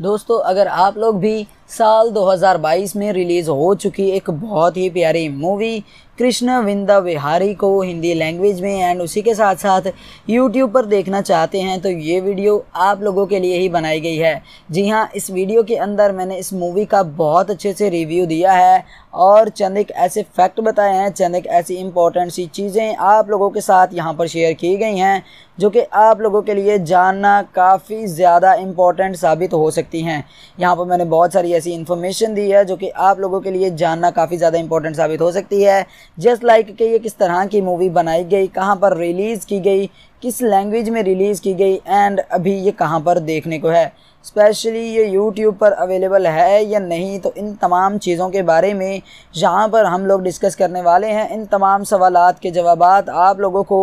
दोस्तों अगर आप लोग भी साल 2022 में रिलीज़ हो चुकी एक बहुत ही प्यारी मूवी कृष्ण विंदा विहारी को हिंदी लैंग्वेज में एंड उसी के साथ साथ यूट्यूब पर देखना चाहते हैं तो ये वीडियो आप लोगों के लिए ही बनाई गई है जी हाँ इस वीडियो के अंदर मैंने इस मूवी का बहुत अच्छे से रिव्यू दिया है और चंद एक ऐसे फैक्ट बताए हैं चंद एक ऐसी इंपॉर्टेंट सी चीज़ें आप लोगों के साथ यहाँ पर शेयर की गई हैं जो कि आप लोगों के लिए जानना काफ़ी ज़्यादा इम्पॉर्टेंट साबित हो सकती हैं यहाँ पर मैंने बहुत सारी ऐसी इन्फॉर्मेशन दी है जो कि आप लोगों के लिए जानना काफ़ी ज़्यादा इंपॉर्टेंट साबित हो सकती है जस्ट लाइक like कि ये किस तरह की मूवी बनाई गई कहाँ पर रिलीज़ की गई किस लैंग्वेज में रिलीज़ की गई एंड अभी ये कहाँ पर देखने को है स्पेशली ये यूट्यूब पर अवेलेबल है या नहीं तो इन तमाम चीज़ों के बारे में जहाँ पर हम लोग डिस्कस करने वाले हैं इन तमाम सवालات के जवाब आप लोगों को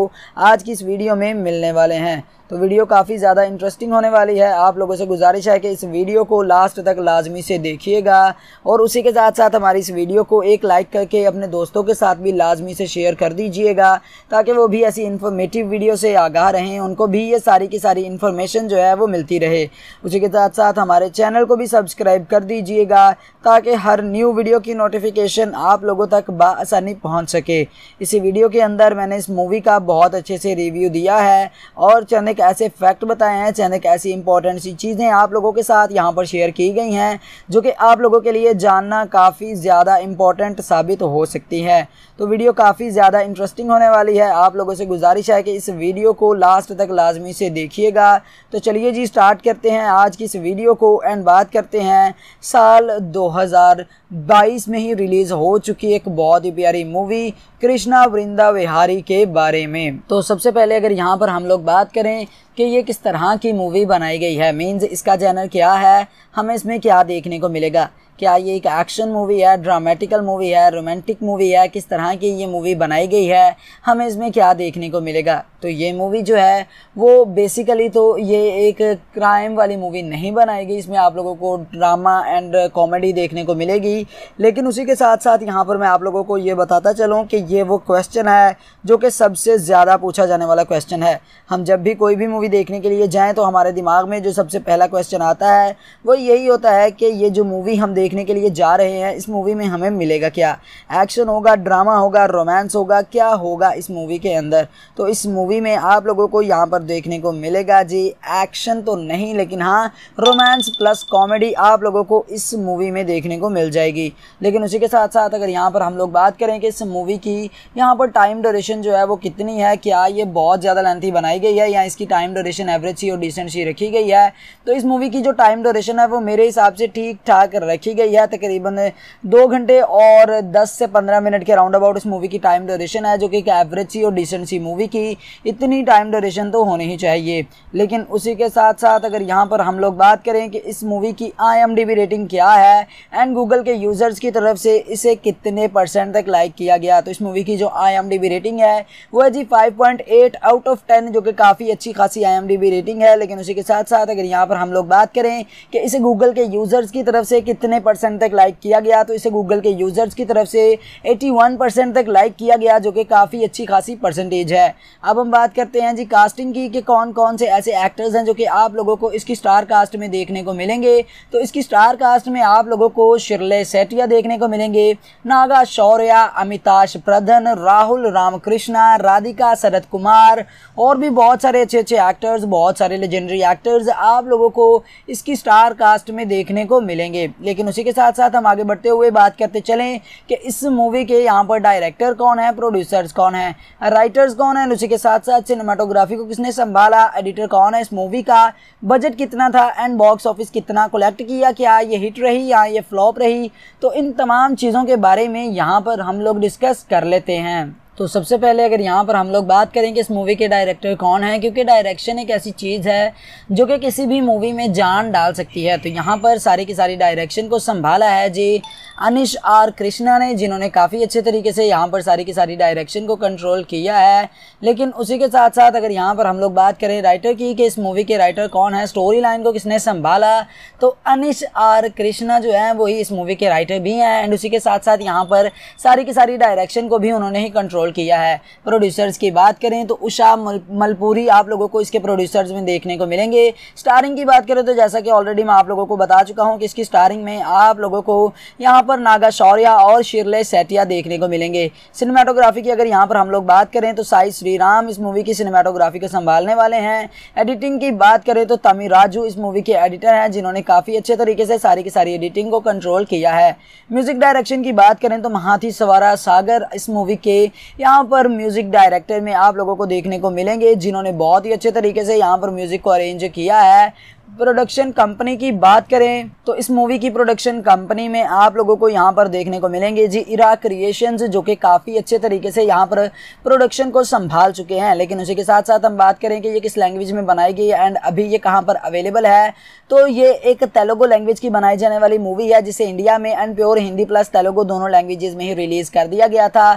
आज की इस वीडियो में मिलने वाले हैं तो वीडियो काफ़ी ज़्यादा इंटरेस्टिंग होने वाली है आप लोगों से गुजारिश है कि इस वीडियो को लास्ट तक लाजमी से देखिएगा और उसी के साथ साथ हमारी इस वीडियो को एक लाइक करके अपने दोस्तों के साथ भी लाजमी से शेयर कर दीजिएगा ताकि वो भी ऐसी इन्फॉर्मेटिव वीडियो से आगाह रहें उनको भी ये सारी की सारी इन्फॉर्मेशन जो है वो मिलती रहे उसी के साथ साथ हमारे चैनल को भी सब्सक्राइब कर दीजिएगा ताकि हर न्यू वीडियो की नोटिफिकेशन आप लोगों तक बसानी पहुँच सके इसी वीडियो के अंदर मैंने इस मूवी का बहुत अच्छे से रिव्यू दिया है और चने ऐसे फैक्ट बताए हैं चंद ऐसी इंपॉर्टेंट सी चीज़ें आप लोगों के साथ यहाँ पर शेयर की गई हैं जो कि आप लोगों के लिए जानना काफ़ी ज़्यादा इंपॉर्टेंट साबित हो सकती है तो वीडियो काफ़ी ज़्यादा इंटरेस्टिंग होने वाली है आप लोगों से गुजारिश है कि इस वीडियो को लास्ट तक लाजमी से देखिएगा तो चलिए जी स्टार्ट करते हैं आज की इस वीडियो को एंड बात करते हैं साल 2022 में ही रिलीज़ हो चुकी एक बहुत ही प्यारी मूवी कृष्णा वृंदा विहारी के बारे में तो सबसे पहले अगर यहाँ पर हम लोग बात करें कि ये किस तरह की मूवी बनाई गई है मीन्स इसका जैनर क्या है हमें इसमें क्या देखने को मिलेगा क्या ये एक एक्शन मूवी है ड्रामेटिकल मूवी है रोमांटिक मूवी है किस तरह की ये मूवी बनाई गई है हमें इसमें क्या देखने को मिलेगा तो ये मूवी जो है वो बेसिकली तो ये एक क्राइम वाली मूवी नहीं बनाई गई इसमें आप लोगों को ड्रामा एंड कॉमेडी देखने को मिलेगी लेकिन उसी के साथ साथ यहाँ पर मैं आप लोगों को ये बताता चलूँ कि ये वो क्वेश्चन है जो कि सबसे ज़्यादा पूछा जाने वाला क्वेश्चन है हम जब भी कोई भी मूवी देखने के लिए जाएँ तो हमारे दिमाग में जो सबसे पहला क्वेश्चन आता है वो यही होता है कि ये जो मूवी हम देख देखने के लिए जा रहे हैं इस मूवी में हमें मिलेगा क्या एक्शन होगा ड्रामा होगा रोमांस होगा क्या होगा इस मूवी के अंदर तो इस मूवी में आप लोगों को यहाँ पर देखने को मिलेगा जी एक्शन तो नहीं लेकिन हाँ रोमांस प्लस कॉमेडी आप लोगों को इस मूवी में देखने को मिल जाएगी लेकिन उसी के साथ साथ अगर यहाँ पर हम लोग बात करें कि इस मूवी की यहाँ पर टाइम डोरेशन जो है वो कितनी है क्या ये बहुत ज़्यादा लेंथी बनाई गई है या इसकी टाइम डोरेशन एवरेज सी और डिसेंट सी रखी गई है तो इस मूवी की जो टाइम डोरेशन है वो मेरे हिसाब से ठीक ठाक रखी गई है यह तकरीबन दो घंटे और दस से पंद्रह मिनट के राउंड अबाउट इस मूवी की टाइम ड्यूरेशन है जो कि एक एवरेज सी और डिसेंट सी मूवी की इतनी टाइम ड्यूरेशन तो होनी ही चाहिए लेकिन उसी के साथ साथ अगर यहाँ पर हम लोग बात करें कि इस मूवी की आई रेटिंग क्या है एंड गूगल के यूज़र्स की तरफ से इसे कितने परसेंट तक लाइक किया गया तो इस मूवी की जो आई रेटिंग है वो है जी फाइव आउट ऑफ टेन जो कि काफ़ी अच्छी खासी आई रेटिंग है लेकिन उसी के साथ साथ अगर यहाँ पर हम लोग बात करें कि इसे गूगल के यूज़र्स की तरफ से कितने परसेंट तक लाइक किया गया तो इसे गूगल के यूज़र्स की तरफ से 81 परसेंट तक लाइक किया गया जो कि काफ़ी अच्छी खासी परसेंटेज है अब हम बात करते हैं जी कास्टिंग की कि कौन कौन से ऐसे एक्टर्स हैं जो कि आप लोगों को इसकी स्टार कास्ट में देखने को मिलेंगे तो इसकी स्टार कास्ट में आप लोगों को शिरले सेटिया देखने को मिलेंगे नागा शौर्या अमिताश प्रधन राहुल रामकृष्णा राधिका शरद कुमार और भी बहुत सारे अच्छे अच्छे एक्टर्स बहुत सारे लेजेंडरी एक्टर्स आप लोगों को इसकी स्टार कास्ट में देखने को मिलेंगे लेकिन उसी के साथ साथ हम आगे बढ़ते हुए बात करते चलें कि इस मूवी के यहाँ पर डायरेक्टर कौन है प्रोड्यूसर्स कौन है राइटर्स कौन है उसी के साथ साथ सिनेमाटोग्राफी को किसने संभाला एडिटर कौन है इस मूवी का बजट कितना था एंड बॉक्स ऑफिस कितना कलेक्ट किया क्या ये हिट रही या ये फ्लॉप रही तो इन तमाम चीज़ों के बारे में यहाँ पर हम लोग डिस्कस कर लेते हैं तो सबसे पहले अगर यहाँ पर हम लोग बात करें कि इस मूवी के डायरेक्टर कौन है क्योंकि डायरेक्शन एक ऐसी चीज़ है जो कि किसी भी मूवी में जान डाल सकती है तो यहाँ पर सारी की सारी डायरेक्शन को संभाला है जी अनिश आर कृष्णा ने जिन्होंने काफ़ी अच्छे तरीके से यहाँ पर सारी की सारी डायरेक्शन को कंट्रोल किया है लेकिन उसी के साथ साथ अगर यहाँ पर हम लोग बात करें राइटर की कि इस मूवी के राइटर कौन है स्टोरी लाइन को किसने संभाला तो अनिश आर कृष्णा जो है वही इस मूवी के राइटर भी हैं एंड उसी के साथ साथ यहाँ पर सारी की सारी डायरेक्शन को भी उन्होंने ही कंट्रोल रोल किया है प्रोड्यूसर्स की बात करें तो उषा मलपुरी आप लोगों को इसके प्रोड्यूसर्स में देखने को मिलेंगे स्टारिंग की बात करें तो जैसा कि ऑलरेडी मैं आप लोगों को बता चुका हूँ कि इसकी स्टारिंग में आप लोगों को यहाँ पर नागा शौर्या और शिरले सेटिया देखने को मिलेंगे सिनेमाटोग्राफी की अगर यहाँ पर हम लोग बात करें तो साई श्रीराम इस मूवी की सिनेमाटोग्राफी को संभालने वाले हैं एडिटिंग की बात करें तो तमी राजू इस मूवी के एडिटर हैं जिन्होंने काफ़ी अच्छे तरीके से सारी की सारी एडिटिंग को कंट्रोल किया है म्यूजिक डायरेक्शन की बात करें तो महाथी सवारा सागर इस मूवी के यहाँ पर म्यूज़िक डायरेक्टर में आप लोगों को देखने को मिलेंगे जिन्होंने बहुत ही अच्छे तरीके से यहाँ पर म्यूज़िक को अरेंज किया है प्रोडक्शन कंपनी की बात करें तो इस मूवी की प्रोडक्शन कंपनी में आप लोगों को यहाँ पर देखने को मिलेंगे जी इरा क्रिएशंस जो कि काफ़ी अच्छे तरीके से यहाँ पर प्रोडक्शन को संभाल चुके हैं लेकिन उसी के साथ साथ हम बात करें कि ये किस लैंग्वेज में बनाई गई एंड अभी ये कहाँ पर अवेलेबल है तो ये एक तेलुगु लैंग्वेज की बनाई जाने वाली मूवी है जिसे इंडिया में and pure Hindi plus Telugu दोनों लैंग्वेजेज में ही रिलीज़ कर दिया गया था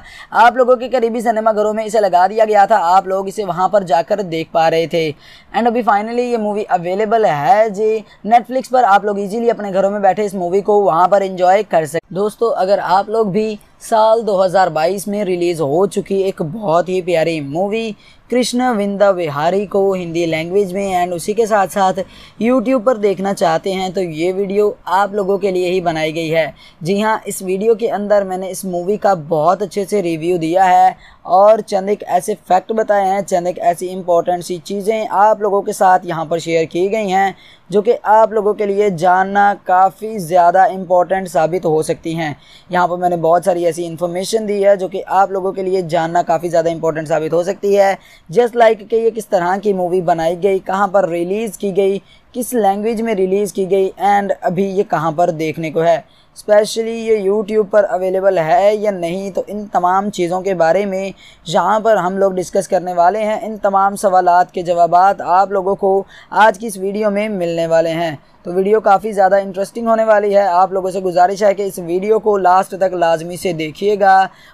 आप लोगों के करीबी सिनेमाघरों में इसे लगा दिया गया था आप लोग इसे वहाँ पर जाकर देख पा रहे थे एंड अभी फाइनली ये मूवी अवेलेबल है है जी नेटफ्लिक्स पर आप लोग इजीली अपने घरों में बैठे इस मूवी को वहां पर इंजॉय कर सकते दोस्तों अगर आप लोग भी साल 2022 में रिलीज़ हो चुकी एक बहुत ही प्यारी मूवी कृष्ण विंदा विहारी को हिंदी लैंग्वेज में एंड उसी के साथ साथ यूट्यूब पर देखना चाहते हैं तो ये वीडियो आप लोगों के लिए ही बनाई गई है जी हाँ इस वीडियो के अंदर मैंने इस मूवी का बहुत अच्छे से रिव्यू दिया है और चंद एक ऐसे फैक्ट बताए हैं चंद एक ऐसी इंपॉर्टेंट सी चीज़ें आप लोगों के साथ यहाँ पर शेयर की गई हैं जो कि आप लोगों के लिए जानना काफ़ी ज़्यादा इम्पॉर्टेंट साबित हो सकती हैं यहाँ पर मैंने बहुत सारी ऐसी इन्फॉर्मेशन दी है जो कि आप लोगों के लिए जानना काफ़ी ज़्यादा इंपॉर्टेंट साबित हो सकती है जस्ट लाइक like कि ये किस तरह की मूवी बनाई गई कहाँ पर रिलीज़ की गई किस लैंग्वेज में रिलीज़ की गई एंड अभी ये कहाँ पर देखने को है स्पेशली ये यूट्यूब पर अवेलेबल है या नहीं तो इन तमाम चीज़ों के बारे में जहाँ पर हम लोग डिस्कस करने वाले हैं इन तमाम सवालत के जवाब आप लोगों को आज की इस वीडियो में मिलने वाले हैं तो वीडियो काफ़ी ज़्यादा इंटरेस्टिंग होने वाली है आप लोगों से गुजारिश है कि इस वीडियो को लास्ट तक लाजमी से देखिएगा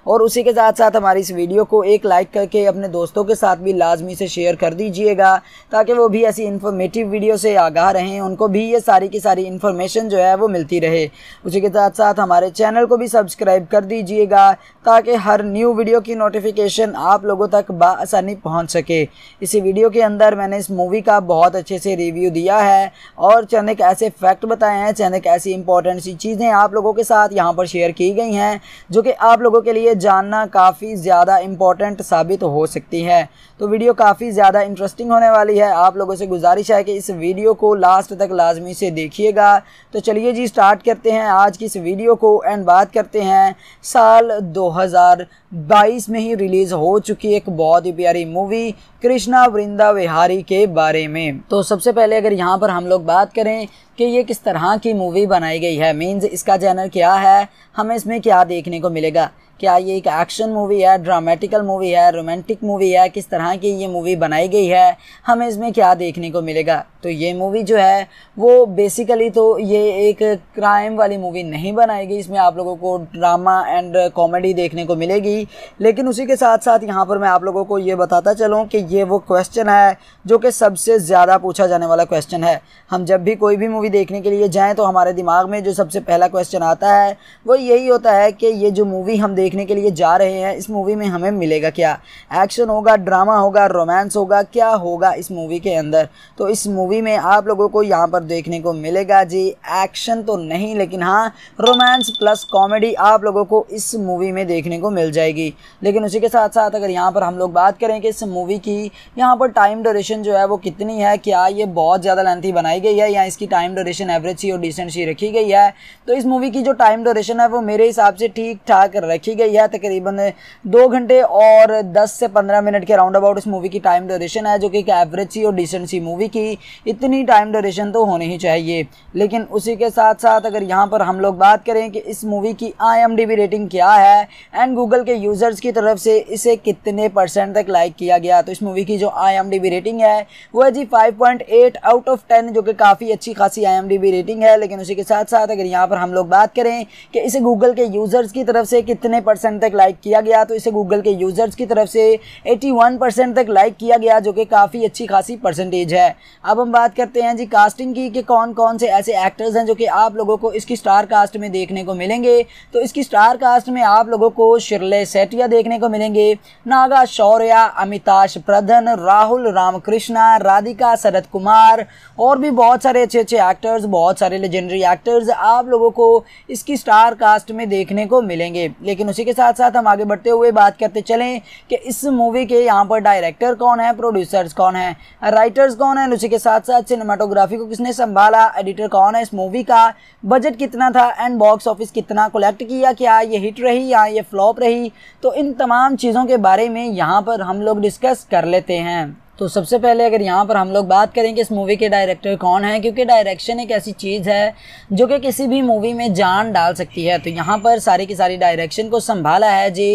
और उसी के साथ साथ हमारी इस वीडियो को एक लाइक करके अपने दोस्तों के साथ भी लाजमी से शेयर कर दीजिएगा ताकि वो भी ऐसी इन्फॉर्मेटिव वीडियो से आगाह रहें उनको भी ये सारी की सारी इन्फॉर्मेशन जो है वो मिलती रहे उसी के साथ साथ हमारे चैनल को भी सब्सक्राइब कर दीजिएगा ताकि हर न्यू वीडियो की नोटिफिकेशन आप लोगों तक बसानी पहुँच सके इसी वीडियो के अंदर मैंने इस मूवी का बहुत अच्छे से रिव्यू दिया है और चने एक ऐसे फैक्ट बताए हैं चंद ऐसी इंपॉर्टेंट सी चीज़ें आप लोगों के साथ यहाँ पर शेयर की गई हैं जो कि आप लोगों के लिए जानना काफ़ी ज़्यादा इंपॉर्टेंट साबित हो सकती है तो वीडियो काफ़ी ज़्यादा इंटरेस्टिंग होने वाली है आप लोगों से गुजारिश है कि इस वीडियो को लास्ट तक लाजमी से देखिएगा तो चलिए जी स्टार्ट करते हैं आज की इस वीडियो को एंड बात करते हैं साल दो 2022 में ही रिलीज हो चुकी एक बहुत ही प्यारी मूवी कृष्णा वृंदा विहारी के बारे में तो सबसे पहले अगर यहाँ पर हम लोग बात करें कि ये किस तरह की मूवी बनाई गई है मीन्स इसका जैनर क्या है हमें इसमें क्या देखने को मिलेगा क्या ये एक एक्शन मूवी है ड्रामेटिकल मूवी है रोमांटिक मूवी है किस तरह की ये मूवी बनाई गई है हमें इसमें क्या देखने को मिलेगा तो ये मूवी जो है वो बेसिकली तो ये एक क्राइम वाली मूवी नहीं बनाई गई इसमें आप लोगों को ड्रामा एंड कॉमेडी देखने को मिलेगी लेकिन उसी के साथ साथ यहाँ पर मैं आप लोगों को ये बताता चलूँ कि ये वो क्वेश्चन है जो कि सबसे ज़्यादा पूछा जाने वाला क्वेश्चन है हम जब भी कोई भी मूवी देखने के लिए जाएँ तो हमारे दिमाग में जो सबसे पहला क्वेश्चन आता है वो यही होता है कि ये जो मूवी हम देख देखने के लिए जा रहे हैं इस मूवी में हमें मिलेगा क्या एक्शन होगा ड्रामा होगा रोमांस होगा क्या होगा इस मूवी के अंदर तो इस मूवी में आप लोगों को यहाँ पर देखने को मिलेगा जी एक्शन तो नहीं लेकिन हाँ रोमांस प्लस कॉमेडी आप लोगों को इस मूवी में देखने को मिल जाएगी लेकिन उसी के साथ साथ अगर यहाँ पर हम लोग बात करें कि इस मूवी की यहाँ पर टाइम ड्यूरेशन जो है वो कितनी है क्या ये बहुत ज़्यादा लेंथी बनाई गई है या इसकी टाइम ड्यूरेशन एवरेज सी और डिसेंट सी रखी गई है तो इस मूवी की जो टाइम ड्यूरेशन है वो मेरे हिसाब से ठीक ठाक रखी है यह तकरीबन दो घंटे और दस से पंद्रह मिनट के राउंड अबाउट इस मूवी की टाइम ड्यूरेशन है जो कि एक एवरेज सी और डिसेंट सी मूवी की इतनी टाइम ड्यूरेशन तो होनी ही चाहिए लेकिन उसी के साथ साथ अगर यहाँ पर हम लोग बात करें कि इस मूवी की आई रेटिंग क्या है एंड गूगल के यूज़र्स की तरफ से इसे कितने परसेंट तक लाइक किया गया तो इस मूवी की जो आई रेटिंग है वो है जी फाइव आउट ऑफ टेन जो कि काफ़ी अच्छी खासी आई रेटिंग है लेकिन उसी के साथ साथ अगर यहाँ पर हम लोग बात करें कि इसे गूगल के यूज़र्स की तरफ से कितने परसेंट तक लाइक किया गया तो इसे गूगल के यूज़र्स की तरफ से 81 परसेंट तक लाइक किया गया जो कि काफ़ी अच्छी खासी परसेंटेज है अब हम बात करते हैं जी कास्टिंग की कि कौन कौन से ऐसे एक्टर्स हैं जो कि आप लोगों को इसकी स्टार कास्ट में देखने को मिलेंगे तो इसकी स्टार कास्ट में आप लोगों को शिरले सेटिया देखने को मिलेंगे नागा शौर्या अमिताश प्रधन राहुल रामकृष्णा राधिका शरद कुमार और भी बहुत सारे अच्छे अच्छे एक्टर्स बहुत सारे लेजेंडरी एक्टर्स आप लोगों को इसकी स्टार कास्ट में देखने को मिलेंगे लेकिन उसी के साथ साथ हम आगे बढ़ते हुए बात करते चलें कि इस मूवी के यहाँ पर डायरेक्टर कौन है प्रोड्यूसर्स कौन है राइटर्स कौन है उसी के साथ साथ सिनेमाटोग्राफी को किसने संभाला एडिटर कौन है इस मूवी का बजट कितना था एंड बॉक्स ऑफिस कितना कलेक्ट किया क्या ये हिट रही या ये फ्लॉप रही तो इन तमाम चीज़ों के बारे में यहाँ पर हम लोग डिस्कस कर लेते हैं तो सबसे पहले अगर यहाँ पर हम लोग बात करें कि इस मूवी के डायरेक्टर कौन है क्योंकि डायरेक्शन एक ऐसी चीज़ है जो कि किसी भी मूवी में जान डाल सकती है तो यहाँ पर सारी की सारी डायरेक्शन को संभाला है जी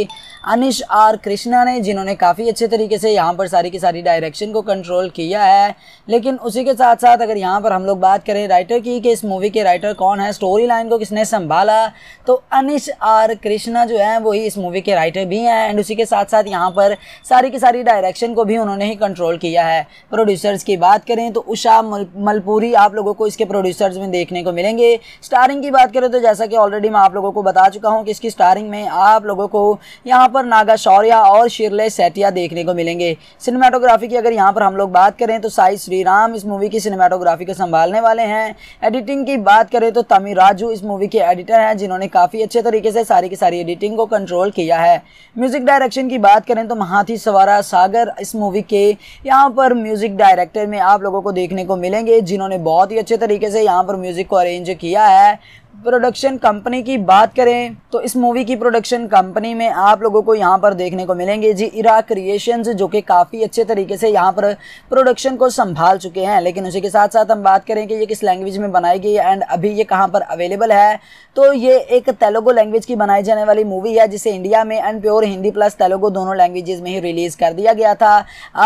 अनिश आर कृष्णा ने जिन्होंने काफ़ी अच्छे तरीके से यहाँ पर सारी की सारी डायरेक्शन को कंट्रोल किया है लेकिन उसी के साथ साथ अगर यहाँ पर हम लोग बात करें राइटर की कि इस मूवी के राइटर कौन है स्टोरी लाइन को किसने संभाला तो अनिश आर कृष्णा जो है वही इस मूवी के राइटर भी हैं एंड उसी के साथ साथ यहाँ पर सारी की सारी डायरेक्शन को भी उन्होंने ही कंट्रोल कंट्रोल किया है प्रोड्यूसर्स की बात करें तो उषा मलपुरी आप लोगों को इसके प्रोड्यूसर्स में देखने को मिलेंगे स्टारिंग की बात करें तो जैसा कि ऑलरेडी मैं आप लोगों को बता चुका हूँ कि इसकी स्टारिंग में आप लोगों को यहाँ पर नागा शौर्या और शिरले सेटिया देखने को मिलेंगे सिनेमाटोग्राफी की अगर यहाँ पर हम लोग बात करें तो साई श्रीराम इस मूवी की सिनेमाटोग्राफी को संभालने वाले हैं एडिटिंग की बात करें तो तमिर राजू इस मूवी के एडिटर हैं जिन्होंने काफ़ी अच्छे तरीके से सारी की सारी एडिटिंग को कंट्रोल किया है म्यूजिक डायरेक्शन की बात करें तो महाथी सवारा सागर इस मूवी के यहाँ पर म्यूज़िक डायरेक्टर में आप लोगों को देखने को मिलेंगे जिन्होंने बहुत ही अच्छे तरीके से यहाँ पर म्यूज़िक को अरेंज किया है प्रोडक्शन कंपनी की बात करें तो इस मूवी की प्रोडक्शन कंपनी में आप लोगों को यहाँ पर देखने को मिलेंगे जी इरा क्रिएशंस जो कि काफ़ी अच्छे तरीके से यहाँ पर प्रोडक्शन को संभाल चुके हैं लेकिन उसी के साथ साथ हम बात करें कि ये किस लैंग्वेज में बनाई गई है एंड अभी ये कहाँ पर अवेलेबल है तो ये एक तेलुगु लैंग्वेज की बनाई जाने वाली मूवी है जिसे इंडिया में and pure Hindi plus Telugu दोनों लैंग्वेजेज में ही रिलीज़ कर दिया गया था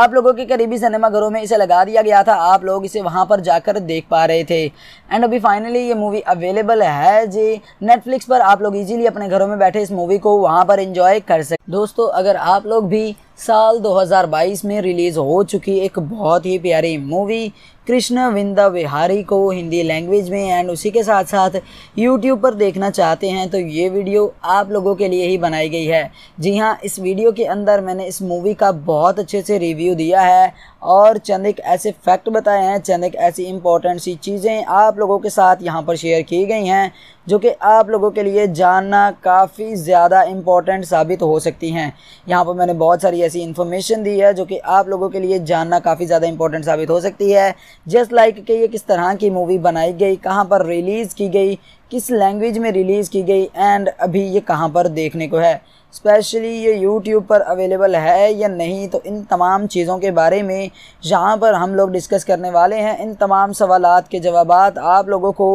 आप लोगों के करीबी सिनेमाघरों में इसे लगा दिया गया था आप लोग इसे वहाँ पर जाकर देख पा रहे थे एंड अभी फाइनली ये मूवी अवेलेबल है है जी नेटफ्लिक्स पर आप लोग इजीली अपने घरों में बैठे इस मूवी को वहां पर इंजॉय कर सकते दोस्तों अगर आप लोग भी साल 2022 में रिलीज़ हो चुकी एक बहुत ही प्यारी मूवी कृष्ण विंदा विहारी को हिंदी लैंग्वेज में एंड उसी के साथ साथ यूट्यूब पर देखना चाहते हैं तो ये वीडियो आप लोगों के लिए ही बनाई गई है जी हाँ इस वीडियो के अंदर मैंने इस मूवी का बहुत अच्छे से रिव्यू दिया है और चंद एक ऐसे फैक्ट बताए हैं चंद एक ऐसी इंपॉर्टेंट सी चीज़ें आप लोगों के साथ यहाँ पर शेयर की गई हैं जो कि आप लोगों के लिए जानना काफ़ी ज़्यादा इम्पॉर्टेंट साबित हो सकती हैं यहाँ पर मैंने बहुत सारी ऐसी इन्फॉर्मेशन दी है जो कि आप लोगों के लिए जानना काफ़ी ज़्यादा इम्पॉर्टेंट साबित हो सकती है जस्ट लाइक like कि ये किस तरह की मूवी बनाई गई कहाँ पर रिलीज़ की गई किस लैंग्वेज में रिलीज़ की गई एंड अभी ये कहाँ पर देखने को है स्पेशली ये यूट्यूब पर अवेलेबल है या नहीं तो इन तमाम चीज़ों के बारे में यहाँ पर हम लोग डिस्कस करने वाले हैं इन तमाम सवालत के जवाब आप लोगों को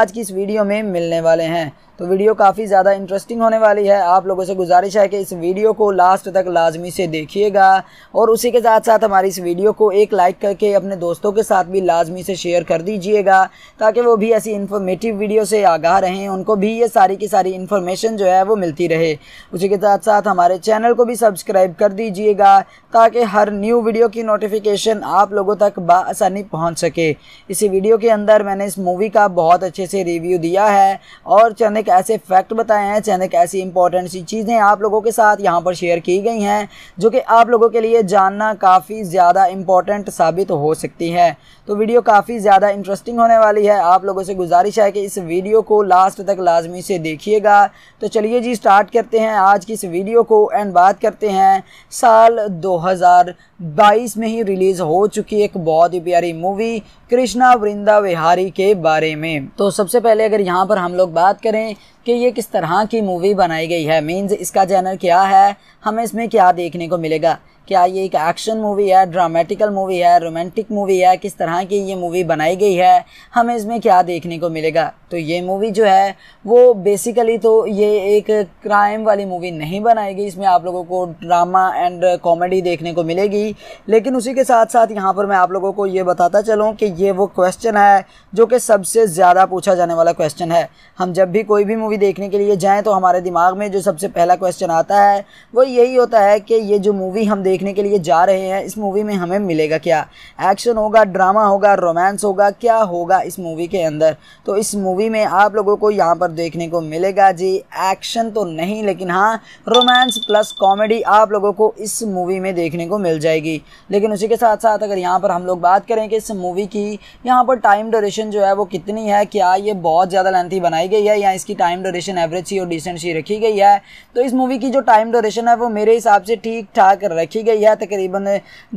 आज की इस वीडियो में मिलने वाले हैं तो वीडियो काफ़ी ज़्यादा इंटरेस्टिंग होने वाली है आप लोगों से गुजारिश है कि इस वीडियो को लास्ट तक लाजमी से देखिएगा और उसी के साथ साथ हमारी इस वीडियो को एक लाइक करके अपने दोस्तों के साथ भी लाजमी से शेयर कर दीजिएगा ताकि वो भी ऐसी इन्फॉर्मेटिव वीडियो से आगाह रहें उनको भी ये सारी की सारी इन्फॉर्मेशन जो है वो मिलती रहे उसी के साथ साथ हमारे चैनल को भी सब्सक्राइब कर दीजिएगा ताकि हर न्यू वीडियो की नोटिफिकेशन आप लोगों तक बसानी पहुँच सके इसी वीडियो के अंदर मैंने इस मूवी का बहुत अच्छे से रिव्यू दिया है और चने के ऐसे फैक्ट बताए हैं चंद एक ऐसी इंपॉर्टेंट सी चीज़ें आप लोगों के साथ यहाँ पर शेयर की गई हैं जो कि आप लोगों के लिए जानना काफ़ी ज़्यादा इंपॉर्टेंट साबित हो सकती है तो वीडियो काफ़ी ज़्यादा इंटरेस्टिंग होने वाली है आप लोगों से गुजारिश है कि इस वीडियो को लास्ट तक लाजमी से देखिएगा तो चलिए जी स्टार्ट करते हैं आज की इस वीडियो को एंड बात करते हैं साल दो 2022 में ही रिलीज हो चुकी एक बहुत ही प्यारी मूवी कृष्णा वृंदा विहारी के बारे में तो सबसे पहले अगर यहाँ पर हम लोग बात करें कि ये किस तरह की मूवी बनाई गई है मीन्स इसका जैनर क्या है हमें इसमें क्या देखने को मिलेगा क्या ये एक एक्शन मूवी है ड्रामेटिकल मूवी है रोमांटिक मूवी है किस तरह की ये मूवी बनाई गई है हमें इसमें क्या देखने को मिलेगा तो ये मूवी जो है वो बेसिकली तो ये एक क्राइम वाली मूवी नहीं बनाई गई इसमें आप लोगों को ड्रामा एंड कॉमेडी देखने को मिलेगी लेकिन उसी के साथ साथ यहाँ पर मैं आप लोगों को ये बताता चलूँ कि ये वो क्वेश्चन है जो कि सबसे ज़्यादा पूछा जाने वाला क्वेश्चन है हम जब भी कोई भी मूवी देखने के लिए जाएँ तो हमारे दिमाग में जो सबसे पहला क्वेश्चन आता है वो यही होता है कि ये जो मूवी हम देख देखने के लिए जा रहे हैं इस मूवी में हमें मिलेगा क्या एक्शन होगा ड्रामा होगा रोमांस होगा क्या होगा इस मूवी के अंदर तो इस मूवी में आप लोगों को यहाँ पर देखने को मिलेगा जी एक्शन तो नहीं लेकिन हाँ रोमांस प्लस कॉमेडी आप लोगों को इस मूवी में देखने को मिल जाएगी लेकिन उसी के साथ साथ अगर यहाँ पर हम लोग बात करें कि इस मूवी की यहाँ पर टाइम डोरेशन जो है वो कितनी है क्या ये बहुत ज़्यादा लेंथी बनाई गई है या इसकी टाइम डोरेशन एवरेज सी और डिसेंट सी रखी गई है तो इस मूवी की जो टाइम ड्यूरेशन है वो मेरे हिसाब से ठीक ठाक रखी गई है तकरीबन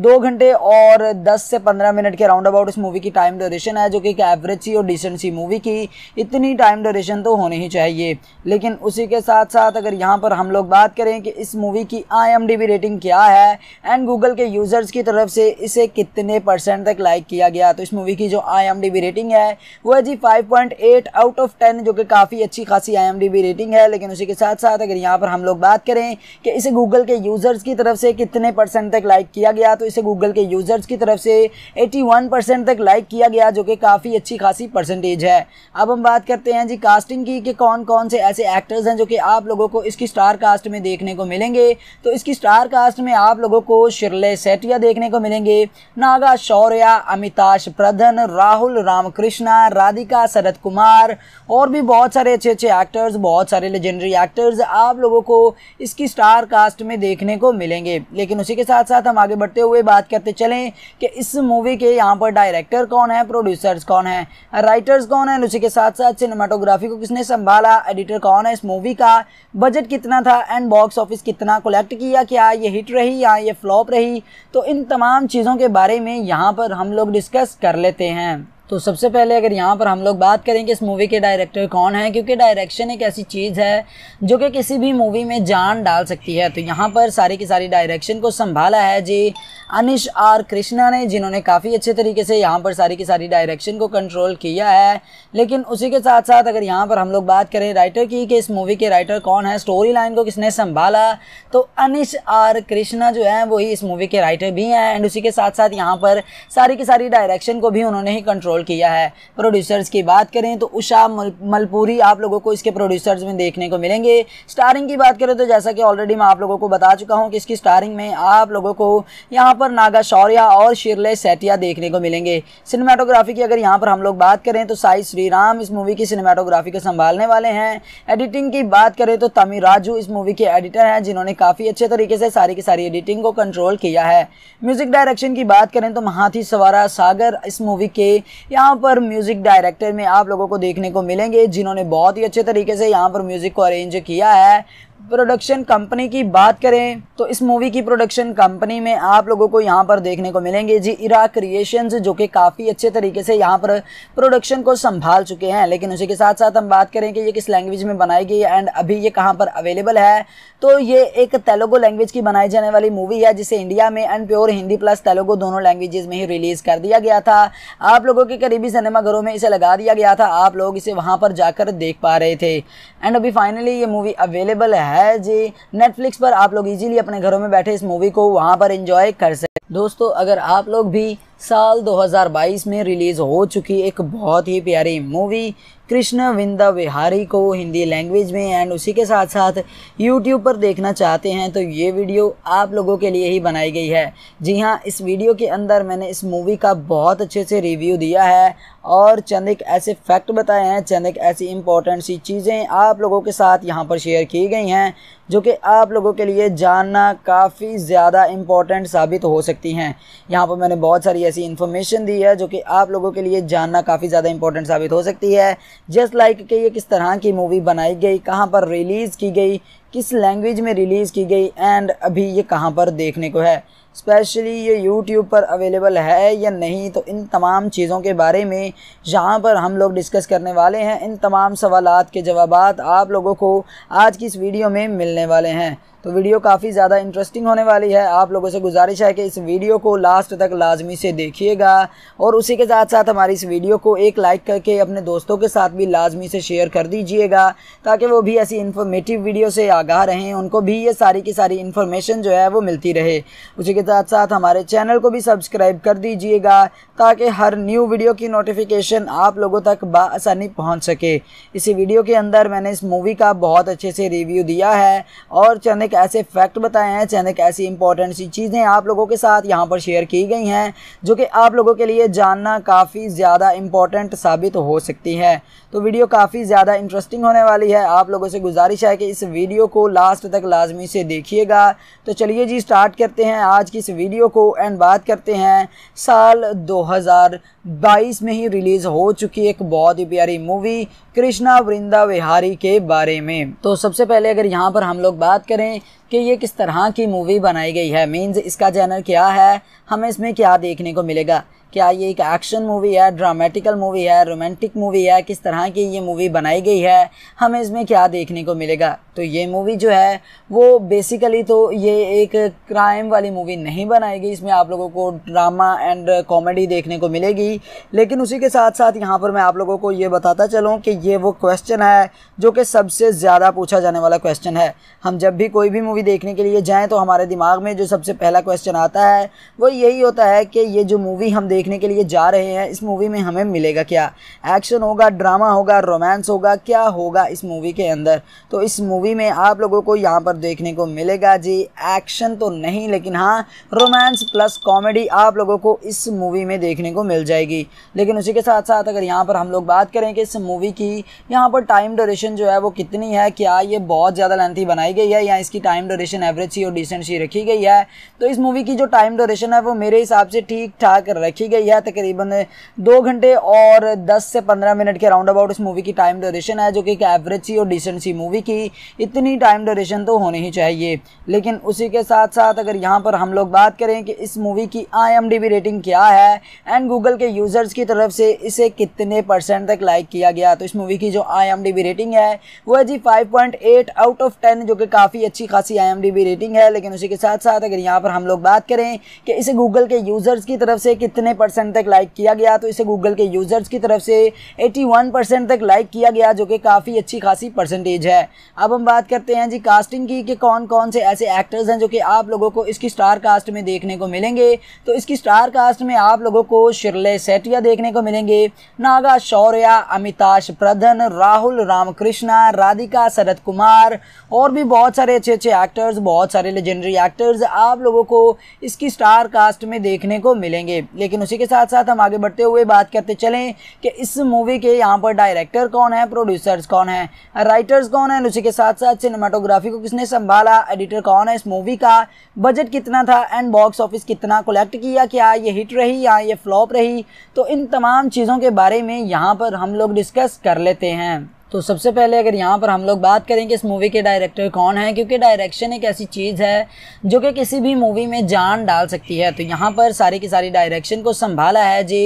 दो घंटे और दस से पंद्रह मिनट के राउंड अबाउट इस मूवी की टाइम ड्यूरेशन है जो कि एक एवरेज सी और डिसेंट सी मूवी की इतनी टाइम ड्यूरेशन तो होनी ही चाहिए लेकिन उसी के साथ साथ अगर यहाँ पर हम लोग बात करें कि इस मूवी की आई रेटिंग क्या है एंड गूगल के यूज़र्स की तरफ से इसे कितने परसेंट तक लाइक किया गया तो इस मूवी की जो आई रेटिंग है वो है जी फाइव आउट ऑफ टेन जो कि काफ़ी अच्छी खासी आई रेटिंग है लेकिन उसी के साथ साथ अगर यहाँ पर हम लोग बात करें कि इसे गूगल के यूज़र्स की तरफ से कितने परसेंट तक लाइक किया गया तो इसे गूगल के यूज़र्स की तरफ से 81 परसेंट तक लाइक किया गया जो कि काफ़ी अच्छी खासी परसेंटेज है अब हम बात करते हैं जी कास्टिंग की कि कौन कौन से ऐसे एक्टर्स हैं जो कि आप लोगों को इसकी स्टार कास्ट में देखने को मिलेंगे तो इसकी स्टार कास्ट में आप लोगों को शिरले सेटिया देखने को मिलेंगे नागा शौर्या अमिताश प्रधन राहुल रामकृष्णा राधिका शरद कुमार और भी बहुत सारे अच्छे अच्छे एक्टर्स बहुत सारे लेजेंडरी एक्टर्स आप लोगों को इसकी स्टार कास्ट में देखने को मिलेंगे लेकिन उसी के साथ साथ हम आगे बढ़ते हुए बात करते चलें कि इस मूवी के यहाँ पर डायरेक्टर कौन है प्रोड्यूसर्स कौन है राइटर्स कौन है उसी के साथ साथ सिनेमाटोग्राफी को किसने संभाला एडिटर कौन है इस मूवी का बजट कितना था एंड बॉक्स ऑफिस कितना कलेक्ट किया क्या ये हिट रही या ये फ्लॉप रही तो इन तमाम चीज़ों के बारे में यहाँ पर हम लोग डिस्कस कर लेते हैं तो सबसे पहले अगर यहाँ पर हम लोग बात करें कि इस मूवी के डायरेक्टर कौन है क्योंकि डायरेक्शन एक ऐसी चीज़ है जो कि किसी भी मूवी में जान डाल सकती है तो यहाँ पर सारी की सारी डायरेक्शन को संभाला है जी अनिश आर कृष्णा ने जिन्होंने काफ़ी अच्छे तरीके से यहाँ पर सारी की सारी डायरेक्शन को कंट्रोल किया है लेकिन उसी के साथ साथ अगर यहाँ पर हम लोग बात करें राइटर की कि इस मूवी के राइटर कौन है स्टोरी लाइन को किसने संभाला तो अनिश आर कृष्णा जो है वही इस मूवी के राइटर भी हैं एंड उसी के साथ साथ यहाँ पर सारी की सारी डायरेक्शन को भी उन्होंने ही कंट्रोल रोल किया है प्रोड्यूसर्स की बात करें तो उषा मलपुरी आप लोगों को इसके प्रोड्यूसर्स में देखने को मिलेंगे स्टारिंग की बात करें तो जैसा कि ऑलरेडी मैं आप लोगों को बता चुका हूँ कि इसकी स्टारिंग में आप लोगों को यहाँ पर नागा शौर्या और शिरले सेटिया देखने को मिलेंगे सिनेमाटोग्राफी की अगर यहाँ पर हम लोग बात करें तो साई श्रीराम इस मूवी की सिनेमाटोग्राफी को संभालने वाले हैं एडिटिंग की बात करें तो तमिर राजू इस मूवी के एडिटर हैं जिन्होंने काफ़ी अच्छे तरीके से सारी की सारी एडिटिंग को कंट्रोल किया है म्यूजिक डायरेक्शन की बात करें तो महाथी सवारा सागर इस मूवी के यहाँ पर म्यूज़िक डायरेक्टर में आप लोगों को देखने को मिलेंगे जिन्होंने बहुत ही अच्छे तरीके से यहाँ पर म्यूज़िक को अरेंज किया है प्रोडक्शन कंपनी की बात करें तो इस मूवी की प्रोडक्शन कंपनी में आप लोगों को यहाँ पर देखने को मिलेंगे जी इरा क्रिएशंस जो कि काफ़ी अच्छे तरीके से यहाँ पर प्रोडक्शन को संभाल चुके हैं लेकिन उसी के साथ साथ हम बात करें कि ये किस लैंग्वेज में बनाई गई एंड अभी ये कहाँ पर अवेलेबल है तो ये एक तेलुगु लैंग्वेज की बनाई जाने वाली मूवी है जिसे इंडिया में and pure Hindi plus Telugu दोनों लैंग्वेजेज में ही रिलीज़ कर दिया गया था आप लोगों के करीबी सिनेमाघरों में इसे लगा दिया गया था आप लोग इसे वहाँ पर जाकर देख पा रहे थे एंड अभी फाइनली ये मूवी अवेलेबल है है जी नेटफ्लिक्स पर आप लोग इजीली अपने घरों में बैठे इस मूवी को वहाँ पर इंजॉय कर सकते दोस्तों अगर आप लोग भी साल 2022 में रिलीज़ हो चुकी एक बहुत ही प्यारी मूवी कृष्ण विंदा विहारी को हिंदी लैंग्वेज में एंड उसी के साथ साथ यूट्यूब पर देखना चाहते हैं तो ये वीडियो आप लोगों के लिए ही बनाई गई है जी हाँ इस वीडियो के अंदर मैंने इस मूवी का बहुत अच्छे से रिव्यू दिया है और चंद एक ऐसे फैक्ट बताए हैं चंद एक ऐसी इंपॉर्टेंट सी चीज़ें आप लोगों के साथ यहाँ पर शेयर की गई हैं जो कि आप लोगों के लिए जानना काफ़ी ज़्यादा इम्पॉर्टेंट साबित हो सकती हैं यहाँ पर मैंने बहुत सारी ऐसी इन्फॉर्मेशन दी है जो कि आप लोगों के लिए जानना काफ़ी ज़्यादा इम्पॉर्टेंट साबित हो सकती है जस्ट लाइक कि ये किस तरह की मूवी बनाई गई कहाँ पर रिलीज़ की गई किस लैंग्वेज में रिलीज़ की गई एंड अभी ये कहाँ पर देखने को है स्पेशली ये यूट्यूब पर अवेलेबल है या नहीं तो इन तमाम चीज़ों के बारे में यहाँ पर हम लोग डिस्कस करने वाले हैं इन तमाम सवालत के जवाब आप लोगों को आज की इस वीडियो में मिलने वाले हैं तो वीडियो काफ़ी ज़्यादा इंटरेस्टिंग होने वाली है आप लोगों से गुजारिश है कि इस वीडियो को लास्ट तक लाजमी से देखिएगा और उसी के साथ साथ हमारी इस वीडियो को एक लाइक करके अपने दोस्तों के साथ भी लाजमी से शेयर कर दीजिएगा ताकि वो भी ऐसी इन्फॉर्मेटिव वीडियो से आगाह रहें उनको भी ये सारी की सारी इन्फॉर्मेशन जो है वो मिलती रहे उसी के साथ साथ हमारे चैनल को भी सब्सक्राइब कर दीजिएगा ताकि हर न्यू वीडियो की नोटिफिकेशन आप लोगों तक बसानी पहुँच सके इसी वीडियो के अंदर मैंने इस मूवी का बहुत अच्छे से रिव्यू दिया है और चने अनेक ऐसे फैक्ट बताए हैं चंद ऐसी इंपॉर्टेंट सी चीज़ें आप लोगों के साथ यहाँ पर शेयर की गई हैं जो कि आप लोगों के लिए जानना काफ़ी ज़्यादा इंपॉर्टेंट साबित हो सकती है तो वीडियो काफ़ी ज़्यादा इंटरेस्टिंग होने वाली है आप लोगों से गुजारिश है कि इस वीडियो को लास्ट तक लाजमी से देखिएगा तो चलिए जी स्टार्ट करते हैं आज की इस वीडियो को एंड बात करते हैं साल 2022 में ही रिलीज़ हो चुकी एक बहुत ही प्यारी मूवी कृष्णा वृंदा विहारी के बारे में तो सबसे पहले अगर यहाँ पर हम लोग बात करें कि ये किस तरह की मूवी बनाई गई है मीन्स इसका जैनर क्या है हमें इसमें क्या देखने को मिलेगा क्या ये एक एक्शन मूवी है ड्रामेटिकल मूवी है रोमांटिक मूवी है किस तरह की ये मूवी बनाई गई है हमें इसमें क्या देखने को मिलेगा तो ये मूवी जो है वो बेसिकली तो ये एक क्राइम वाली मूवी नहीं बनाई गई इसमें आप लोगों को ड्रामा एंड कॉमेडी देखने को मिलेगी लेकिन उसी के साथ साथ यहाँ पर मैं आप लोगों को ये बताता चलूँ कि ये वो क्वेश्चन है जो कि सबसे ज़्यादा पूछा जाने वाला क्वेश्चन है हम जब भी कोई भी मूवी देखने के लिए जाएँ तो हमारे दिमाग में जो सबसे पहला क्वेश्चन आता है वो यही होता है कि ये जो मूवी हम देख देखने के लिए जा रहे हैं इस मूवी में हमें मिलेगा क्या एक्शन होगा ड्रामा होगा रोमांस होगा क्या होगा इस मूवी के अंदर तो इस मूवी में आप लोगों को यहाँ पर देखने को मिलेगा जी एक्शन तो नहीं लेकिन हाँ रोमांस प्लस कॉमेडी आप लोगों को इस मूवी में देखने को मिल जाएगी लेकिन उसी के साथ साथ अगर यहाँ पर हम लोग बात करें कि इस मूवी की यहाँ पर टाइम डोरेशन जो है वो कितनी है क्या ये बहुत ज़्यादा लेंथी बनाई गई है या इसकी टाइम डोरेशन एवरेज सी और डिसेंट सी रखी गई है तो इस मूवी की जो टाइम डोरेशन है वो मेरे हिसाब से ठीक ठाक रखी गई है तकरीबन दो घंटे और दस से पंद्रह मिनट के राउंड अबाउट इस मूवी की टाइम ड्यूरेशन है जो कि एक एवरेज सी और डिसेंट सी मूवी की इतनी टाइम ड्यूरेशन तो होनी ही चाहिए लेकिन उसी के साथ साथ अगर यहाँ पर हम लोग बात करें कि इस मूवी की आई रेटिंग क्या है एंड गूगल के यूज़र्स की तरफ से इसे कितने परसेंट तक लाइक किया गया तो इस मूवी की जो आई रेटिंग है वो है जी फाइव आउट ऑफ टेन जो कि काफ़ी अच्छी खासी आई रेटिंग है लेकिन उसी के साथ साथ अगर यहाँ पर हम लोग बात करें कि इसे गूगल के यूज़र्स की तरफ से कितने परसेंट तक लाइक किया गया तो इसे गूगल के यूज़र्स की तरफ से 81 परसेंट तक लाइक किया गया जो कि काफ़ी अच्छी खासी परसेंटेज है अब हम बात करते हैं जी कास्टिंग की कि कौन कौन से ऐसे एक्टर्स हैं जो कि आप लोगों को इसकी स्टार कास्ट में देखने को मिलेंगे तो इसकी स्टार कास्ट में आप लोगों को शिरले सेटिया देखने को मिलेंगे नागा शौर्या अमिताश प्रधन राहुल रामकृष्णा राधिका शरद कुमार और भी बहुत सारे अच्छे अच्छे एक्टर्स बहुत सारे लेजेंडरी एक्टर्स आप लोगों को इसकी स्टार कास्ट में देखने को मिलेंगे लेकिन उसी के साथ साथ हम आगे बढ़ते हुए बात करते चलें कि इस मूवी के यहाँ पर डायरेक्टर कौन है प्रोड्यूसर्स कौन है राइटर्स कौन है उसी के साथ साथ सिनेमाटोग्राफी को किसने संभाला एडिटर कौन है इस मूवी का बजट कितना था एंड बॉक्स ऑफिस कितना कलेक्ट किया क्या ये हिट रही या ये फ्लॉप रही तो इन तमाम चीज़ों के बारे में यहाँ पर हम लोग डिस्कस कर लेते हैं तो सबसे पहले अगर यहाँ पर हम लोग बात करें कि इस मूवी के डायरेक्टर कौन है क्योंकि डायरेक्शन एक ऐसी चीज़ है जो कि किसी भी मूवी में जान डाल सकती है तो यहाँ पर सारी की सारी डायरेक्शन को संभाला है जी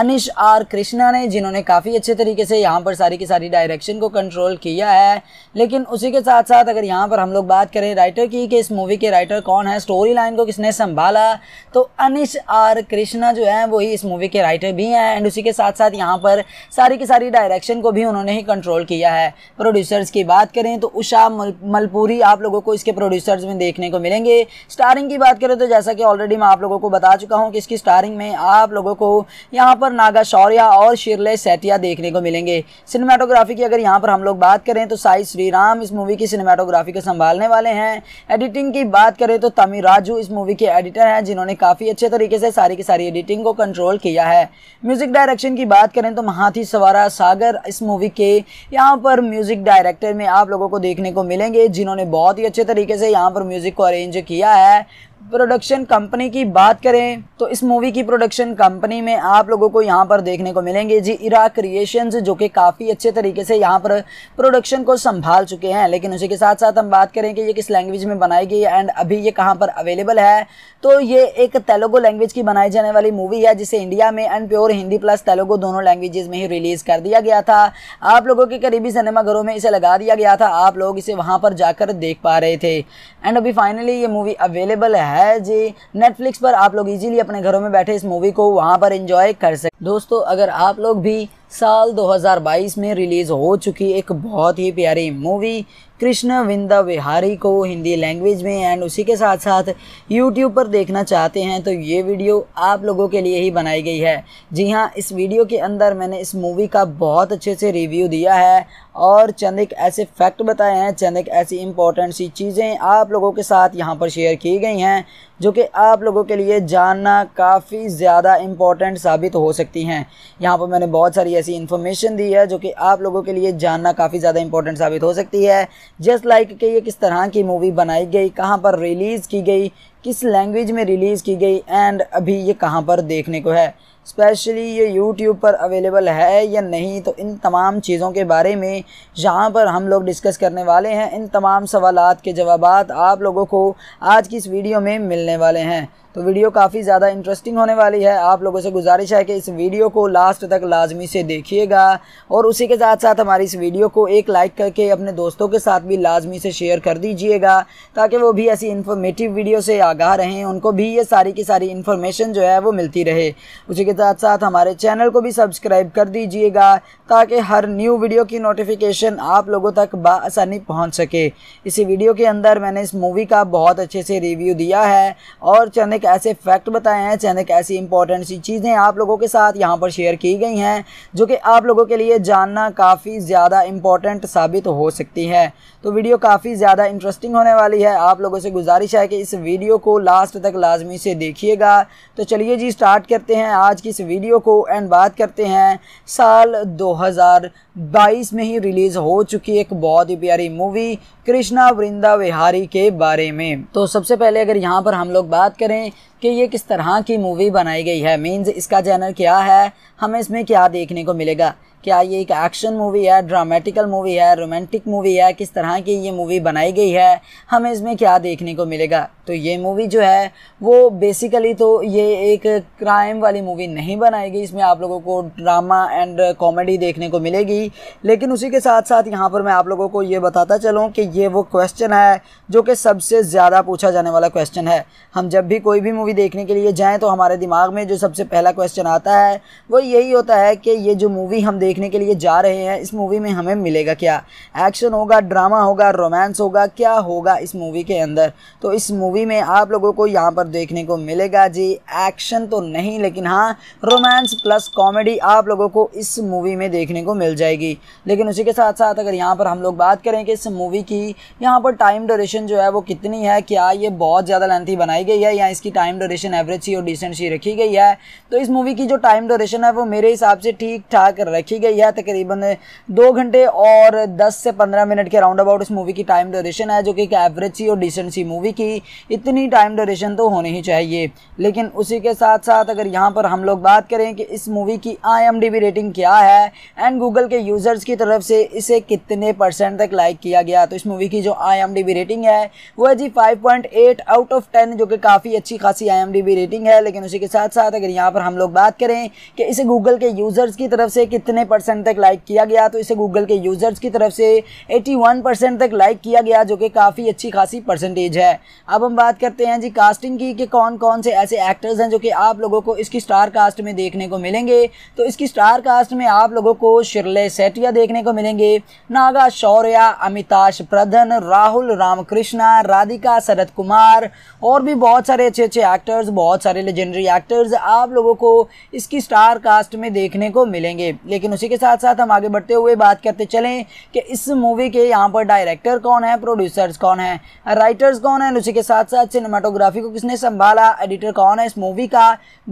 अनिश आर कृष्णा ने जिन्होंने काफ़ी अच्छे तरीके से यहाँ पर सारी की सारी डायरेक्शन को कंट्रोल किया है लेकिन उसी के साथ साथ अगर यहाँ पर हम लोग बात करें राइटर की कि इस मूवी के राइटर कौन है स्टोरी लाइन को किसने संभाला तो अनिश आर कृष्णा जो है वही इस मूवी के राइटर भी हैं एंड उसी के साथ साथ यहाँ पर सारी की सारी डायरेक्शन को भी उन्होंने ही कंट्रोल रोल किया है प्रोड्यूसर्स की बात करें तो उषा मलपुरी आप लोगों को इसके प्रोड्यूसर्स में देखने को मिलेंगे स्टारिंग की बात करें तो जैसा कि ऑलरेडी मैं आप लोगों को बता चुका हूँ कि इसकी स्टारिंग में आप लोगों को यहाँ पर नागा शौर्या और शिरले सेटिया देखने को मिलेंगे सिनेमाटोग्राफी की अगर यहाँ पर हम लोग बात करें तो साई श्रीराम इस मूवी की सिनेमाटोग्राफी को संभालने वाले हैं एडिटिंग की बात करें तो तमी राजू इस मूवी के एडिटर हैं जिन्होंने काफ़ी अच्छे तरीके से सारी की सारी एडिटिंग को कंट्रोल किया है म्यूजिक डायरेक्शन की बात करें तो महाथी सवारा सागर इस मूवी के यहाँ पर म्यूजिक डायरेक्टर में आप लोगों को देखने को मिलेंगे जिन्होंने बहुत ही अच्छे तरीके से यहाँ पर म्यूजिक को अरेंज किया है प्रोडक्शन कंपनी की बात करें तो इस मूवी की प्रोडक्शन कंपनी में आप लोगों को यहाँ पर देखने को मिलेंगे जी इरा क्रिएशंस जो कि काफ़ी अच्छे तरीके से यहाँ पर प्रोडक्शन को संभाल चुके हैं लेकिन उसी के साथ साथ हम बात करें कि ये किस लैंग्वेज में बनाई गई एंड अभी ये कहाँ पर अवेलेबल है तो ये एक तेलुगु लैंग्वेज की बनाई जाने वाली मूवी है जिसे इंडिया में and pure Hindi plus Telugu दोनों लैंग्वेजेज में ही रिलीज़ कर दिया गया था आप लोगों के करीबी सिनेमाघरों में इसे लगा दिया गया था आप लोग इसे वहाँ पर जाकर देख पा रहे थे एंड अभी फाइनली ये मूवी अवेलेबल है है जी नेटफ्लिक्स पर आप लोग इजीली अपने घरों में बैठे इस मूवी को वहां पर इंजॉय कर सकते दोस्तों अगर आप लोग भी साल 2022 में रिलीज़ हो चुकी एक बहुत ही प्यारी मूवी कृष्ण विंदा विहारी को हिंदी लैंग्वेज में एंड उसी के साथ साथ यूट्यूब पर देखना चाहते हैं तो ये वीडियो आप लोगों के लिए ही बनाई गई है जी हाँ इस वीडियो के अंदर मैंने इस मूवी का बहुत अच्छे से रिव्यू दिया है और चंद एक ऐसे फैक्ट बताए हैं चंद एक ऐसी इंपॉर्टेंट सी चीज़ें आप लोगों के साथ यहाँ पर शेयर की गई हैं जो कि आप लोगों के लिए जानना काफ़ी ज़्यादा इम्पॉर्टेंट साबित हो सकती हैं यहाँ पर मैंने बहुत सारी ऐसी इन्फॉर्मेशन दी है जो कि आप लोगों के लिए जानना काफ़ी ज़्यादा इम्पॉर्टेंट साबित हो सकती है जस्ट लाइक like कि ये किस तरह की मूवी बनाई गई कहाँ पर रिलीज़ की गई किस लैंग्वेज में रिलीज़ की गई एंड अभी ये कहाँ पर देखने को है स्पेशली ये यूट्यूब पर अवेलेबल है या नहीं तो इन तमाम चीज़ों के बारे में जहाँ पर हम लोग डिस्कस करने वाले हैं इन तमाम सवाल के जवाब आप लोगों को आज की इस वीडियो में मिलने वाले हैं तो वीडियो काफ़ी ज़्यादा इंटरेस्टिंग होने वाली है आप लोगों से गुजारिश है कि इस वीडियो को लास्ट तक लाजमी से देखिएगा और उसी के साथ साथ हमारी इस वीडियो को एक लाइक करके अपने दोस्तों के साथ भी लाजमी से शेयर कर दीजिएगा ताकि वो भी ऐसी इन्फॉर्मेटिव वीडियो से आगाह रहें उनको भी ये सारी की सारी इन्फॉर्मेशन जो है वो मिलती रहे उसी के साथ साथ हमारे चैनल को भी सब्सक्राइब कर दीजिएगा ताकि हर न्यू वीडियो की नोटिफिकेशन आप लोगों तक बसानी पहुँच सके इसी वीडियो के अंदर मैंने इस मूवी का बहुत अच्छे से रिव्यू दिया है और चने अचानक ऐसे फैक्ट बताए हैं अचानक ऐसी इंपॉर्टेंट सी चीज़ें आप लोगों के साथ यहाँ पर शेयर की गई हैं जो कि आप लोगों के लिए जानना काफ़ी ज़्यादा इंपॉर्टेंट साबित हो सकती है तो वीडियो काफ़ी ज़्यादा इंटरेस्टिंग होने वाली है आप लोगों से गुजारिश है कि इस वीडियो को लास्ट तक लाजमी से देखिएगा तो चलिए जी स्टार्ट करते हैं आज की इस वीडियो को एंड बात करते हैं साल 2022 में ही रिलीज़ हो चुकी एक बहुत ही प्यारी मूवी कृष्णा वृंदा विहारी के बारे में तो सबसे पहले अगर यहाँ पर हम लोग बात करें कि ये किस तरह की मूवी बनाई गई है मीन्स इसका जैनर क्या है हमें इसमें क्या देखने को मिलेगा क्या ये एक एक्शन मूवी है ड्रामेटिकल मूवी है रोमांटिक मूवी है किस तरह की ये मूवी बनाई गई है हमें इसमें क्या देखने को मिलेगा तो ये मूवी जो है वो बेसिकली तो ये एक क्राइम वाली मूवी नहीं बनाई गई इसमें आप लोगों को ड्रामा एंड कॉमेडी देखने को मिलेगी लेकिन उसी के साथ साथ यहाँ पर मैं आप लोगों को ये बताता चलूँ कि ये वो क्वेश्चन है जो कि सबसे ज़्यादा पूछा जाने वाला क्वेश्चन है हम जब भी कोई भी मूवी देखने के लिए जाएँ तो हमारे दिमाग में जो सबसे पहला क्वेश्चन आता है वो यही होता है कि ये जो मूवी हम देख देखने के लिए जा रहे हैं इस मूवी में हमें मिलेगा क्या एक्शन होगा ड्रामा होगा रोमांस होगा क्या होगा इस मूवी के अंदर तो इस मूवी में आप लोगों को यहाँ पर देखने को मिलेगा जी एक्शन तो नहीं लेकिन हाँ रोमांस प्लस कॉमेडी आप लोगों को इस मूवी में देखने को मिल जाएगी लेकिन उसी के साथ साथ अगर यहाँ पर हम लोग बात करें कि इस मूवी की यहाँ पर टाइम डोरेशन जो है वो कितनी है क्या ये बहुत ज़्यादा लेंथी बनाई गई है या इसकी टाइम डोरेशन एवरेज सी और डिसेंट सी रखी गई है तो इस मूवी की जो टाइम डोरेशन है वो मेरे हिसाब से ठीक ठाक रखी की गई है तकरीबन दो घंटे और दस से पंद्रह मिनट के राउंड अबाउट इस मूवी की टाइम ड्यूरेशन है जो कि एक एवरेज सी और डिसेंट सी मूवी की इतनी टाइम ड्यूरेशन तो होनी ही चाहिए लेकिन उसी के साथ साथ अगर यहाँ पर हम लोग बात करें कि इस मूवी की आई रेटिंग क्या है एंड गूगल के यूज़र्स की तरफ से इसे कितने परसेंट तक लाइक किया गया तो इस मूवी की जो आई रेटिंग है वो है जी फाइव आउट ऑफ टेन जो कि काफ़ी अच्छी खासी आई रेटिंग है लेकिन उसी के साथ साथ अगर यहाँ पर हम लोग बात करें कि इसे गूगल के यूज़र्स की तरफ से कितने परसेंट तक लाइक किया गया तो इसे गूगल के यूज़र्स की तरफ से 81 परसेंट तक लाइक किया गया जो कि काफ़ी अच्छी खासी परसेंटेज है अब हम बात करते हैं जी कास्टिंग की कि कौन कौन से ऐसे एक्टर्स हैं जो कि आप लोगों को इसकी स्टार कास्ट में देखने को मिलेंगे तो इसकी स्टार कास्ट में आप लोगों को शिरले सेटिया देखने को मिलेंगे नागा शौर्या अमिताश प्रधन राहुल रामकृष्णा राधिका शरद कुमार और भी बहुत सारे अच्छे अच्छे एक्टर्स बहुत सारे लेजेंडरी एक्टर्स आप लोगों को इसकी स्टार कास्ट में देखने को मिलेंगे लेकिन उसी के साथ साथ हम आगे बढ़ते हुए बात करते चलें कि इस मूवी के यहाँ पर डायरेक्टर कौन है प्रोड्यूसर्स कौन है राइटर्स कौन है उसी के साथ साथ सिनेमाटोग्राफी को किसने संभाला एडिटर कौन है इस मूवी का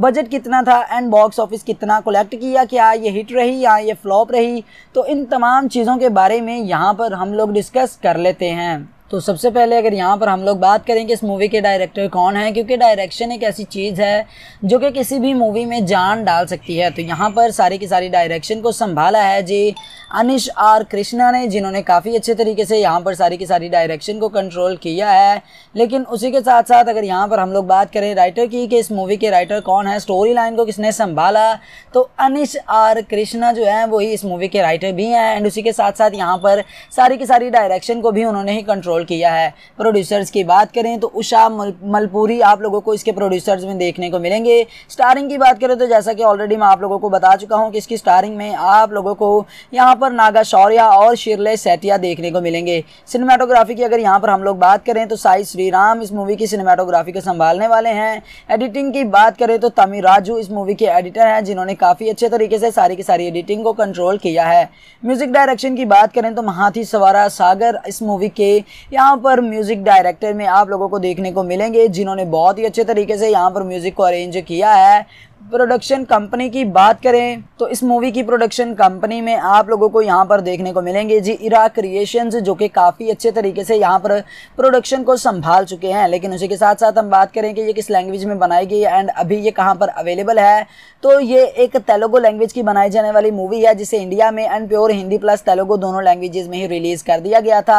बजट कितना था एंड बॉक्स ऑफिस कितना कलेक्ट किया क्या ये हिट रही या ये फ्लॉप रही तो इन तमाम चीज़ों के बारे में यहाँ पर हम लोग डिस्कस कर लेते हैं तो सबसे पहले अगर यहाँ पर हम लोग बात करें कि इस मूवी के डायरेक्टर कौन है क्योंकि डायरेक्शन एक ऐसी चीज़ है जो कि किसी भी मूवी में जान डाल सकती है तो यहाँ पर सारी की सारी डायरेक्शन को संभाला है जी अनिश आर कृष्णा ने जिन्होंने काफ़ी अच्छे तरीके से यहाँ पर सारी की सारी डायरेक्शन को कंट्रोल किया है लेकिन उसी के साथ साथ अगर यहाँ पर हम लोग बात करें राइटर की कि इस मूवी के राइटर कौन है स्टोरी लाइन को किसने संभाला तो अनिश आर कृष्णा जो है वही इस मूवी के राइटर भी हैं एंड उसी के साथ साथ यहाँ पर सारी की सारी डायरेक्शन को भी उन्होंने ही कंट्रोल कंट्रोल किया है प्रोड्यूसर्स की बात करें तो उषा मलपुरी आप लोगों को इसके प्रोड्यूसर्स में देखने को मिलेंगे स्टारिंग की बात करें तो जैसा कि ऑलरेडी मैं आप लोगों को बता चुका हूँ कि इसकी स्टारिंग में आप लोगों को यहाँ पर नागा शौर्या और शिरले सेटिया देखने को मिलेंगे सिनेमाटोग्राफी की अगर यहाँ पर हम लोग बात करें तो साई श्रीराम इस मूवी की सिनेमाटोग्राफी को संभालने वाले हैं एडिटिंग की बात करें तो तमी राजू इस मूवी के एडिटर हैं जिन्होंने काफ़ी अच्छे तरीके से सारी की सारी एडिटिंग को कंट्रोल किया है म्यूजिक डायरेक्शन की बात करें तो महाथी सवारा सागर इस मूवी के यहाँ पर म्यूज़िक डायरेक्टर में आप लोगों को देखने को मिलेंगे जिन्होंने बहुत ही अच्छे तरीके से यहाँ पर म्यूज़िक को अरेंज किया है प्रोडक्शन कंपनी की बात करें तो इस मूवी की प्रोडक्शन कंपनी में आप लोगों को यहाँ पर देखने को मिलेंगे जी इरा क्रिएशंस जो कि काफ़ी अच्छे तरीके से यहाँ पर प्रोडक्शन को संभाल चुके हैं लेकिन उसी के साथ साथ हम बात करें कि ये किस लैंग्वेज में बनाई गई एंड अभी ये कहाँ पर अवेलेबल है तो ये एक तेलुगु लैंग्वेज की बनाई जाने वाली मूवी है जिसे इंडिया में and pure Hindi plus Telugu दोनों लैंग्वेजेज में ही रिलीज़ कर दिया गया था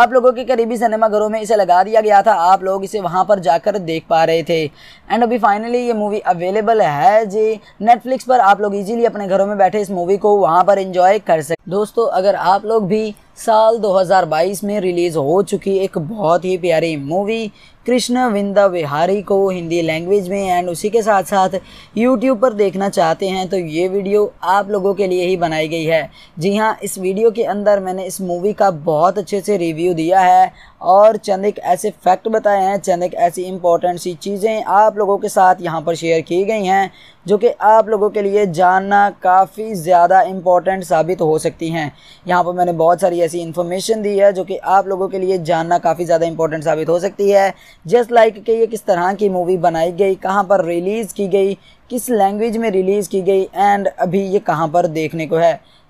आप लोगों के करीबी सिनेमाघरों में इसे लगा दिया गया था आप लोग इसे वहाँ पर जाकर देख पा रहे थे एंड अभी फाइनली ये मूवी अवेलेबल है है जी नेटफ्लिक्स पर आप लोग इजीली अपने घरों में बैठे इस मूवी को वहां पर इंजॉय कर सकते दोस्तों अगर आप लोग भी साल 2022 में रिलीज़ हो चुकी एक बहुत ही प्यारी मूवी कृष्ण विंदा विहारी को हिंदी लैंग्वेज में एंड उसी के साथ साथ यूट्यूब पर देखना चाहते हैं तो ये वीडियो आप लोगों के लिए ही बनाई गई है जी हाँ इस वीडियो के अंदर मैंने इस मूवी का बहुत अच्छे से रिव्यू दिया है और चंद एक ऐसे फैक्ट बताए हैं चंद एक ऐसी इंपॉर्टेंट सी चीज़ें आप लोगों के साथ यहाँ पर शेयर की गई हैं जो कि आप लोगों के लिए जानना काफ़ी ज़्यादा इम्पॉर्टेंट साबित हो सकती हैं यहाँ पर मैंने बहुत सारी ऐसी इन्फॉर्मेशन दी है जो कि आप लोगों के लिए जानना काफ़ी ज़्यादा इम्पॉर्टेंट साबित हो सकती है जस्ट लाइक like कि ये किस तरह की मूवी बनाई गई कहाँ पर रिलीज़ की गई किस लैंग्वेज में रिलीज़ की गई एंड अभी ये कहाँ पर देखने को है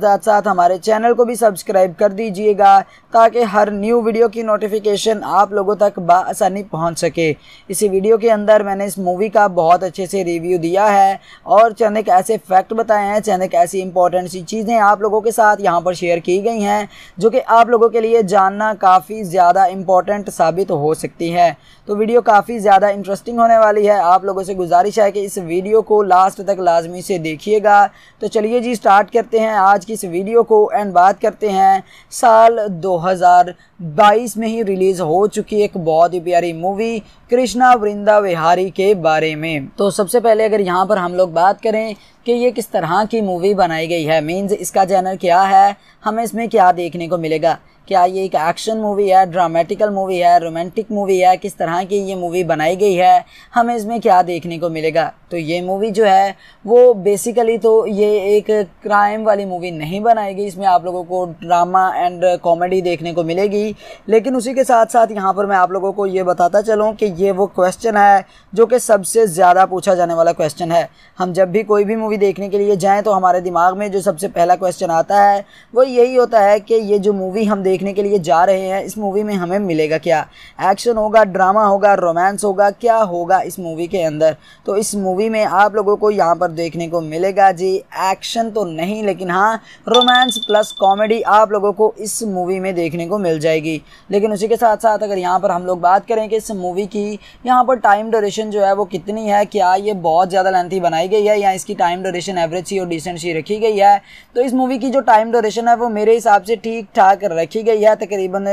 साथ साथ हमारे चैनल को भी सब्सक्राइब कर दीजिएगा ताकि हर न्यू वीडियो की नोटिफिकेशन आप लोगों तक बसानी पहुंच सके इसी वीडियो के अंदर मैंने इस मूवी का बहुत अच्छे से रिव्यू दिया है और चंद एक ऐसे फैक्ट बताए हैं चंद एक ऐसी इंपॉर्टेंट सी चीज़ें आप लोगों के साथ यहाँ पर शेयर की गई हैं जो कि आप लोगों के लिए जानना काफ़ी ज़्यादा इम्पॉर्टेंट साबित हो सकती है तो वीडियो काफ़ी ज़्यादा इंटरेस्टिंग होने वाली है आप लोगों से गुजारिश है कि इस वीडियो को लास्ट तक लाजमी से देखिएगा तो चलिए जी स्टार्ट करते हैं आज की इस वीडियो को एंड बात करते हैं साल 2022 में ही रिलीज़ हो चुकी एक बहुत ही प्यारी मूवी कृष्णा वृंदा विहारी के बारे में तो सबसे पहले अगर यहाँ पर हम लोग बात करें कि ये किस तरह की मूवी बनाई गई है मीन्स इसका जैनल क्या है हमें इसमें क्या देखने को मिलेगा क्या ये एक एक्शन मूवी है ड्रामेटिकल मूवी है रोमांटिक मूवी है किस तरह की ये मूवी बनाई गई है हमें इसमें क्या देखने को मिलेगा तो ये मूवी जो है वो बेसिकली तो ये एक क्राइम वाली मूवी नहीं बनाई गई इसमें आप लोगों को ड्रामा एंड कॉमेडी देखने को मिलेगी लेकिन उसी के साथ साथ यहाँ पर मैं आप लोगों को ये बताता चलूँ कि ये वो क्वेश्चन है जो कि सबसे ज़्यादा पूछा जाने वाला क्वेश्चन है हम जब भी कोई भी मूवी देखने के लिए जाएँ तो हमारे दिमाग में जो सबसे पहला क्वेश्चन आता है वो यही होता है कि ये जो मूवी हम देख देखने के लिए जा रहे हैं इस मूवी में हमें मिलेगा क्या एक्शन होगा ड्रामा होगा रोमांस होगा क्या होगा इस मूवी के अंदर तो इस मूवी में आप लोगों को यहाँ पर देखने को मिलेगा जी एक्शन तो नहीं लेकिन हाँ रोमांस प्लस कॉमेडी आप लोगों को इस मूवी में देखने को मिल जाएगी लेकिन उसी के साथ साथ अगर यहाँ पर हम लोग बात करें कि इस मूवी की यहाँ पर टाइम डोरेशन जो है वो कितनी है क्या ये बहुत ज़्यादा लेंथी बनाई गई है या इसकी टाइम डोरेशन एवरेज सी और डिसेंट सी रखी गई है तो इस मूवी की जो टाइम डोरेशन है वो मेरे हिसाब से ठीक ठाक रखी पूछी गई है तकरीबन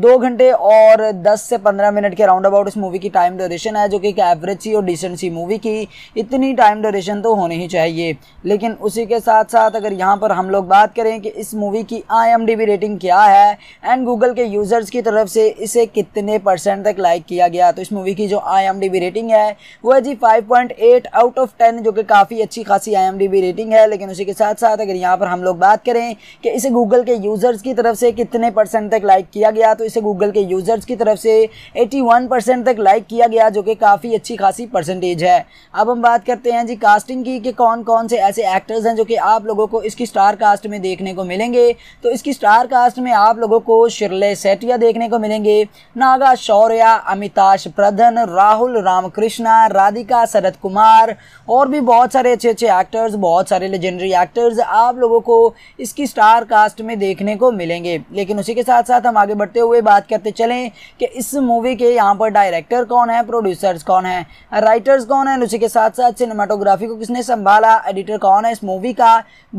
दो घंटे और दस से पंद्रह मिनट के राउंड अबाउट इस मूवी की टाइम ड्यूरेशन है जो कि एक एवरेज सी और डिसेंट सी मूवी की इतनी टाइम ड्यूरेशन तो होनी ही चाहिए लेकिन उसी के साथ साथ अगर यहाँ पर हम लोग बात करें कि इस मूवी की आई रेटिंग क्या है एंड गूगल के यूज़र्स की तरफ से इसे कितने परसेंट तक लाइक किया गया तो इस मूवी की जो आई रेटिंग है वो है जी फाइव आउट ऑफ टेन जो कि काफ़ी अच्छी खासी आई रेटिंग है लेकिन उसी के साथ साथ अगर यहाँ पर हम लोग बात करें कि इसे गूगल के यूज़र्स की तरफ से कितने परसेंट तक लाइक किया गया तो इसे गूगल के यूज़र्स की तरफ से 81 परसेंट तक लाइक किया गया जो कि काफ़ी अच्छी खासी परसेंटेज है अब हम बात करते हैं जी कास्टिंग की कि कौन कौन से ऐसे एक्टर्स हैं जो कि आप लोगों को इसकी स्टार कास्ट में देखने को मिलेंगे तो इसकी स्टार कास्ट में आप लोगों को शिरले सेटिया देखने को मिलेंगे नागा शौर्या अमिताश प्रधन राहुल रामकृष्णा राधिका शरद कुमार और भी बहुत सारे अच्छे अच्छे एक्टर्स बहुत सारे लेजेंडरी एक्टर्स आप लोगों को इसकी स्टार कास्ट में देखने को मिलेंगे लेकिन उसी के साथ साथ हम आगे बढ़ते हुए बात करते चलें कि इस मूवी के यहाँ पर डायरेक्टर कौन है प्रोड्यूसर्स कौन है राइटर्स कौन है उसी के साथ साथ सिनेमाटोग्राफी को किसने संभाला एडिटर कौन है इस मूवी का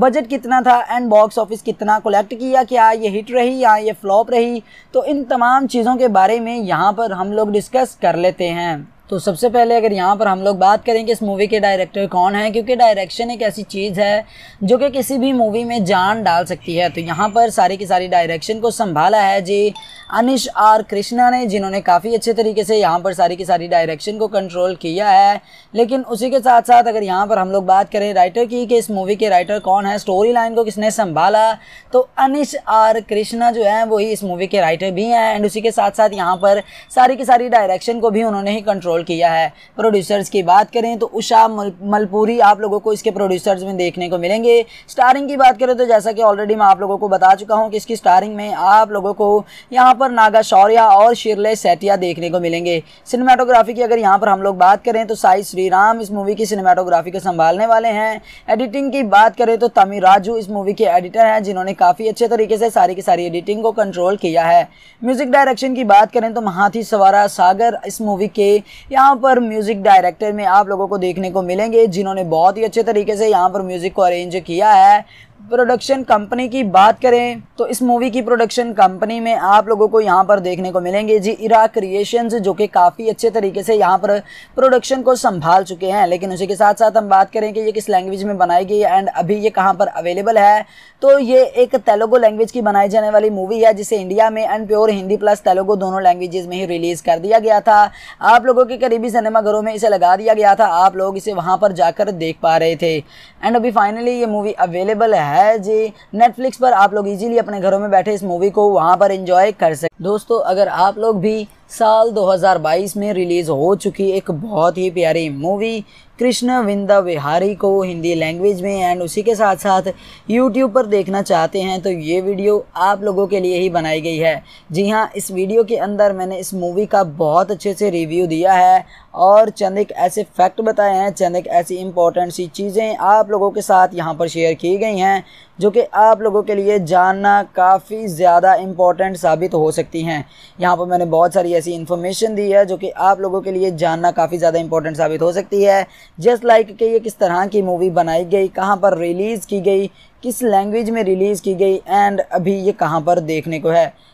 बजट कितना था एंड बॉक्स ऑफिस कितना कलेक्ट किया क्या ये हिट रही या ये फ्लॉप रही तो इन तमाम चीज़ों के बारे में यहाँ पर हम लोग डिस्कस कर लेते हैं तो सबसे पहले अगर यहाँ पर हम लोग बात करें कि इस मूवी के डायरेक्टर कौन है क्योंकि डायरेक्शन एक ऐसी चीज़ है जो कि किसी भी मूवी में जान डाल सकती है तो यहाँ पर सारी की सारी डायरेक्शन को संभाला है जी अनिश आर कृष्णा ने जिन्होंने काफ़ी अच्छे तरीके से यहाँ पर सारी की सारी डायरेक्शन को कंट्रोल किया है लेकिन उसी के साथ साथ अगर यहाँ पर हम लोग बात करें राइटर की कि इस मूवी के राइटर कौन है स्टोरी लाइन को किसने संभाला तो अनिश आर कृष्णा जो है वही इस मूवी के राइटर भी हैं एंड उसी के साथ साथ यहाँ पर सारी की सारी डायरेक्शन को भी उन्होंने ही कंट्रोल रोल किया है प्रोड्यूसर्स की बात करें तो उषा मलपुरी आप लोगों को इसके प्रोड्यूसर्स में देखने को मिलेंगे स्टारिंग की बात करें तो जैसा कि ऑलरेडी मैं आप लोगों को बता चुका हूँ कि इसकी स्टारिंग में आप लोगों को यहाँ पर नागा शौर्या और शिरले सेटिया देखने को मिलेंगे सिनेमाटोग्राफी की अगर यहाँ पर हम लोग बात करें तो साई श्रीराम इस मूवी की सिनेमाटोग्राफी को संभालने वाले हैं एडिटिंग की बात करें तो तमी राजू इस मूवी के एडिटर हैं जिन्होंने काफ़ी अच्छे तरीके से सारी की सारी एडिटिंग को कंट्रोल किया है म्यूजिक डायरेक्शन की बात करें तो महाथी सवारा सागर इस मूवी के यहाँ पर म्यूज़िक डायरेक्टर में आप लोगों को देखने को मिलेंगे जिन्होंने बहुत ही अच्छे तरीके से यहाँ पर म्यूज़िक को अरेंज किया है प्रोडक्शन कंपनी की बात करें तो इस मूवी की प्रोडक्शन कंपनी में आप लोगों को यहाँ पर देखने को मिलेंगे जी इरा क्रिएशंस जो कि काफ़ी अच्छे तरीके से यहाँ पर प्रोडक्शन को संभाल चुके हैं लेकिन उसी के साथ साथ हम बात करें कि ये किस लैंग्वेज में बनाई गई एंड अभी ये कहाँ पर अवेलेबल है तो ये एक तेलुगु लैंग्वेज की बनाई जाने वाली मूवी है जिसे इंडिया में and pure Hindi plus Telugu दोनों लैंग्वेजेज में ही रिलीज़ कर दिया गया था आप लोगों के करीबी सिनेमाघरों में इसे लगा दिया गया था आप लोग इसे वहाँ पर जाकर देख पा रहे थे एंड अभी फाइनली ये मूवी अवेलेबल है है जी नेटफ्लिक्स पर आप लोग इजीली अपने घरों में बैठे इस मूवी को वहां पर इंजॉय कर सकते दोस्तों अगर आप लोग भी साल 2022 में रिलीज़ हो चुकी एक बहुत ही प्यारी मूवी कृष्ण विंदा विहारी को हिंदी लैंग्वेज में एंड उसी के साथ साथ यूट्यूब पर देखना चाहते हैं तो ये वीडियो आप लोगों के लिए ही बनाई गई है जी हाँ इस वीडियो के अंदर मैंने इस मूवी का बहुत अच्छे से रिव्यू दिया है और चंद एक ऐसे फैक्ट बताए हैं चंद एक ऐसी इंपॉर्टेंट सी चीज़ें आप लोगों के साथ यहाँ पर शेयर की गई हैं जो कि आप लोगों के लिए जानना काफ़ी ज़्यादा इम्पॉर्टेंट साबित हो सकती हैं यहाँ पर मैंने बहुत सारी ऐसी इन्फॉर्मेशन दी है जो कि आप लोगों के लिए जानना काफ़ी ज़्यादा इम्पॉर्टेंट साबित हो सकती है जस्ट लाइक like कि ये किस तरह की मूवी बनाई गई कहाँ पर रिलीज़ की गई किस लैंग्वेज में रिलीज़ की गई एंड अभी ये कहाँ पर देखने को है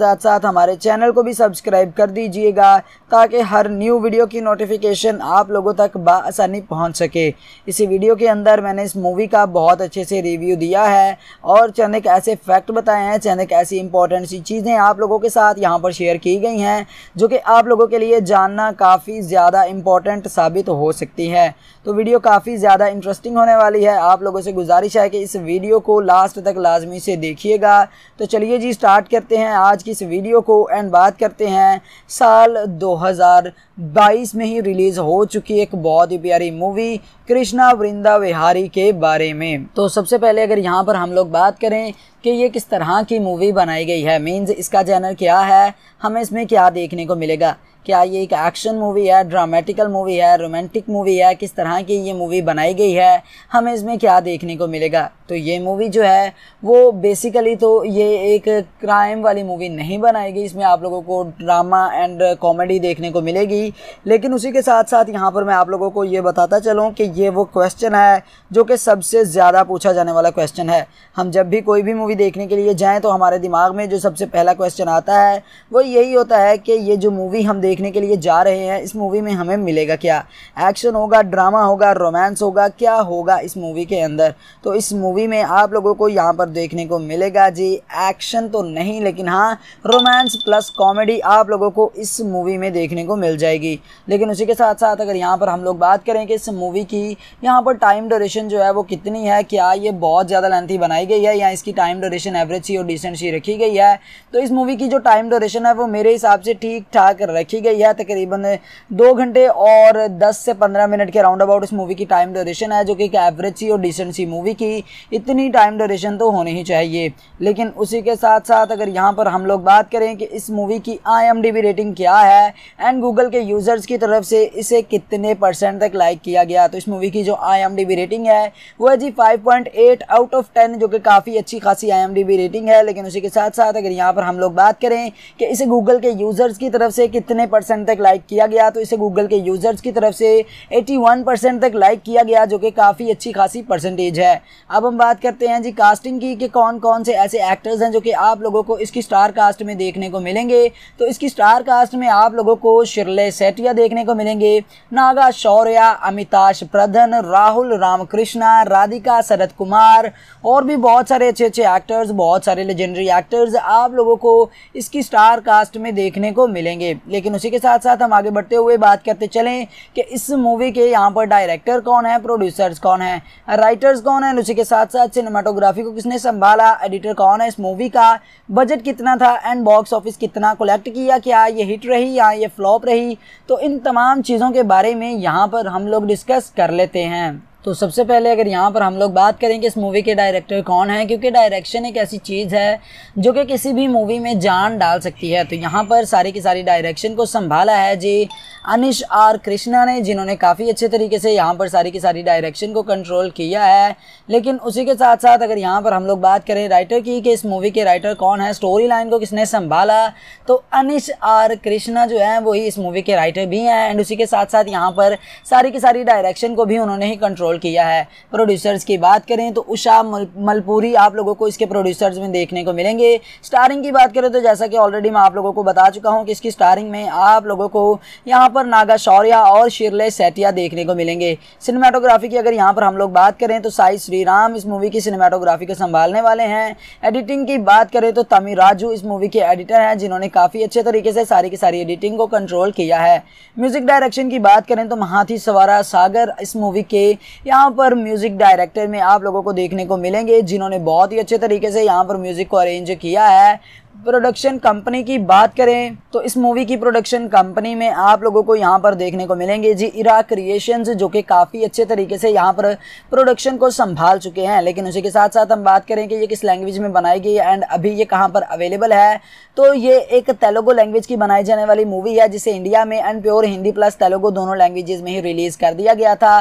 साथ साथ हमारे चैनल को भी सब्सक्राइब कर दीजिएगा ताकि हर न्यू वीडियो की नोटिफिकेशन आप लोगों तक बसानी पहुंच सके इसी वीडियो के अंदर मैंने इस मूवी का बहुत अच्छे से रिव्यू दिया है और चंद एक ऐसे फैक्ट बताए हैं चंद एक ऐसी इंपॉर्टेंट सी चीज़ें आप लोगों के साथ यहाँ पर शेयर की गई हैं जो कि आप लोगों के लिए जानना काफ़ी ज़्यादा इम्पॉर्टेंट साबित हो सकती है तो वीडियो काफ़ी ज़्यादा इंटरेस्टिंग होने वाली है आप लोगों से गुजारिश है कि इस वीडियो को लास्ट तक लाजमी से देखिएगा तो चलिए जी स्टार्ट करते हैं आज की इस वीडियो को एंड बात करते हैं साल 2022 में ही रिलीज़ हो चुकी एक बहुत ही प्यारी मूवी कृष्णा वृंदा विहारी के बारे में तो सबसे पहले अगर यहाँ पर हम लोग बात करें कि ये किस तरह की मूवी बनाई गई है मीन्स इसका चैनल क्या है हमें इसमें क्या देखने को मिलेगा क्या ये एक एक्शन मूवी है ड्रामेटिकल मूवी है रोमांटिक मूवी है किस तरह की ये मूवी बनाई गई है हमें इसमें क्या देखने को मिलेगा तो ये मूवी जो है वो बेसिकली तो ये एक क्राइम वाली मूवी नहीं बनाई गई इसमें आप लोगों को ड्रामा एंड कॉमेडी देखने को मिलेगी लेकिन उसी के साथ साथ यहाँ पर मैं आप लोगों को ये बताता चलूँ कि ये वो क्वेश्चन है जो कि सबसे ज़्यादा पूछा जाने वाला क्वेश्चन है हम जब भी कोई भी मूवी देखने के लिए जाएँ तो हमारे दिमाग में जो सबसे पहला क्वेश्चन आता है वो यही होता है कि ये जो मूवी हम देख देखने के लिए जा रहे हैं इस मूवी में हमें मिलेगा क्या एक्शन होगा ड्रामा होगा रोमांस होगा क्या होगा इस मूवी के अंदर तो इस मूवी में आप लोगों को यहाँ पर देखने को मिलेगा जी एक्शन तो नहीं लेकिन हाँ रोमांस प्लस कॉमेडी आप लोगों को इस मूवी में देखने को मिल जाएगी लेकिन उसी के साथ साथ अगर यहाँ पर हम लोग बात करें कि इस मूवी की यहाँ पर टाइम ड्यूरेशन जो है वो कितनी है क्या ये बहुत ज़्यादा लेंथी बनाई गई है या इसकी टाइम ड्यूरेशन एवरेज सी और डिसेंट सी रखी गई है तो इस मूवी की जो टाइम ड्यूरेशन है वो मेरे हिसाब से ठीक ठाक रखी है यह तकरीबन दो घंटे और दस से पंद्रह मिनट के राउंड अबाउट इस मूवी की टाइम ड्यूरेशन है जो कि एक एवरेज सी और डिसेंट सी मूवी की इतनी टाइम ड्यूरेशन तो होनी ही चाहिए लेकिन उसी के साथ साथ अगर यहाँ पर हम लोग बात करें कि इस मूवी की आई रेटिंग क्या है एंड गूगल के यूज़र्स की तरफ से इसे कितने परसेंट तक लाइक किया गया तो इस मूवी की जो आई रेटिंग है वो है जी फाइव आउट ऑफ टेन जो कि काफ़ी अच्छी खासी आई रेटिंग है लेकिन उसी के साथ साथ अगर यहाँ पर हम लोग बात करें कि इसे गूगल के यूज़र्स की तरफ से कितने परसेंट तक लाइक किया गया तो इसे गूगल के यूज़र्स की तरफ से 81 परसेंट तक लाइक किया गया जो कि काफ़ी अच्छी खासी परसेंटेज है अब हम बात करते हैं जी कास्टिंग की कि कौन कौन से ऐसे एक्टर्स हैं जो कि आप लोगों को इसकी स्टार कास्ट में देखने को मिलेंगे तो इसकी स्टार कास्ट में आप लोगों को शिरले सेटिया देखने को मिलेंगे नागा शौर्या अमिताश प्रधन राहुल रामकृष्णा राधिका शरद कुमार और भी बहुत सारे अच्छे अच्छे एक्टर्स बहुत सारे लेजेंडरी एक्टर्स आप लोगों को इसकी स्टार कास्ट में देखने को मिलेंगे लेकिन उसी के साथ साथ हम आगे बढ़ते हुए बात करते चलें कि इस मूवी के यहाँ पर डायरेक्टर कौन है प्रोड्यूसर्स कौन है राइटर्स कौन है उसी के साथ साथ सिनेमाटोग्राफी को किसने संभाला एडिटर कौन है इस मूवी का बजट कितना था एंड बॉक्स ऑफिस कितना कलेक्ट किया क्या ये हिट रही या ये फ्लॉप रही तो इन तमाम चीज़ों के बारे में यहाँ पर हम लोग डिस्कस कर लेते हैं तो सबसे पहले अगर यहाँ पर हम लोग बात करें कि इस मूवी के डायरेक्टर कौन है क्योंकि डायरेक्शन एक ऐसी चीज़ है जो कि किसी भी मूवी में जान डाल सकती है तो यहाँ पर सारी की सारी डायरेक्शन को संभाला है जी अनिश आर कृष्णा ने जिन्होंने काफ़ी अच्छे तरीके से यहाँ पर सारी की सारी डायरेक्शन को कंट्रोल किया है लेकिन उसी के साथ साथ अगर यहाँ पर हम लोग बात करें राइटर की कि इस मूवी के राइटर कौन है स्टोरी लाइन को किसने संभाला तो अनिश आर कृष्णा जो है वही इस मूवी के राइटर भी हैं एंड उसी के साथ साथ यहाँ पर सारी की सारी डायरेक्शन को भी उन्होंने ही कंट्रोल कंट्रोल किया है प्रोड्यूसर्स की बात करें तो उषा मलपुरी आप लोगों को इसके प्रोड्यूसर्स में देखने को मिलेंगे स्टारिंग की बात करें तो जैसा कि ऑलरेडी मैं आप लोगों को बता चुका हूँ कि इसकी स्टारिंग में आप लोगों को यहाँ पर नागा शौर्या और शिरले सैतिया देखने को मिलेंगे सिनेमाटोग्राफी की अगर यहाँ पर हम लोग बात करें तो साई श्रीराम इस मूवी की सिनेमाटोग्राफी को संभालने वाले हैं एडिटिंग की बात करें तो तमिर राजू इस मूवी के एडिटर हैं जिन्होंने काफ़ी अच्छे तरीके से सारी की सारी एडिटिंग को कंट्रोल किया है म्यूजिक डायरेक्शन की बात करें तो महाथी सवारा सागर इस मूवी के यहाँ पर म्यूज़िक डायरेक्टर में आप लोगों को देखने को मिलेंगे जिन्होंने बहुत ही अच्छे तरीके से यहाँ पर म्यूज़िक को अरेंज किया है प्रोडक्शन कंपनी की बात करें तो इस मूवी की प्रोडक्शन कंपनी में आप लोगों को यहाँ पर देखने को मिलेंगे जी इरा क्रिएशंस जो कि काफ़ी अच्छे तरीके से यहाँ पर प्रोडक्शन को संभाल चुके हैं लेकिन उसी के साथ साथ हम बात करें कि ये किस लैंग्वेज में बनाई गई है एंड अभी ये कहाँ पर अवेलेबल है तो ये एक तेलुगु लैंग्वेज की बनाई जाने वाली मूवी है जिसे इंडिया में and pure Hindi plus Telugu दोनों लैंग्वेजेज में ही रिलीज़ कर दिया गया था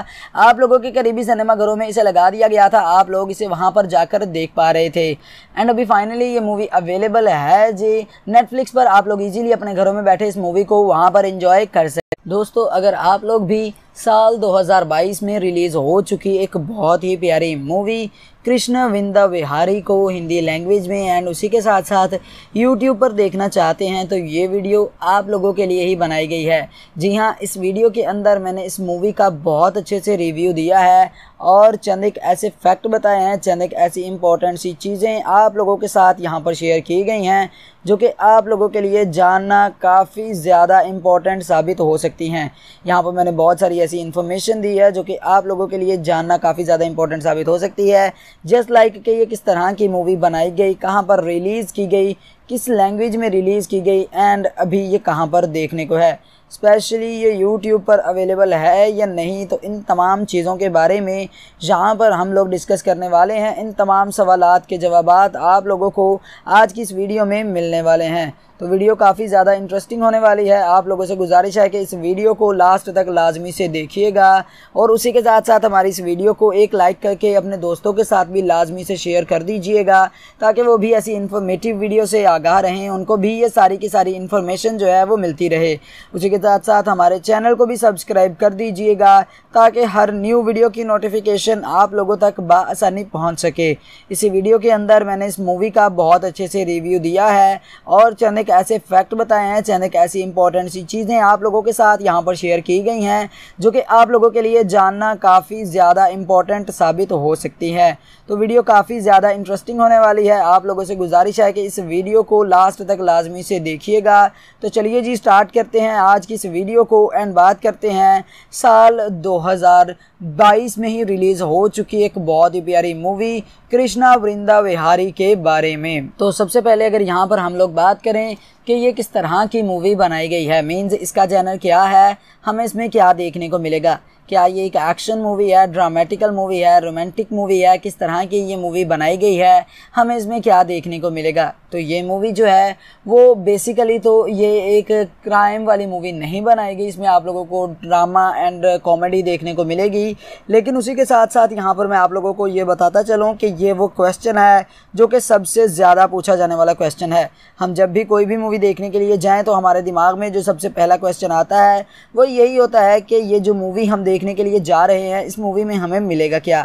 आप लोगों के करीबी सिनेमाघरों में इसे लगा दिया गया था आप लोग इसे वहाँ पर जाकर देख पा रहे थे एंड अभी फाइनली ये मूवी अवेलेबल है है जी नेटफ्लिक्स पर आप लोग इजीली अपने घरों में बैठे इस मूवी को वहां पर इंजॉय कर सकते दोस्तों अगर आप लोग भी साल 2022 में रिलीज़ हो चुकी एक बहुत ही प्यारी मूवी कृष्ण विंद विहारी को हिंदी लैंग्वेज में एंड उसी के साथ साथ यूट्यूब पर देखना चाहते हैं तो ये वीडियो आप लोगों के लिए ही बनाई गई है जी हाँ इस वीडियो के अंदर मैंने इस मूवी का बहुत अच्छे से रिव्यू दिया है और चंद एक ऐसे फैक्ट बताए हैं चंद एक ऐसी इंपॉर्टेंट सी चीज़ें आप लोगों के साथ यहाँ पर शेयर की गई हैं जो कि आप लोगों के लिए जानना काफ़ी ज़्यादा इम्पॉर्टेंट साबित हो सकती हैं यहाँ पर मैंने बहुत सारी ऐसी इन्फॉर्मेशन दी है जो कि आप लोगों के लिए जानना काफ़ी ज़्यादा इम्पॉर्टेंट साबित हो सकती है जस्ट लाइक कि ये किस तरह की मूवी बनाई गई कहाँ पर रिलीज़ की गई किस लैंग्वेज में रिलीज़ की गई एंड अभी ये कहाँ पर देखने को है स्पेशली ये यूट्यूब पर अवेलेबल है या नहीं तो इन तमाम चीज़ों के बारे में जहाँ पर हम लोग डिस्कस करने वाले हैं इन तमाम सवाल के जवाब आप लोगों को आज की इस वीडियो में मिलने वाले हैं तो वीडियो काफ़ी ज़्यादा इंटरेस्टिंग होने वाली है आप लोगों से गुजारिश है कि इस वीडियो को लास्ट तक लाजमी से देखिएगा और उसी के साथ साथ हमारी इस वीडियो को एक लाइक करके अपने दोस्तों के साथ भी लाजमी से शेयर कर दीजिएगा ताकि वो भी ऐसी इन्फॉर्मेटिव वीडियो से आगाह रहें उनको भी ये सारी की सारी इन्फॉर्मेशन जो है वो मिलती रहे उसी के साथ साथ हमारे चैनल को भी सब्सक्राइब कर दीजिएगा ताकि हर न्यू वीडियो की नोटिफिकेशन आप लोगों तक बसानी पहुँच सके इसी वीडियो के अंदर मैंने इस मूवी का बहुत अच्छे से रिव्यू दिया है और चने के ऐसे फैक्ट बताए हैं चंद ऐसी इंपॉर्टेंट सी चीज़ें आप लोगों के साथ यहाँ पर शेयर की गई हैं जो कि आप लोगों के लिए जानना काफ़ी ज़्यादा इंपॉर्टेंट साबित हो सकती है तो वीडियो काफ़ी ज़्यादा इंटरेस्टिंग होने वाली है आप लोगों से गुजारिश है कि इस वीडियो को लास्ट तक लाजमी से देखिएगा तो चलिए जी स्टार्ट करते हैं आज की इस वीडियो को एंड बात करते हैं साल दो 2022 में ही रिलीज हो चुकी एक बहुत ही प्यारी मूवी कृष्णा वृंदा विहारी के बारे में तो सबसे पहले अगर यहाँ पर हम लोग बात करें कि ये किस तरह की मूवी बनाई गई है मीन्स इसका जैनर क्या है हमें इसमें क्या देखने को मिलेगा क्या ये एक एक्शन मूवी है ड्रामेटिकल मूवी है रोमांटिक मूवी है किस तरह की ये मूवी बनाई गई है हमें इसमें क्या देखने को मिलेगा तो ये मूवी जो है वो बेसिकली तो ये एक क्राइम वाली मूवी नहीं बनाई गई इसमें आप लोगों को ड्रामा एंड कॉमेडी देखने को मिलेगी लेकिन उसी के साथ साथ यहाँ पर मैं आप लोगों को ये बताता चलूँ कि ये वो क्वेश्चन है जो कि सबसे ज़्यादा पूछा जाने वाला क्वेश्चन है हम जब भी कोई भी मूवी देखने के लिए जाएँ तो हमारे दिमाग में जो सबसे पहला क्वेश्चन आता है वो यही होता है कि ये जो मूवी हम देख देखने के लिए जा रहे हैं इस मूवी में हमें मिलेगा क्या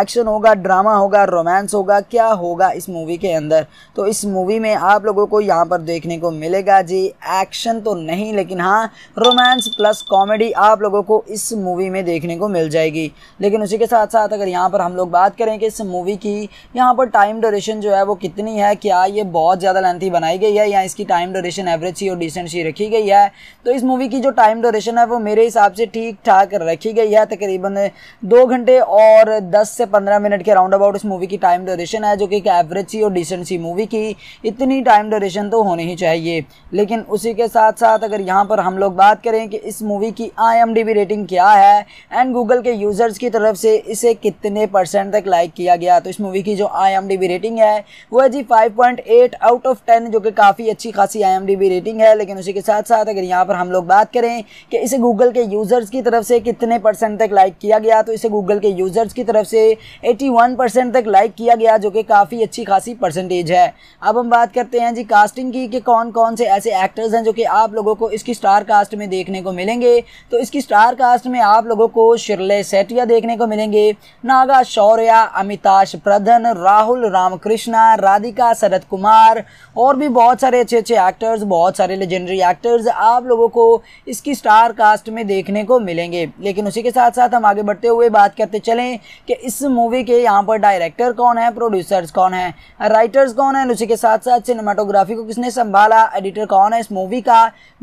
एक्शन होगा ड्रामा होगा रोमांस होगा क्या होगा इस मूवी के अंदर तो इस मूवी में आप लोगों को यहाँ पर देखने को मिलेगा जी एक्शन तो नहीं लेकिन हाँ रोमांस प्लस कॉमेडी आप लोगों को इस मूवी में देखने को मिल जाएगी लेकिन उसी के साथ साथ अगर यहाँ पर हम लोग बात करें कि इस मूवी की यहाँ पर टाइम डोरेशन जो है वो कितनी है क्या ये बहुत ज़्यादा लेंथी बनाई गई है या इसकी टाइम डोरेशन एवरेज सी और डिसेंट सी रखी गई है तो इस मूवी की जो टाइम डोरेशन है वो मेरे हिसाब से ठीक ठाक रखी गई है तकरीबन दो घंटे और दस से पंद्रह मिनट के राउंड अबाउट इस मूवी की टाइम ड्यूरेशन है जो कि एक एवरेज सी और डिसेंट सी मूवी की इतनी टाइम ड्यूरेशन तो होनी ही चाहिए लेकिन उसी के साथ साथ अगर यहाँ पर हम लोग बात करें कि इस मूवी की आई रेटिंग क्या है एंड गूगल के यूज़र्स की तरफ से इसे कितने परसेंट तक लाइक किया गया तो इस मूवी की जो आई रेटिंग है वो है जी फाइव आउट ऑफ टेन जो कि काफ़ी अच्छी खासी आई रेटिंग है लेकिन उसी के साथ साथ अगर यहाँ पर हम लोग बात करें कि इसे गूगल के यूज़र्स की तरफ से कितने परसेंट तक लाइक किया गया तो इसे गूगल के यूज़र्स की तरफ से 81 परसेंट तक लाइक किया गया जो कि काफ़ी अच्छी खासी परसेंटेज है अब हम बात करते हैं जी कास्टिंग की कि कौन कौन से ऐसे एक्टर्स हैं जो कि आप लोगों को इसकी स्टार कास्ट में देखने को मिलेंगे तो इसकी स्टार कास्ट में आप लोगों को शिरले सेटिया देखने को मिलेंगे नागा शौर्या अमिताश प्रधन राहुल रामकृष्णा राधिका शरद कुमार और भी बहुत सारे अच्छे अच्छे एक्टर्स बहुत सारे लेजेंडरी एक्टर्स आप लोगों को इसकी स्टार कास्ट में देखने को मिलेंगे लेकिन उसी के साथ साथ हम आगे बढ़ते हुए बात करते चलें कि इस मूवी के यहाँ पर डायरेक्टर कौन है प्रोड्यूसर्स कौन है राइटर्स कौन है उसी के साथ साथ सिनेमाटोग्राफी को किसने संभाला एडिटर कौन है इस मूवी का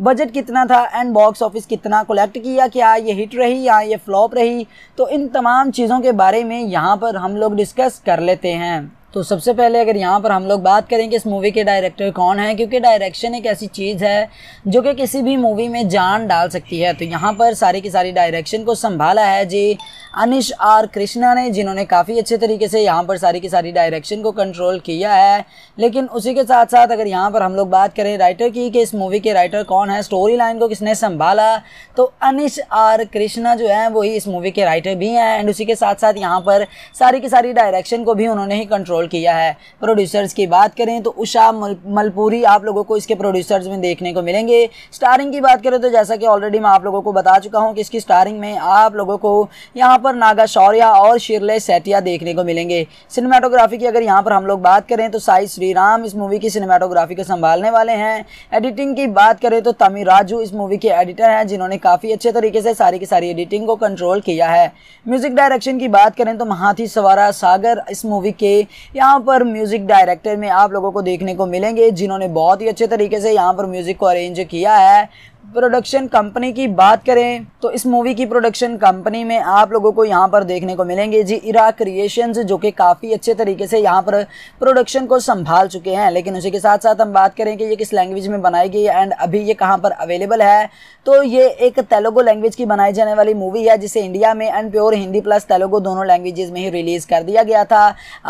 बजट कितना था एंड बॉक्स ऑफिस कितना कलेक्ट किया क्या ये हिट रही या ये फ्लॉप रही तो इन तमाम चीज़ों के बारे में यहाँ पर हम लोग डिस्कस कर लेते हैं तो सबसे पहले अगर यहाँ पर हम लोग बात करें कि इस मूवी के डायरेक्टर कौन है क्योंकि डायरेक्शन एक ऐसी चीज़ है जो कि किसी भी मूवी में जान डाल सकती है तो यहाँ पर सारी की सारी डायरेक्शन को संभाला है जी अनिश आर कृष्णा ने जिन्होंने काफ़ी अच्छे तरीके से यहाँ पर सारी की सारी डायरेक्शन को कंट्रोल किया है लेकिन उसी के साथ साथ अगर यहाँ पर हम लोग बात करें राइटर की कि इस मूवी के राइटर कौन है स्टोरी लाइन को किसने संभाला तो अनिश आर कृष्णा जो है वही इस मूवी के राइटर भी हैं एंड उसी के साथ साथ यहाँ पर सारी की सारी डायरेक्शन को भी उन्होंने ही कंट्रोल रोल किया है प्रोड्यूसर्स की बात करें तो उषा मलपुरी आप लोगों को इसके प्रोड्यूसर्स में देखने को मिलेंगे स्टारिंग की बात करें तो जैसा कि ऑलरेडी मैं आप लोगों को बता चुका हूँ कि इसकी स्टारिंग में आप लोगों को यहाँ पर नागा शौर्या और शिरले सेटिया देखने को मिलेंगे सिनेमाटोग्राफी की अगर यहाँ पर हम लोग बात करें तो साई श्रीराम इस मूवी की सिनेमाटोग्राफी को संभालने वाले हैं एडिटिंग की बात करें तो तमी राजू इस मूवी के एडिटर हैं जिन्होंने काफ़ी अच्छे तरीके से सारी की सारी एडिटिंग को कंट्रोल किया है म्यूजिक डायरेक्शन की बात करें तो महाथी सवारा सागर इस मूवी के यहाँ पर म्यूज़िक डायरेक्टर में आप लोगों को देखने को मिलेंगे जिन्होंने बहुत ही अच्छे तरीके से यहाँ पर म्यूज़िक को अरेंज किया है प्रोडक्शन कंपनी की बात करें तो इस मूवी की प्रोडक्शन कंपनी में आप लोगों को यहाँ पर देखने को मिलेंगे जी इरा क्रिएशंस जो कि काफ़ी अच्छे तरीके से यहाँ पर प्रोडक्शन को संभाल चुके हैं लेकिन उसी के साथ साथ हम बात करें कि ये किस लैंग्वेज में बनाई गई एंड अभी ये कहाँ पर अवेलेबल है तो ये एक तेलुगु लैंग्वेज की बनाई जाने वाली मूवी है जिसे इंडिया में and pure Hindi plus Telugu दोनों लैंग्वेजेज में ही रिलीज़ कर दिया गया था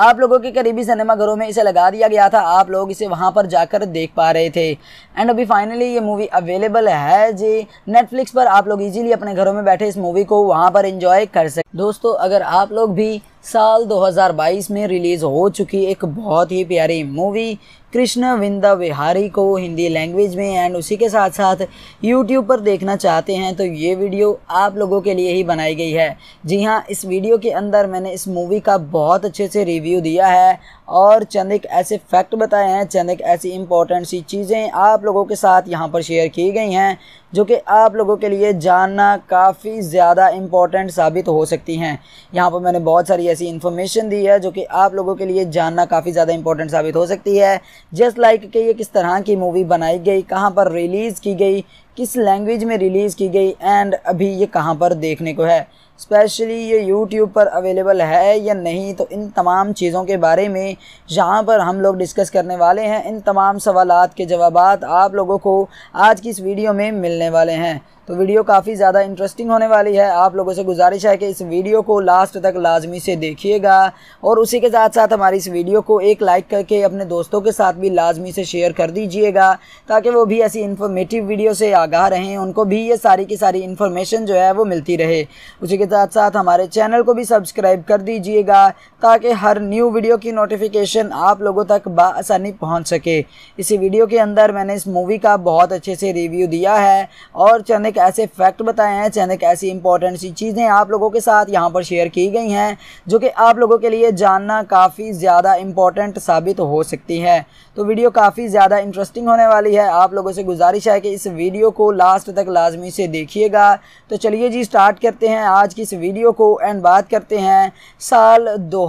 आप लोगों के करीबी सिनेमाघरों में इसे लगा दिया गया था आप लोग इसे वहाँ पर जाकर देख पा रहे थे एंड अभी फाइनली ये मूवी अवेलेबल है है जी नेटफ्लिक्स पर आप लोग इजीली अपने घरों में बैठे इस मूवी को वहां पर एंजॉय कर सकते दोस्तों अगर आप लोग भी साल 2022 में रिलीज़ हो चुकी एक बहुत ही प्यारी मूवी कृष्ण विंदा विहारी को हिंदी लैंग्वेज में एंड उसी के साथ साथ यूट्यूब पर देखना चाहते हैं तो ये वीडियो आप लोगों के लिए ही बनाई गई है जी हाँ इस वीडियो के अंदर मैंने इस मूवी का बहुत अच्छे से रिव्यू दिया है और चंद एक ऐसे फैक्ट बताए हैं चंद एक ऐसी इंपॉर्टेंट सी चीज़ें आप लोगों के साथ यहाँ पर शेयर की गई हैं जो कि आप लोगों के लिए जानना काफ़ी ज़्यादा इम्पॉर्टेंट साबित हो सकती हैं यहाँ पर मैंने बहुत सारी ऐसी इन्फॉर्मेशन दी है जो कि आप लोगों के लिए जानना काफ़ी ज़्यादा इम्पॉर्टेंट साबित हो सकती है जस्ट लाइक कि ये किस तरह की मूवी बनाई गई कहाँ पर रिलीज़ की गई किस लैंग्वेज में रिलीज़ की गई एंड अभी ये कहाँ पर देखने को है स्पेशली ये यूट्यूब पर अवेलेबल है या नहीं तो इन तमाम चीज़ों के बारे में यहाँ पर हम लोग डिस्कस करने वाले हैं इन तमाम सवाल के जवाब आप लोगों को आज की इस वीडियो में मिलने वाले हैं तो वीडियो काफ़ी ज़्यादा इंटरेस्टिंग होने वाली है आप लोगों से गुजारिश है कि इस वीडियो को लास्ट तक लाजमी से देखिएगा और उसी के साथ साथ हमारी इस वीडियो को एक लाइक करके अपने दोस्तों के साथ भी लाजमी से शेयर कर दीजिएगा ताकि वो भी ऐसी इन्फॉर्मेटिव वीडियो से आगाह रहें उनको भी ये सारी की सारी इन्फॉर्मेशन जो है वो मिलती रहे उसी के साथ साथ हमारे चैनल को भी सब्सक्राइब कर दीजिएगा ताकि हर न्यू वीडियो की नोटिफिकेशन आप लोगों तक बसानी पहुँच सके इसी वीडियो के अंदर मैंने इस मूवी का बहुत अच्छे से रिव्यू दिया है और चंद ऐसे फैक्ट बताए हैं चंद ऐसी इंपॉर्टेंट सी चीज़ें आप लोगों के साथ यहाँ पर शेयर की गई हैं जो कि आप लोगों के लिए जानना काफ़ी ज़्यादा इंपॉर्टेंट साबित हो सकती है तो वीडियो काफ़ी ज़्यादा इंटरेस्टिंग होने वाली है आप लोगों से गुजारिश है कि इस वीडियो को लास्ट तक लाजमी से देखिएगा तो चलिए जी स्टार्ट करते हैं आज की इस वीडियो को एंड बात करते हैं साल दो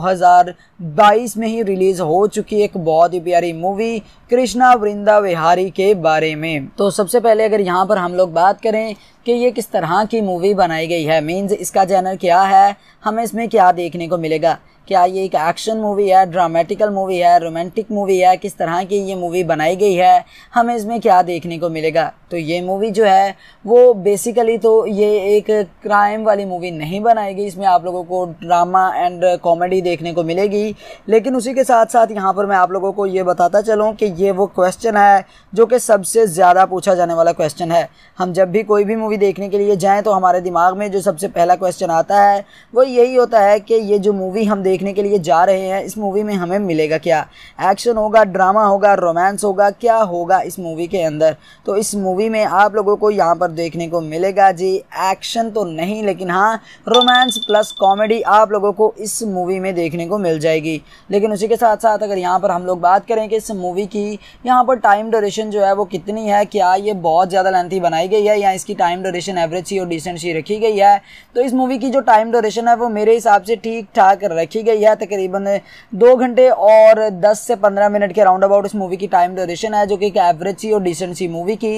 2022 में ही रिलीज हो चुकी एक बहुत ही प्यारी मूवी कृष्णा वृंदा विहारी के बारे में तो सबसे पहले अगर यहाँ पर हम लोग बात करें कि ये किस तरह की मूवी बनाई गई है मीन्स इसका जैनर क्या है हमें इसमें क्या देखने को मिलेगा क्या ये एक एक्शन मूवी है ड्रामेटिकल मूवी है रोमांटिक मूवी है किस तरह की ये मूवी बनाई गई है हमें इसमें क्या देखने को मिलेगा तो ये मूवी जो है वो बेसिकली तो ये एक क्राइम वाली मूवी नहीं बनाई गई इसमें आप लोगों को ड्रामा एंड कॉमेडी देखने को मिलेगी लेकिन उसी के साथ साथ यहाँ पर मैं आप लोगों को ये बताता चलूँ कि ये वो क्वेश्चन है जो कि सबसे ज़्यादा पूछा जाने वाला क्वेश्चन है हम जब भी कोई भी मूवी देखने के लिए जाएँ तो हमारे दिमाग में जो सबसे पहला क्वेश्चन आता है वो यही होता है कि ये जो मूवी हम देख देखने के लिए जा रहे हैं इस मूवी में हमें मिलेगा क्या एक्शन होगा ड्रामा होगा रोमांस होगा क्या होगा इस मूवी के अंदर तो इस मूवी में आप लोगों को यहाँ पर देखने को मिलेगा जी एक्शन तो नहीं लेकिन हाँ रोमांस प्लस कॉमेडी आप लोगों को इस मूवी में देखने को मिल जाएगी लेकिन उसी के साथ साथ अगर यहाँ पर हम लोग बात करें कि इस मूवी की यहाँ पर टाइम ड्यूरेशन जो है वो कितनी है क्या ये बहुत ज़्यादा लेंथी बनाई गई है या इसकी टाइम डोरेशन एवरेज सी और डिसेंट सी रखी गई है तो इस मूवी की जो टाइम डोरेशन है वो मेरे हिसाब से ठीक ठाक रखी की गई है तकरीबन दो घंटे और दस से पंद्रह मिनट के राउंड अबाउट इस मूवी की टाइम ड्यूरेशन है जो कि एक एवरेज सी और डिसेंट सी मूवी की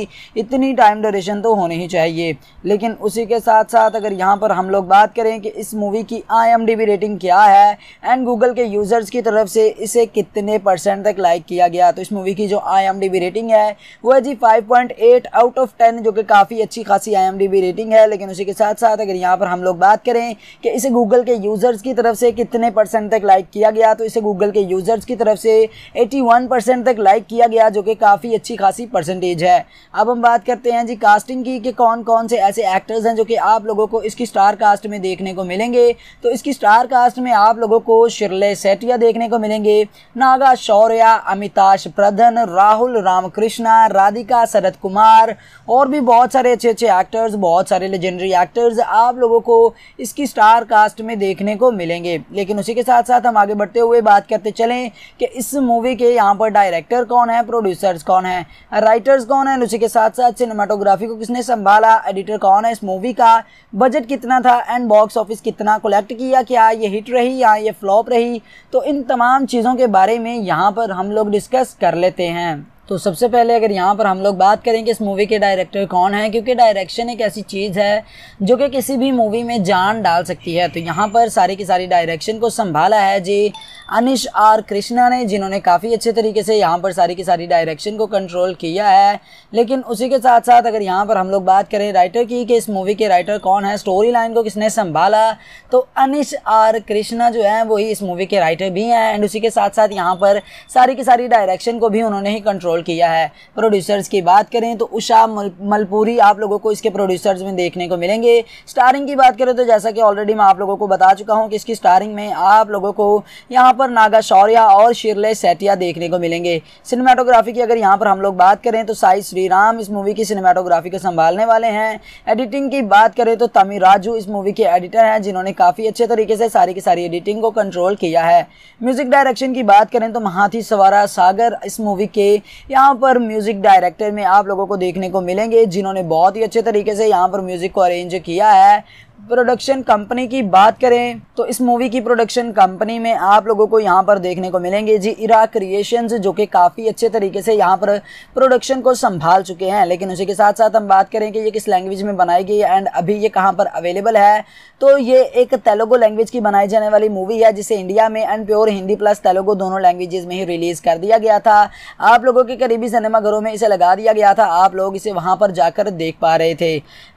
इतनी टाइम ड्यूरेशन तो होनी ही चाहिए लेकिन उसी के साथ साथ अगर यहाँ पर हम लोग बात करें कि इस मूवी की आई रेटिंग क्या है एंड गूगल के यूज़र्स की तरफ से इसे कितने परसेंट तक लाइक किया गया तो इस मूवी की जो आई रेटिंग है वो है जी फाइव आउट ऑफ टेन जो कि काफ़ी अच्छी खासी आई रेटिंग है लेकिन उसी के साथ साथ अगर यहाँ पर हम लोग बात करें कि इसे गूगल के यूज़र्स की तरफ से कितने परसेंट तक लाइक किया गया तो इसे गूगल के यूज़र्स की तरफ से 81 परसेंट तक लाइक किया गया जो कि काफ़ी अच्छी खासी परसेंटेज है अब हम बात करते हैं जी कास्टिंग की कि कौन कौन से ऐसे एक्टर्स हैं जो कि आप लोगों को इसकी स्टार कास्ट में देखने को मिलेंगे तो इसकी स्टार कास्ट में आप लोगों को शिरले सेटिया देखने को मिलेंगे नागा शौर्या अमिताश प्रधन राहुल रामकृष्णा राधिका शरद कुमार और भी बहुत सारे अच्छे अच्छे एक्टर्स बहुत सारे लेजेंडरी एक्टर्स आप लोगों को इसकी स्टार कास्ट में देखने को मिलेंगे लेकिन उसी के साथ साथ हम आगे बढ़ते हुए बात करते चलें कि इस मूवी के यहाँ पर डायरेक्टर कौन है प्रोड्यूसर्स कौन है राइटर्स कौन है उसी के साथ साथ सिनेमाटोग्राफी को किसने संभाला एडिटर कौन है इस मूवी का बजट कितना था एंड बॉक्स ऑफिस कितना कलेक्ट किया क्या ये हिट रही या ये फ्लॉप रही तो इन तमाम चीज़ों के बारे में यहाँ पर हम लोग डिस्कस कर लेते हैं तो सबसे पहले अगर यहाँ पर हम लोग बात करें कि इस मूवी के डायरेक्टर कौन है क्योंकि डायरेक्शन एक ऐसी चीज़ है जो कि किसी भी मूवी में जान डाल सकती है तो यहाँ पर सारी की सारी डायरेक्शन को संभाला है जी अनिश आर कृष्णा ने जिन्होंने काफ़ी अच्छे तरीके से यहाँ पर सारी की सारी डायरेक्शन को कंट्रोल किया है लेकिन उसी के साथ साथ अगर यहाँ पर हम लोग बात करें राइटर की कि इस मूवी के राइटर कौन है स्टोरी लाइन को किसने संभाला तो अनिश आर कृष्णा जो है वही इस मूवी के राइटर भी हैं एंड उसी के साथ साथ यहाँ पर सारी की सारी डायरेक्शन को भी उन्होंने ही कंट्रोल कंट्रोल किया है प्रोड्यूसर्स की बात करें तो उषा मलपुरी आप लोगों को इसके प्रोड्यूसर्स में देखने को मिलेंगे स्टारिंग की बात करें तो जैसा कि ऑलरेडी मैं आप लोगों को बता चुका हूँ कि इसकी स्टारिंग में आप लोगों को यहाँ पर नागा शौर्य और शिरले सेटिया देखने को मिलेंगे सिनेमाटोग्राफी की अगर यहाँ पर हम लोग बात करें तो साई श्रीराम इस मूवी की सिनेमाटोग्राफी को संभालने वाले हैं एडिटिंग की बात करें तो तमी राजू इस मूवी के एडिटर हैं जिन्होंने काफ़ी अच्छे तरीके से सारी की सारी एडिटिंग को कंट्रोल किया है म्यूजिक डायरेक्शन की बात करें तो महाथी सवारा सागर इस मूवी के यहाँ पर म्यूज़िक डायरेक्टर में आप लोगों को देखने को मिलेंगे जिन्होंने बहुत ही अच्छे तरीके से यहाँ पर म्यूज़िक को अरेंज किया है प्रोडक्शन कंपनी की बात करें तो इस मूवी की प्रोडक्शन कंपनी में आप लोगों को यहाँ पर देखने को मिलेंगे जी इरा क्रिएशंस जो कि काफ़ी अच्छे तरीके से यहाँ पर प्रोडक्शन को संभाल चुके हैं लेकिन उसी के साथ साथ हम बात करें कि ये किस लैंग्वेज में बनाई गई एंड अभी ये कहाँ पर अवेलेबल है तो ये एक तेलुगु लैंग्वेज की बनाई जाने वाली मूवी है जिसे इंडिया में and pure Hindi plus Telugu दोनों लैंग्वेजेज में ही रिलीज़ कर दिया गया था आप लोगों के करीबी सिनेमाघरों में इसे लगा दिया गया था आप लोग इसे वहाँ पर जाकर देख पा रहे थे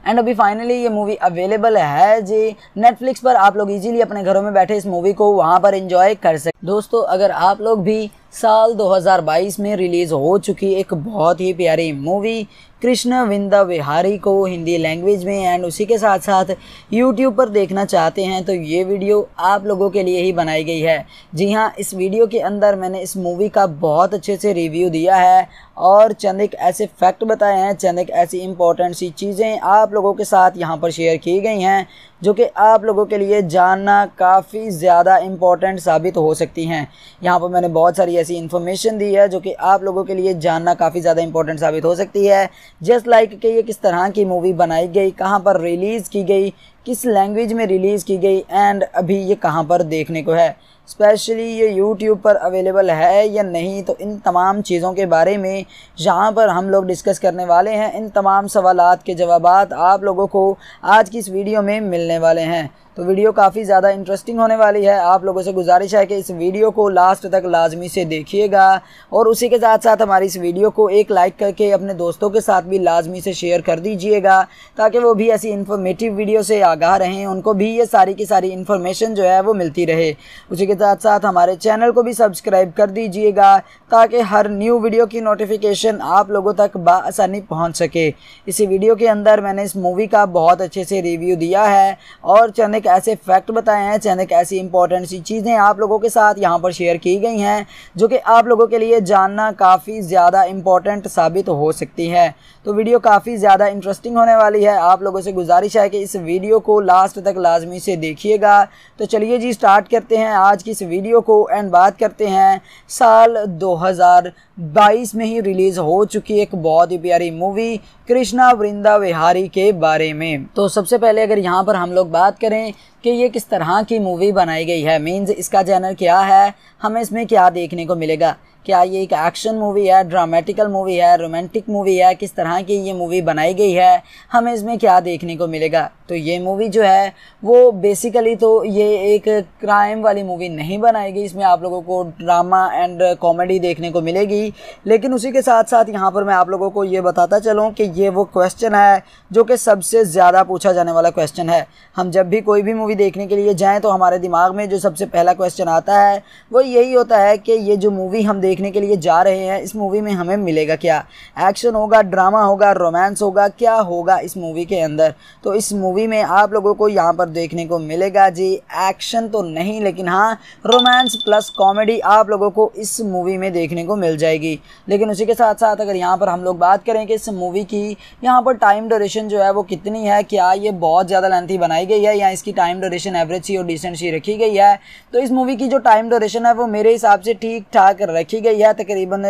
एंड अभी फाइनली ये मूवी अवेलेबल है जी नेटफ्लिक्स पर आप लोग इजीली अपने घरों में बैठे इस मूवी को वहाँ पर इंजॉय कर सकते दोस्तों अगर आप लोग भी साल 2022 में रिलीज़ हो चुकी एक बहुत ही प्यारी मूवी कृष्ण विंदा विहारी को हिंदी लैंग्वेज में एंड उसी के साथ साथ यूट्यूब पर देखना चाहते हैं तो ये वीडियो आप लोगों के लिए ही बनाई गई है जी हाँ इस वीडियो के अंदर मैंने इस मूवी का बहुत अच्छे से रिव्यू दिया है और चंद एक ऐसे फैक्ट बताए हैं चंद एक ऐसी इंपॉर्टेंट सी चीज़ें आप लोगों के साथ यहाँ पर शेयर की गई हैं जो कि आप लोगों के लिए जानना काफ़ी ज़्यादा इम्पॉर्टेंट साबित हो सकती हैं यहाँ पर मैंने बहुत सारी ऐसी इन्फॉर्मेशन दी है जो कि आप लोगों के लिए जानना काफ़ी ज़्यादा इम्पॉर्टेंट साबित हो सकती है जस्ट लाइक like कि ये किस तरह की मूवी बनाई गई कहाँ पर रिलीज़ की गई किस लैंग्वेज में रिलीज़ की गई एंड अभी ये कहाँ पर देखने को है स्पेशली ये यूट्यूब पर अवेलेबल है या नहीं तो इन तमाम चीज़ों के बारे में यहाँ पर हम लोग डिस्कस करने वाले हैं इन तमाम सवाल के जवाब आप लोगों को आज की इस वीडियो में मिलने वाले हैं तो वीडियो काफ़ी ज़्यादा इंटरेस्टिंग होने वाली है आप लोगों से गुजारिश है कि इस वीडियो को लास्ट तक लाजमी से देखिएगा और उसी के साथ साथ हमारी इस वीडियो को एक लाइक करके अपने दोस्तों के साथ भी लाजमी से शेयर कर दीजिएगा ताकि वो भी ऐसी इन्फॉर्मेटिव वीडियो से आगाह रहें उनको भी ये सारी की सारी इन्फॉर्मेशन जो है वो मिलती रहे उसी के साथ साथ हमारे चैनल को भी सब्सक्राइब कर दीजिएगा ताकि हर न्यू वीडियो की नोटिफिकेशन आप लोगों तक बसानी पहुँच सके इसी वीडियो के अंदर मैंने इस मूवी का बहुत अच्छे से रिव्यू दिया है और चंद ऐसे फैक्ट बताए हैं चंद ऐसी इंपॉर्टेंट सी चीज़ें आप लोगों के साथ यहाँ पर शेयर की गई हैं जो कि आप लोगों के लिए जानना काफ़ी ज़्यादा इंपॉर्टेंट साबित हो सकती है तो वीडियो काफ़ी ज़्यादा इंटरेस्टिंग होने वाली है आप लोगों से गुजारिश है कि इस वीडियो को लास्ट तक लाजमी से देखिएगा तो चलिए जी स्टार्ट करते हैं आज की इस वीडियो को एंड बात करते हैं साल दो 2022 में ही रिलीज हो चुकी एक बहुत ही प्यारी मूवी कृष्णा वृंदा विहारी के बारे में तो सबसे पहले अगर यहाँ पर हम लोग बात करें कि ये किस तरह की मूवी बनाई गई है मीन्स इसका जैनर क्या है हमें इसमें क्या देखने को मिलेगा क्या ये एक एक्शन मूवी है ड्रामेटिकल मूवी है रोमांटिक मूवी है किस तरह की ये मूवी बनाई गई है हमें इसमें क्या देखने को मिलेगा तो ये मूवी जो है वो बेसिकली तो ये एक क्राइम वाली मूवी नहीं बनाई गई इसमें आप लोगों को ड्रामा एंड कॉमेडी देखने को मिलेगी लेकिन उसी के साथ साथ यहाँ पर मैं आप लोगों को ये बताता चलूँ कि ये वो क्वेश्चन है जो कि सबसे ज़्यादा पूछा जाने वाला क्वेश्चन है हम जब भी कोई भी मूवी देखने के लिए जाएँ तो हमारे दिमाग में जो सबसे पहला क्वेश्चन आता है वो यही होता है कि ये जो मूवी हम देख देखने के लिए जा रहे हैं इस मूवी में हमें मिलेगा क्या एक्शन होगा ड्रामा होगा रोमांस होगा क्या होगा इस मूवी के अंदर तो इस मूवी में आप लोगों को यहाँ पर देखने को मिलेगा जी एक्शन तो नहीं लेकिन हाँ रोमांस प्लस कॉमेडी आप लोगों को इस मूवी में देखने को मिल जाएगी लेकिन उसी के साथ साथ अगर यहाँ पर हम लोग बात करें कि इस मूवी की यहाँ पर टाइम डोरेशन जो है वो कितनी है क्या ये बहुत ज़्यादा लेंथी बनाई गई है या इसकी टाइम डोरेशन एवरेज सी और डिसेंट सी रखी गई है तो इस मूवी की जो टाइम डोरेशन है वो मेरे हिसाब से ठीक ठाक रखी गई है यह तकरीबन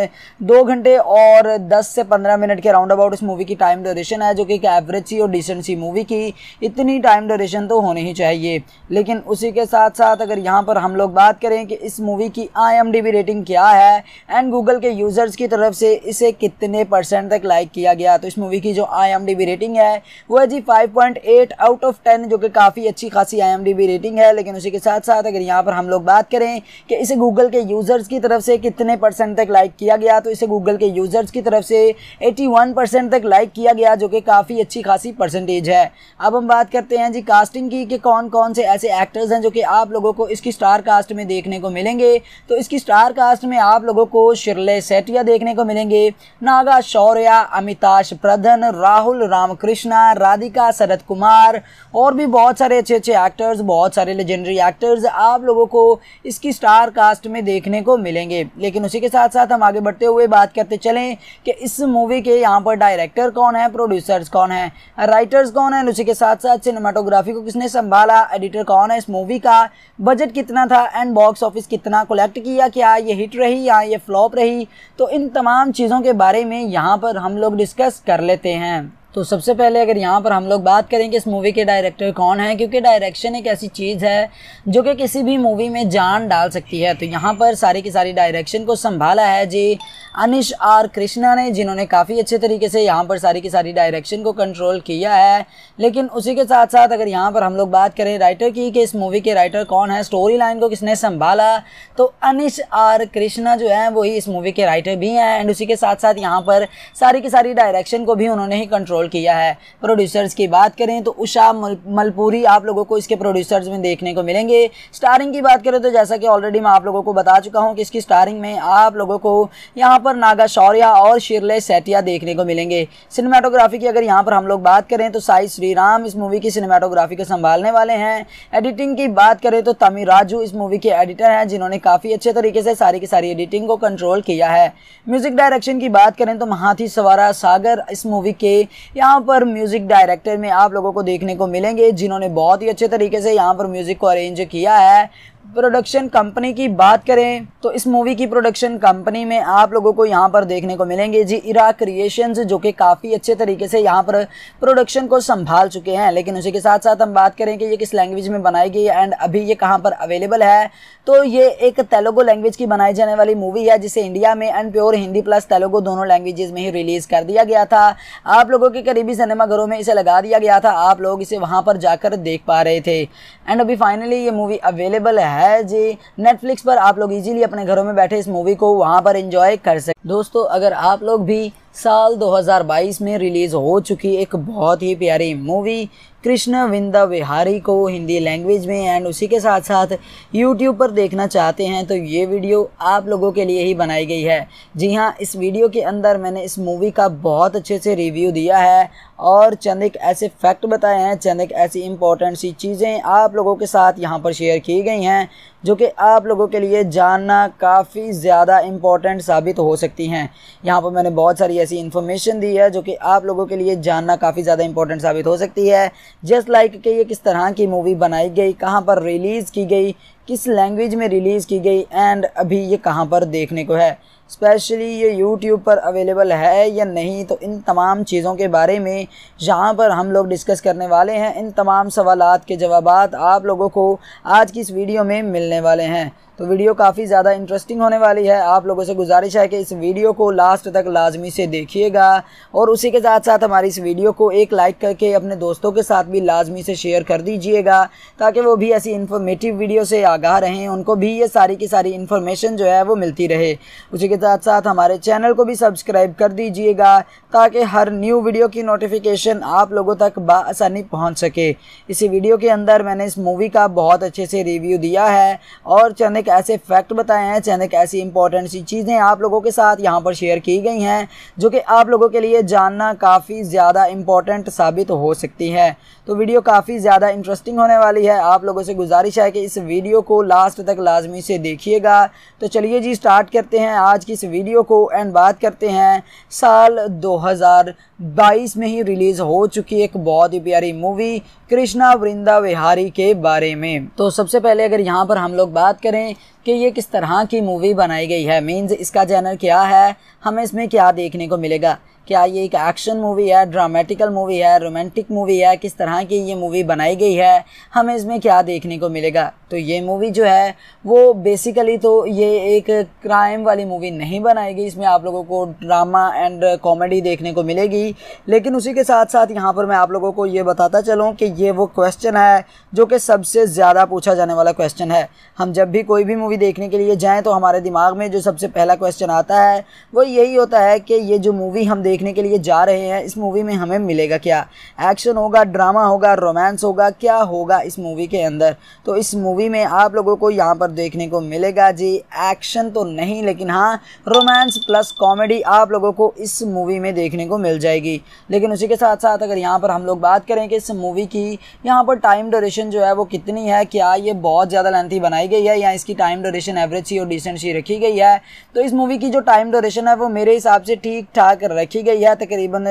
दो घंटे और दस से पंद्रह मिनट के राउंड अबाउट इस मूवी की टाइम ड्यूरेशन है जो कि एक एवरेज सी और डिसेंट सी मूवी की इतनी टाइम ड्यूरेशन तो होनी ही चाहिए लेकिन उसी के साथ साथ अगर यहाँ पर हम लोग बात करें कि इस मूवी की आई रेटिंग क्या है एंड गूगल के यूज़र्स की तरफ से इसे कितने परसेंट तक लाइक किया गया तो इस मूवी की जो आई रेटिंग है वो है जी फाइव आउट ऑफ टेन जो कि काफ़ी अच्छी खासी आई रेटिंग है लेकिन उसी के साथ साथ अगर यहाँ पर हम लोग बात करें कि इसे गूगल के यूज़र्स की तरफ से कितने परसेंट तक लाइक किया गया तो इसे गूगल के यूज़र्स की तरफ से 81 परसेंट तक लाइक किया गया जो कि काफ़ी अच्छी खासी परसेंटेज है अब हम बात करते हैं जी कास्टिंग की कि कौन कौन से ऐसे एक्टर्स हैं जो कि आप लोगों को इसकी स्टार कास्ट में देखने को मिलेंगे तो इसकी स्टार कास्ट में आप लोगों को शिरले सेटिया देखने को मिलेंगे नागा शौर्या अमिताश प्रधन राहुल रामकृष्णा राधिका शरद कुमार और भी बहुत सारे अच्छे अच्छे एक्टर्स बहुत सारे लेजेंडरी एक्टर्स आप लोगों को इसकी स्टार कास्ट में देखने को मिलेंगे लेकिन उसी के साथ साथ हम आगे बढ़ते हुए बात करते चलें कि इस मूवी के यहाँ पर डायरेक्टर कौन है प्रोड्यूसर्स कौन है राइटर्स कौन है उसी के साथ साथ सिनेमाटोग्राफी को किसने संभाला एडिटर कौन है इस मूवी का बजट कितना था एंड बॉक्स ऑफिस कितना कलेक्ट किया क्या ये हिट रही या ये फ्लॉप रही तो इन तमाम चीज़ों के बारे में यहाँ पर हम लोग डिस्कस कर लेते हैं तो सबसे पहले अगर यहाँ पर हम लोग बात करें कि इस मूवी के डायरेक्टर कौन है क्योंकि डायरेक्शन एक ऐसी चीज़ है जो कि किसी भी मूवी में जान डाल सकती है तो यहाँ पर सारी की सारी डायरेक्शन को संभाला है जी अनिश आर कृष्णा ने जिन्होंने काफ़ी अच्छे तरीके से यहाँ पर सारी की सारी डायरेक्शन को कंट्रोल किया है लेकिन उसी के साथ साथ अगर यहाँ पर हम लोग बात करें राइटर की कि इस मूवी के राइटर कौन है स्टोरी लाइन को किसने संभाला तो अनिश आर कृष्णा जो है वही इस मूवी के राइटर भी हैं एंड उसी के साथ साथ यहाँ पर सारी की सारी डायरेक्शन को भी उन्होंने ही कंट्रोल रोल किया है प्रोड्यूसर्स की बात करें तो उषा मलपुरी आप लोगों को इसके प्रोड्यूसर्स में देखने को मिलेंगे स्टारिंग की बात करें तो जैसा कि ऑलरेडी मैं आप लोगों को बता चुका हूँ कि इसकी स्टारिंग में आप लोगों को यहाँ पर नागा शौर्या और शिरले सेटिया देखने को मिलेंगे सिनेमाटोग्राफी की अगर यहाँ पर हम लोग बात करें तो साई श्रीराम इस मूवी की सिनेमाटोग्राफी को संभालने वाले हैं एडिटिंग की बात करें तो तमी राजू इस मूवी के एडिटर हैं जिन्होंने काफ़ी अच्छे तरीके से सारी की सारी एडिटिंग को कंट्रोल किया है म्यूजिक डायरेक्शन की बात करें तो महाथी सवारा सागर इस मूवी के यहाँ पर म्यूज़िक डायरेक्टर में आप लोगों को देखने को मिलेंगे जिन्होंने बहुत ही अच्छे तरीके से यहाँ पर म्यूज़िक को अरेंज किया है प्रोडक्शन कंपनी की बात करें तो इस मूवी की प्रोडक्शन कंपनी में आप लोगों को यहाँ पर देखने को मिलेंगे जी इरा क्रिएशंस जो कि काफ़ी अच्छे तरीके से यहाँ पर प्रोडक्शन को संभाल चुके हैं लेकिन उसी के साथ साथ हम बात करें कि ये किस लैंग्वेज में बनाई गई एंड अभी ये कहाँ पर अवेलेबल है तो ये एक तेलुगु लैंग्वेज की बनाई जाने वाली मूवी है जिसे इंडिया में and pure Hindi plus Telugu दोनों लैंग्वेजेज में ही रिलीज़ कर दिया गया था आप लोगों के करीबी सिनेमाघरों में इसे लगा दिया गया था आप लोग इसे वहाँ पर जाकर देख पा रहे थे एंड अभी फाइनली ये मूवी अवेलेबल है है जी नेटफ्लिक्स पर आप लोग इजीली अपने घरों में बैठे इस मूवी को वहाँ पर इंजॉय कर सकते दोस्तों अगर आप लोग भी साल 2022 में रिलीज़ हो चुकी एक बहुत ही प्यारी मूवी कृष्ण विंदा विहारी को हिंदी लैंग्वेज में एंड उसी के साथ साथ यूट्यूब पर देखना चाहते हैं तो ये वीडियो आप लोगों के लिए ही बनाई गई है जी हाँ इस वीडियो के अंदर मैंने इस मूवी का बहुत अच्छे से रिव्यू दिया है और चंद एक ऐसे फैक्ट बताए हैं चंद एक ऐसी इंपॉर्टेंट सी चीज़ें आप लोगों के साथ यहाँ पर शेयर की गई हैं जो कि आप लोगों के लिए जानना काफ़ी ज़्यादा इम्पॉर्टेंट साबित हो सकती हैं यहाँ पर मैंने बहुत सारी ऐसी इन्फॉर्मेशन दी है जो कि आप लोगों के लिए जानना काफ़ी ज़्यादा इम्पॉर्टेंट साबित हो सकती है जस्ट लाइक like कि ये किस तरह की मूवी बनाई गई कहाँ पर रिलीज़ की गई किस लैंग्वेज में रिलीज़ की गई एंड अभी ये कहाँ पर देखने को है स्पेशली ये यूट्यूब पर अवेलेबल है या नहीं तो इन तमाम चीज़ों के बारे में यहाँ पर हम लोग डिस्कस करने वाले हैं इन तमाम सवाल के जवाब आप लोगों को आज की इस वीडियो में मिलने वाले हैं तो वीडियो काफ़ी ज़्यादा इंटरेस्टिंग होने वाली है आप लोगों से गुजारिश है कि इस वीडियो को लास्ट तक लाजमी से देखिएगा और उसी के साथ साथ हमारी इस वीडियो को एक लाइक करके अपने दोस्तों के साथ भी लाजमी से शेयर कर दीजिएगा ताकि वो भी ऐसी इन्फॉर्मेटिव वीडियो से आगाह रहें उनको भी ये सारी की सारी इन्फॉर्मेशन जो है वो मिलती रहे उसी के साथ साथ हमारे चैनल को भी सब्सक्राइब कर दीजिएगा ताकि हर न्यू वीडियो की नोटिफिकेशन आप लोगों तक बसानी पहुँच सके इसी वीडियो के अंदर मैंने इस मूवी का बहुत अच्छे से रिव्यू दिया है और चने एक ऐसे फैक्ट बताए हैं चंद एक ऐसी इंपॉर्टेंट सी चीज़ें आप लोगों के साथ यहाँ पर शेयर की गई हैं जो कि आप लोगों के लिए जानना काफ़ी ज़्यादा इंपॉर्टेंट साबित हो सकती है तो वीडियो काफ़ी ज़्यादा इंटरेस्टिंग होने वाली है आप लोगों से गुजारिश है कि इस वीडियो को लास्ट तक लाजमी से देखिएगा तो चलिए जी स्टार्ट करते हैं आज की इस वीडियो को एंड बात करते हैं साल दो 2022 में ही रिलीज हो चुकी एक बहुत ही प्यारी मूवी कृष्णा वृंदा विहारी के बारे में तो सबसे पहले अगर यहाँ पर हम लोग बात करें कि ये किस तरह की मूवी बनाई गई है मीन्स इसका जैनर क्या है हमें इसमें क्या देखने को मिलेगा क्या ये एक एक्शन मूवी है ड्रामेटिकल मूवी है रोमांटिक मूवी है किस तरह की ये मूवी बनाई गई है हमें इसमें क्या देखने को मिलेगा तो ये मूवी जो है वो बेसिकली तो ये एक क्राइम वाली मूवी नहीं बनाई गई इसमें आप लोगों को ड्रामा एंड कॉमेडी देखने को मिलेगी लेकिन उसी के साथ साथ यहाँ पर मैं आप लोगों को ये बताता चलूँ कि ये वो क्वेश्चन है जो कि सबसे ज़्यादा पूछा जाने वाला क्वेश्चन है हम जब भी कोई भी मूवी देखने के लिए जाएँ तो हमारे दिमाग में जो सबसे पहला क्वेश्चन आता है वो यही होता है कि ये जो मूवी हम देख देखने के लिए जा रहे हैं इस मूवी में हमें मिलेगा क्या एक्शन होगा ड्रामा होगा रोमांस होगा क्या होगा इस मूवी के अंदर तो इस मूवी में आप लोगों को यहाँ पर देखने को मिलेगा जी एक्शन तो नहीं लेकिन हाँ रोमांस प्लस कॉमेडी आप लोगों को इस मूवी में देखने को मिल जाएगी लेकिन उसी के साथ साथ अगर यहाँ पर हम लोग बात करें कि इस मूवी की यहाँ पर टाइम ड्यूरेशन जो है वो कितनी है क्या ये बहुत ज़्यादा लेंथी बनाई गई है या इसकी टाइम ड्यूरेशन एवरेज सी और डिसेंट सी रखी गई है तो इस मूवी की जो टाइम ड्यूरेशन है वो मेरे हिसाब से ठीक ठाक रखी है यह तकरीबन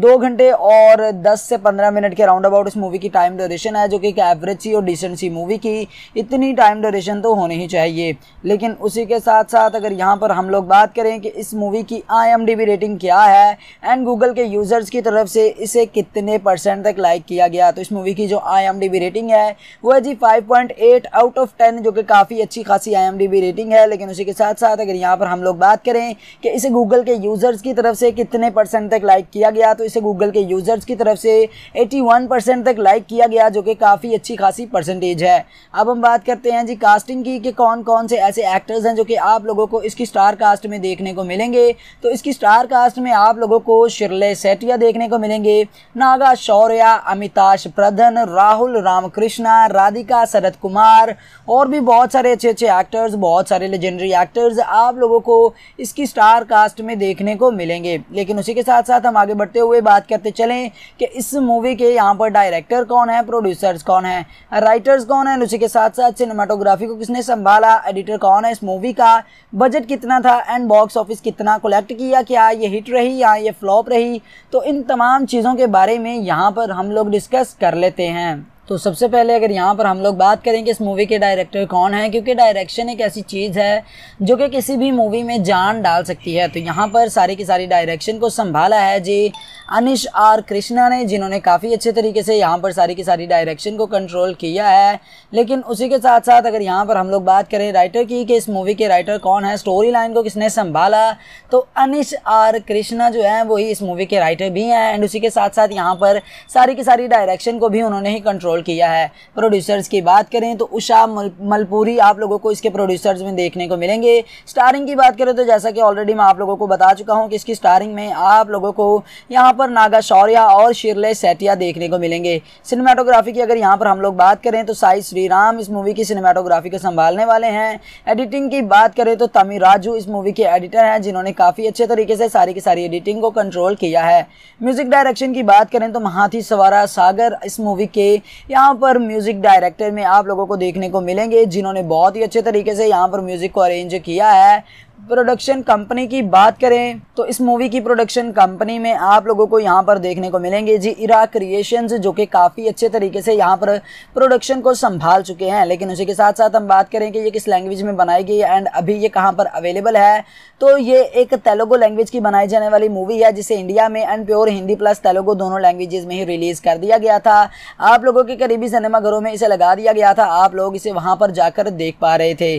दो घंटे और दस से पंद्रह मिनट के राउंड अबाउट इस मूवी की टाइम ड्यूरेशन है जो कि एक एवरेज सी और डिसेंट सी मूवी की इतनी टाइम ड्यूरेशन तो होनी ही चाहिए लेकिन उसी के साथ साथ अगर यहाँ पर हम लोग बात करें कि इस मूवी की आई रेटिंग क्या है एंड गूगल के यूज़र्स की तरफ से इसे कितने परसेंट तक लाइक किया गया तो इस मूवी की जो आई रेटिंग है वो है जी फाइव आउट ऑफ टेन जो कि काफ़ी अच्छी खासी आई रेटिंग है लेकिन उसी के साथ साथ अगर यहाँ पर हम लोग बात करें कि इसे गूगल के यूज़र्स की तरफ से कितने परसेंट तक लाइक किया गया तो इसे गूगल के यूज़र्स की तरफ से 81 परसेंट तक लाइक किया गया जो कि काफ़ी अच्छी खासी परसेंटेज है अब हम बात करते हैं जी कास्टिंग की कि कौन कौन से ऐसे एक्टर्स हैं जो कि आप लोगों को इसकी स्टार कास्ट में देखने को मिलेंगे तो इसकी स्टार कास्ट में आप लोगों को शिरले सेटिया देखने को मिलेंगे नागा शौर्या अमिताश प्रधन राहुल रामकृष्णा राधिका शरद कुमार और भी बहुत सारे अच्छे अच्छे एक्टर्स बहुत सारे लेजेंडरी एक्टर्स आप लोगों को इसकी स्टार कास्ट में देखने को मिलेंगे लेकिन उसी उसी के साथ साथ हम आगे बढ़ते हुए बात करते चलें कि इस मूवी के यहाँ पर डायरेक्टर कौन है प्रोड्यूसर्स कौन है राइटर्स कौन है उसी के साथ साथ सिनेमाटोग्राफी को किसने संभाला एडिटर कौन है इस मूवी का बजट कितना था एंड बॉक्स ऑफिस कितना कलेक्ट किया क्या ये हिट रही या ये फ्लॉप रही तो इन तमाम चीज़ों के बारे में यहाँ पर हम लोग डिस्कस कर लेते हैं तो सबसे पहले अगर यहाँ पर हम लोग बात करें कि इस मूवी के डायरेक्टर कौन है क्योंकि डायरेक्शन एक ऐसी चीज़ है जो कि किसी भी मूवी में जान डाल सकती है तो यहाँ पर सारी की सारी डायरेक्शन को संभाला है जी अनिश आर कृष्णा ने जिन्होंने काफ़ी अच्छे तरीके से यहाँ पर सारी की सारी डायरेक्शन को कंट्रोल किया है लेकिन उसी के साथ साथ अगर यहाँ पर हम लोग बात करें राइटर की कि इस मूवी के राइटर कौन है स्टोरी लाइन को किसने संभाला तो अनिश आर कृष्णा जो है वही इस मूवी के राइटर भी हैं एंड उसी के साथ साथ यहाँ पर सारी की सारी डायरेक्शन को भी उन्होंने ही कंट्रोल कंट्रोल किया है प्रोड्यूसर्स की बात करें तो उषा मलपुरी आप लोगों को इसके प्रोड्यूसर्स में देखने को मिलेंगे स्टारिंग की बात करें तो जैसा कि ऑलरेडी मैं आप लोगों को बता चुका हूँ कि इसकी स्टारिंग में आप लोगों को यहाँ पर नागा शौर्या और शिरले सैतिया देखने को मिलेंगे सिनेमाटोग्राफी की अगर यहाँ पर हम लोग बात करें तो साई श्रीराम इस मूवी की सिनेमाटोग्राफी को संभालने वाले हैं एडिटिंग की बात करें तो तमी राजू इस मूवी के एडिटर हैं जिन्होंने काफ़ी अच्छे तरीके से सारी की सारी एडिटिंग को कंट्रोल किया है म्यूजिक डायरेक्शन की बात करें तो महाथी सवारा सागर इस मूवी के यहाँ पर म्यूजिक डायरेक्टर में आप लोगों को देखने को मिलेंगे जिन्होंने बहुत ही अच्छे तरीके से यहाँ पर म्यूजिक को अरेंज किया है प्रोडक्शन कंपनी की बात करें तो इस मूवी की प्रोडक्शन कंपनी में आप लोगों को यहाँ पर देखने को मिलेंगे जी इरा क्रिएशंस जो कि काफ़ी अच्छे तरीके से यहाँ पर प्रोडक्शन को संभाल चुके हैं लेकिन उसी के साथ साथ हम बात करें कि ये किस लैंग्वेज में बनाई गई है एंड अभी ये कहाँ पर अवेलेबल है तो ये एक तेलुगु लैंग्वेज की बनाई जाने वाली मूवी है जिसे इंडिया में and pure Hindi plus Telugu दोनों लैंग्वेज में ही रिलीज़ कर दिया गया था आप लोगों के करीबी सिनेमाघरों में इसे लगा दिया गया था आप लोग इसे वहाँ पर जाकर देख पा रहे थे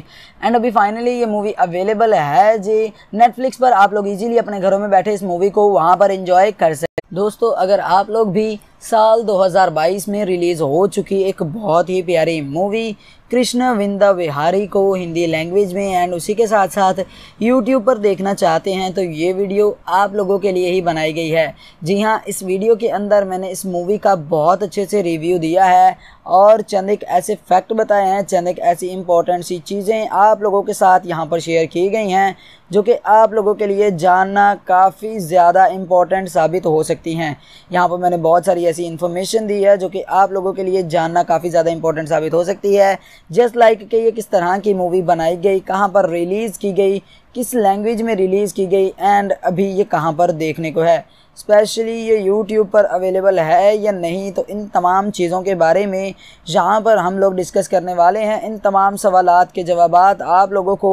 एंड अभी फाइनली ये मूवी अवेलेबल है जी नेटफ्लिक्स पर आप लोग इजीली अपने घरों में बैठे इस मूवी को वहां पर इंजॉय कर सकते दोस्तों अगर आप लोग भी साल 2022 में रिलीज़ हो चुकी एक बहुत ही प्यारी मूवी कृष्ण विंद विहारी को हिंदी लैंग्वेज में एंड उसी के साथ साथ यूट्यूब पर देखना चाहते हैं तो ये वीडियो आप लोगों के लिए ही बनाई गई है जी हाँ इस वीडियो के अंदर मैंने इस मूवी का बहुत अच्छे से रिव्यू दिया है और चंद एक ऐसे फैक्ट बताए हैं चंद एक ऐसी इंपॉर्टेंट सी चीज़ें आप लोगों के साथ यहाँ पर शेयर की गई हैं जो कि आप लोगों के लिए जानना काफ़ी ज़्यादा इम्पॉर्टेंट साबित हो सकती हैं यहाँ पर मैंने बहुत सारी ऐसी इन्फॉर्मेशन दी है जो कि आप लोगों के लिए जानना काफ़ी ज़्यादा इम्पॉर्टेंट साबित हो सकती है जस्ट लाइक कि ये किस तरह की मूवी बनाई गई कहाँ पर रिलीज़ की गई किस लैंग्वेज में रिलीज़ की गई एंड अभी ये कहाँ पर देखने को है स्पेशली ये यूट्यूब पर अवेलेबल है या नहीं तो इन तमाम चीज़ों के बारे में जहाँ पर हम लोग डिस्कस करने वाले हैं इन तमाम सवाल के जवाब आप लोगों को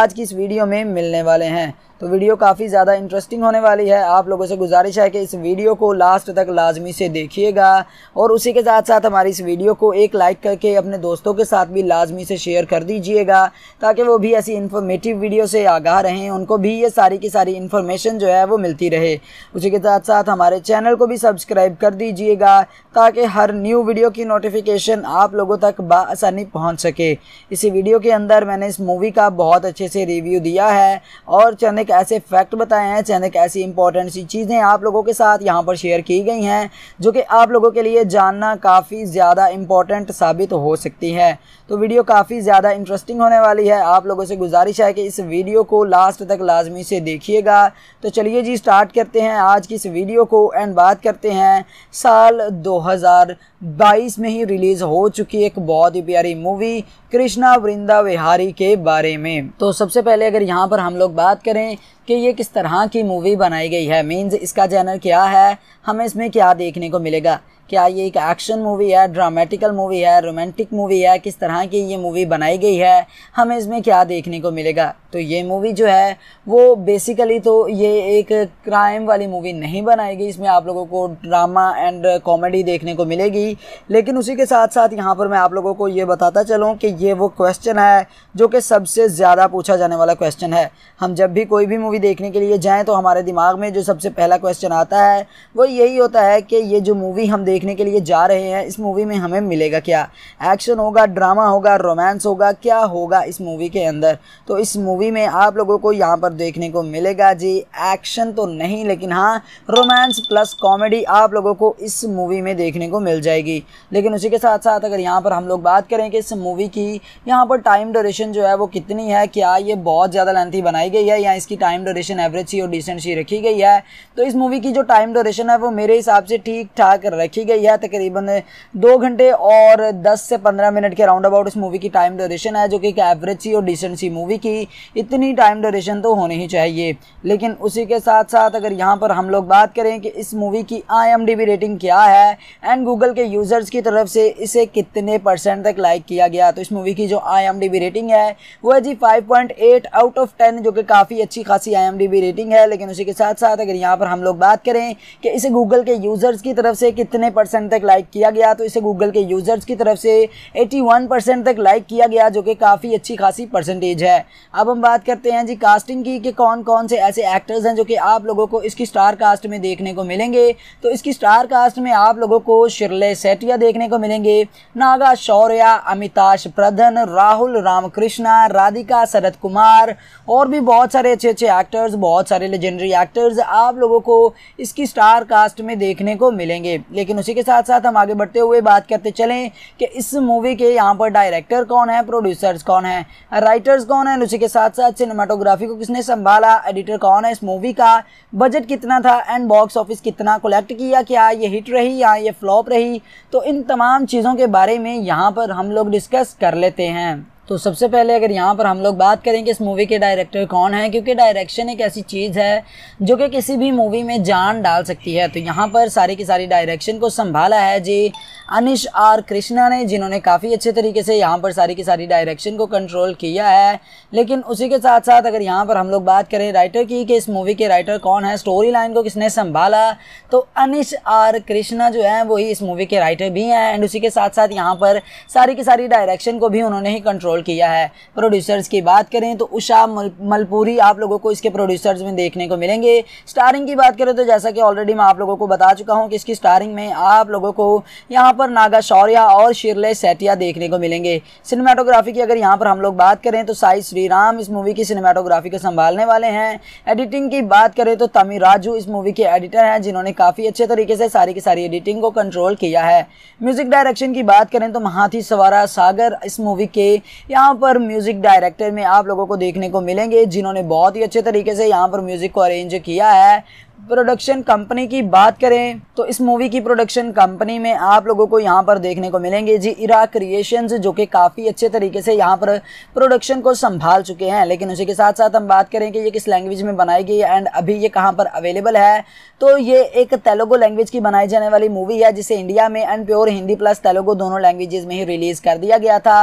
आज की इस वीडियो में मिलने वाले हैं तो वीडियो काफ़ी ज़्यादा इंटरेस्टिंग होने वाली है आप लोगों से गुजारिश है कि इस वीडियो को लास्ट तक लाजमी से देखिएगा और उसी के साथ साथ हमारी इस वीडियो को एक लाइक करके अपने दोस्तों के साथ भी लाजमी से शेयर कर दीजिएगा ताकि वो भी ऐसी इन्फॉर्मेटिव वीडियो से आगाह रहें उनको भी ये सारी की सारी इन्फॉर्मेशन जो है वो मिलती रहे उसी के साथ साथ हमारे चैनल को भी सब्सक्राइब कर दीजिएगा ताकि हर न्यू वीडियो की नोटिफिकेशन आप लोगों तक बसानी पहुँच सके इसी वीडियो के अंदर मैंने इस मूवी का बहुत अच्छे से रिव्यू दिया है और चने के ऐसे फैक्ट बताए हैं चंद एक ऐसी इंपॉर्टेंट सी चीज़ें आप लोगों के साथ यहाँ पर शेयर की गई हैं जो कि आप लोगों के लिए जानना काफ़ी ज़्यादा इम्पॉर्टेंट साबित हो सकती है तो वीडियो काफ़ी ज़्यादा इंटरेस्टिंग होने वाली है आप लोगों से गुजारिश है कि इस वीडियो को लास्ट तक लाजमी से देखिएगा तो चलिए जी स्टार्ट करते हैं आज की इस वीडियो को एंड बात करते हैं साल 2022 में ही रिलीज़ हो चुकी एक बहुत ही प्यारी मूवी कृष्णा वृंदा विहारी के बारे में तो सबसे पहले अगर यहाँ पर हम लोग बात करें कि ये किस तरह की मूवी बनाई गई है मीन्स इसका जैनर क्या है हमें इसमें क्या देखने को मिलेगा क्या ये एक एक्शन मूवी है ड्रामेटिकल मूवी है रोमांटिक मूवी है किस तरह की ये मूवी बनाई गई है हमें इसमें क्या देखने को मिलेगा तो ये मूवी जो है वो बेसिकली तो ये एक क्राइम वाली मूवी नहीं बनाई गई इसमें आप लोगों को ड्रामा एंड कॉमेडी देखने को मिलेगी लेकिन उसी के साथ साथ यहाँ पर मैं आप लोगों को ये बताता चलूँ कि ये वो क्वेश्चन है जो कि सबसे ज़्यादा पूछा जाने वाला क्वेश्चन है हम जब भी कोई भी मूवी देखने के लिए जाएँ तो हमारे दिमाग में जो सबसे पहला क्वेश्चन आता है वो यही होता है कि ये जो मूवी हम देखने के लिए जा रहे हैं इस मूवी में हमें मिलेगा क्या एक्शन होगा ड्रामा होगा रोमांस होगा क्या होगा इस मूवी के अंदर तो इस मूवी मूवी में आप लोगों को यहाँ पर देखने को मिलेगा जी एक्शन तो नहीं लेकिन हाँ रोमांस प्लस कॉमेडी आप लोगों को इस मूवी में देखने को मिल जाएगी लेकिन उसी के साथ साथ अगर यहाँ पर हम लोग बात करें कि इस मूवी की यहाँ पर टाइम डोरेशन जो है वो कितनी है क्या ये बहुत ज़्यादा लेंथी बनाई गई है या इसकी टाइम डोरेशन एवरेज सी और डिसेंट सी रखी गई है तो इस मूवी की जो टाइम डोरेशन है वो मेरे हिसाब से ठीक ठाक रखी गई है तकरीबन दो घंटे और दस से पंद्रह मिनट के राउंड अबाउट इस मूवी की टाइम डोरेशन है जो कि एक एवरेज सी और डिसेंट सी मूवी की इतनी टाइम ड्यूरेशन तो होनी ही चाहिए लेकिन उसी के साथ साथ अगर यहाँ पर हम लोग बात करें कि इस मूवी की आई रेटिंग क्या है एंड गूगल के यूज़र्स की तरफ से इसे कितने परसेंट तक लाइक किया गया तो इस मूवी की जो आई रेटिंग है वो है जी फाइव आउट ऑफ टेन जो कि काफ़ी अच्छी खासी आई रेटिंग है लेकिन उसी के साथ साथ अगर यहाँ पर हम लोग बात करें कि इसे गूगल के यूज़र्स की तरफ से कितने परसेंट तक लाइक किया गया तो इसे गूगल के यूज़र्स की तरफ से 81 परसेंट तक लाइक किया गया जो कि काफ़ी अच्छी खासी परसेंटेज है अब हम बात करते हैं जी कास्टिंग की कि कौन कौन से ऐसे एक्टर्स हैं जो कि आप लोगों को इसकी स्टार कास्ट में देखने को मिलेंगे तो इसकी स्टार कास्ट में आप लोगों को शिरले सेटिया देखने को मिलेंगे नागा शौर्या अमिताश प्रधन राहुल रामकृष्णा राधिका शरद कुमार और भी बहुत सारे अच्छे अच्छे एक्टर्स बहुत सारे लेजेंडरी एक्टर्स आप लोगों को इसकी स्टार कास्ट में देखने को मिलेंगे लेकिन उसी के साथ साथ हम आगे बढ़ते हुए बात करते चलें कि इस मूवी के यहाँ पर डायरेक्टर कौन है प्रोड्यूसर्स कौन है राइटर्स कौन है उसी के साथ साथ साथ सिनेमाटोग्राफी को किसने संभाला एडिटर कौन है इस मूवी का बजट कितना था एंड बॉक्स ऑफिस कितना कलेक्ट किया क्या ये हिट रही या ये फ्लॉप रही तो इन तमाम चीज़ों के बारे में यहाँ पर हम लोग डिस्कस कर लेते हैं तो सबसे पहले अगर यहाँ पर हम लोग बात करें कि इस मूवी के डायरेक्टर कौन है क्योंकि डायरेक्शन एक ऐसी चीज़ है जो कि किसी भी मूवी में जान डाल सकती है तो यहाँ पर सारी की सारी डायरेक्शन को संभाला है जी अनिश आर कृष्णा ने जिन्होंने काफ़ी अच्छे तरीके से यहाँ पर सारी की सारी डायरेक्शन को कंट्रोल किया है लेकिन उसी के साथ साथ अगर यहाँ पर हम लोग बात करें राइटर की कि इस मूवी के राइटर कौन है स्टोरी लाइन को किसने संभाला तो अनिश आर कृष्णा जो है वही इस मूवी के राइटर भी हैं एंड उसी के साथ साथ यहाँ पर सारी की सारी डायरेक्शन को भी उन्होंने ही कंट्रोल रोल किया है प्रोड्यूसर्स की बात करें तो उषा मलपुरी आप लोगों को इसके प्रोड्यूसर्स में देखने को मिलेंगे स्टारिंग की बात करें तो जैसा कि ऑलरेडी मैं आप लोगों को बता चुका हूँ कि इसकी स्टारिंग में आप लोगों को यहाँ पर नागा शौर्या और शिरले सेटिया देखने को मिलेंगे सिनेमाटोग्राफी की अगर यहाँ पर हम लोग बात करें तो साई श्रीराम इस मूवी की सिनेमाटोग्राफी को संभालने वाले हैं एडिटिंग की बात करें तो तमिल राजू इस मूवी के एडिटर हैं जिन्होंने काफ़ी अच्छे तरीके से सारी की सारी एडिटिंग को कंट्रोल किया है म्यूजिक डायरेक्शन की बात करें तो महाथी सवारा सागर इस मूवी के यहाँ पर म्यूजिक डायरेक्टर में आप लोगों को देखने को मिलेंगे जिन्होंने बहुत ही अच्छे तरीके से यहाँ पर म्यूजिक को अरेंज किया है प्रोडक्शन कंपनी की बात करें तो इस मूवी की प्रोडक्शन कंपनी में आप लोगों को यहाँ पर देखने को मिलेंगे जी इरा क्रिएशंस जो कि काफ़ी अच्छे तरीके से यहाँ पर प्रोडक्शन को संभाल चुके हैं लेकिन उसी के साथ साथ हम बात करें कि ये किस लैंग्वेज में बनाई गई एंड अभी ये कहाँ पर अवेलेबल है तो ये एक तेलुगु लैंग्वेज की बनाई जाने वाली मूवी है जिसे इंडिया में and pure Hindi plus Telugu दोनों लैंग्वेजेज में ही रिलीज़ कर दिया गया था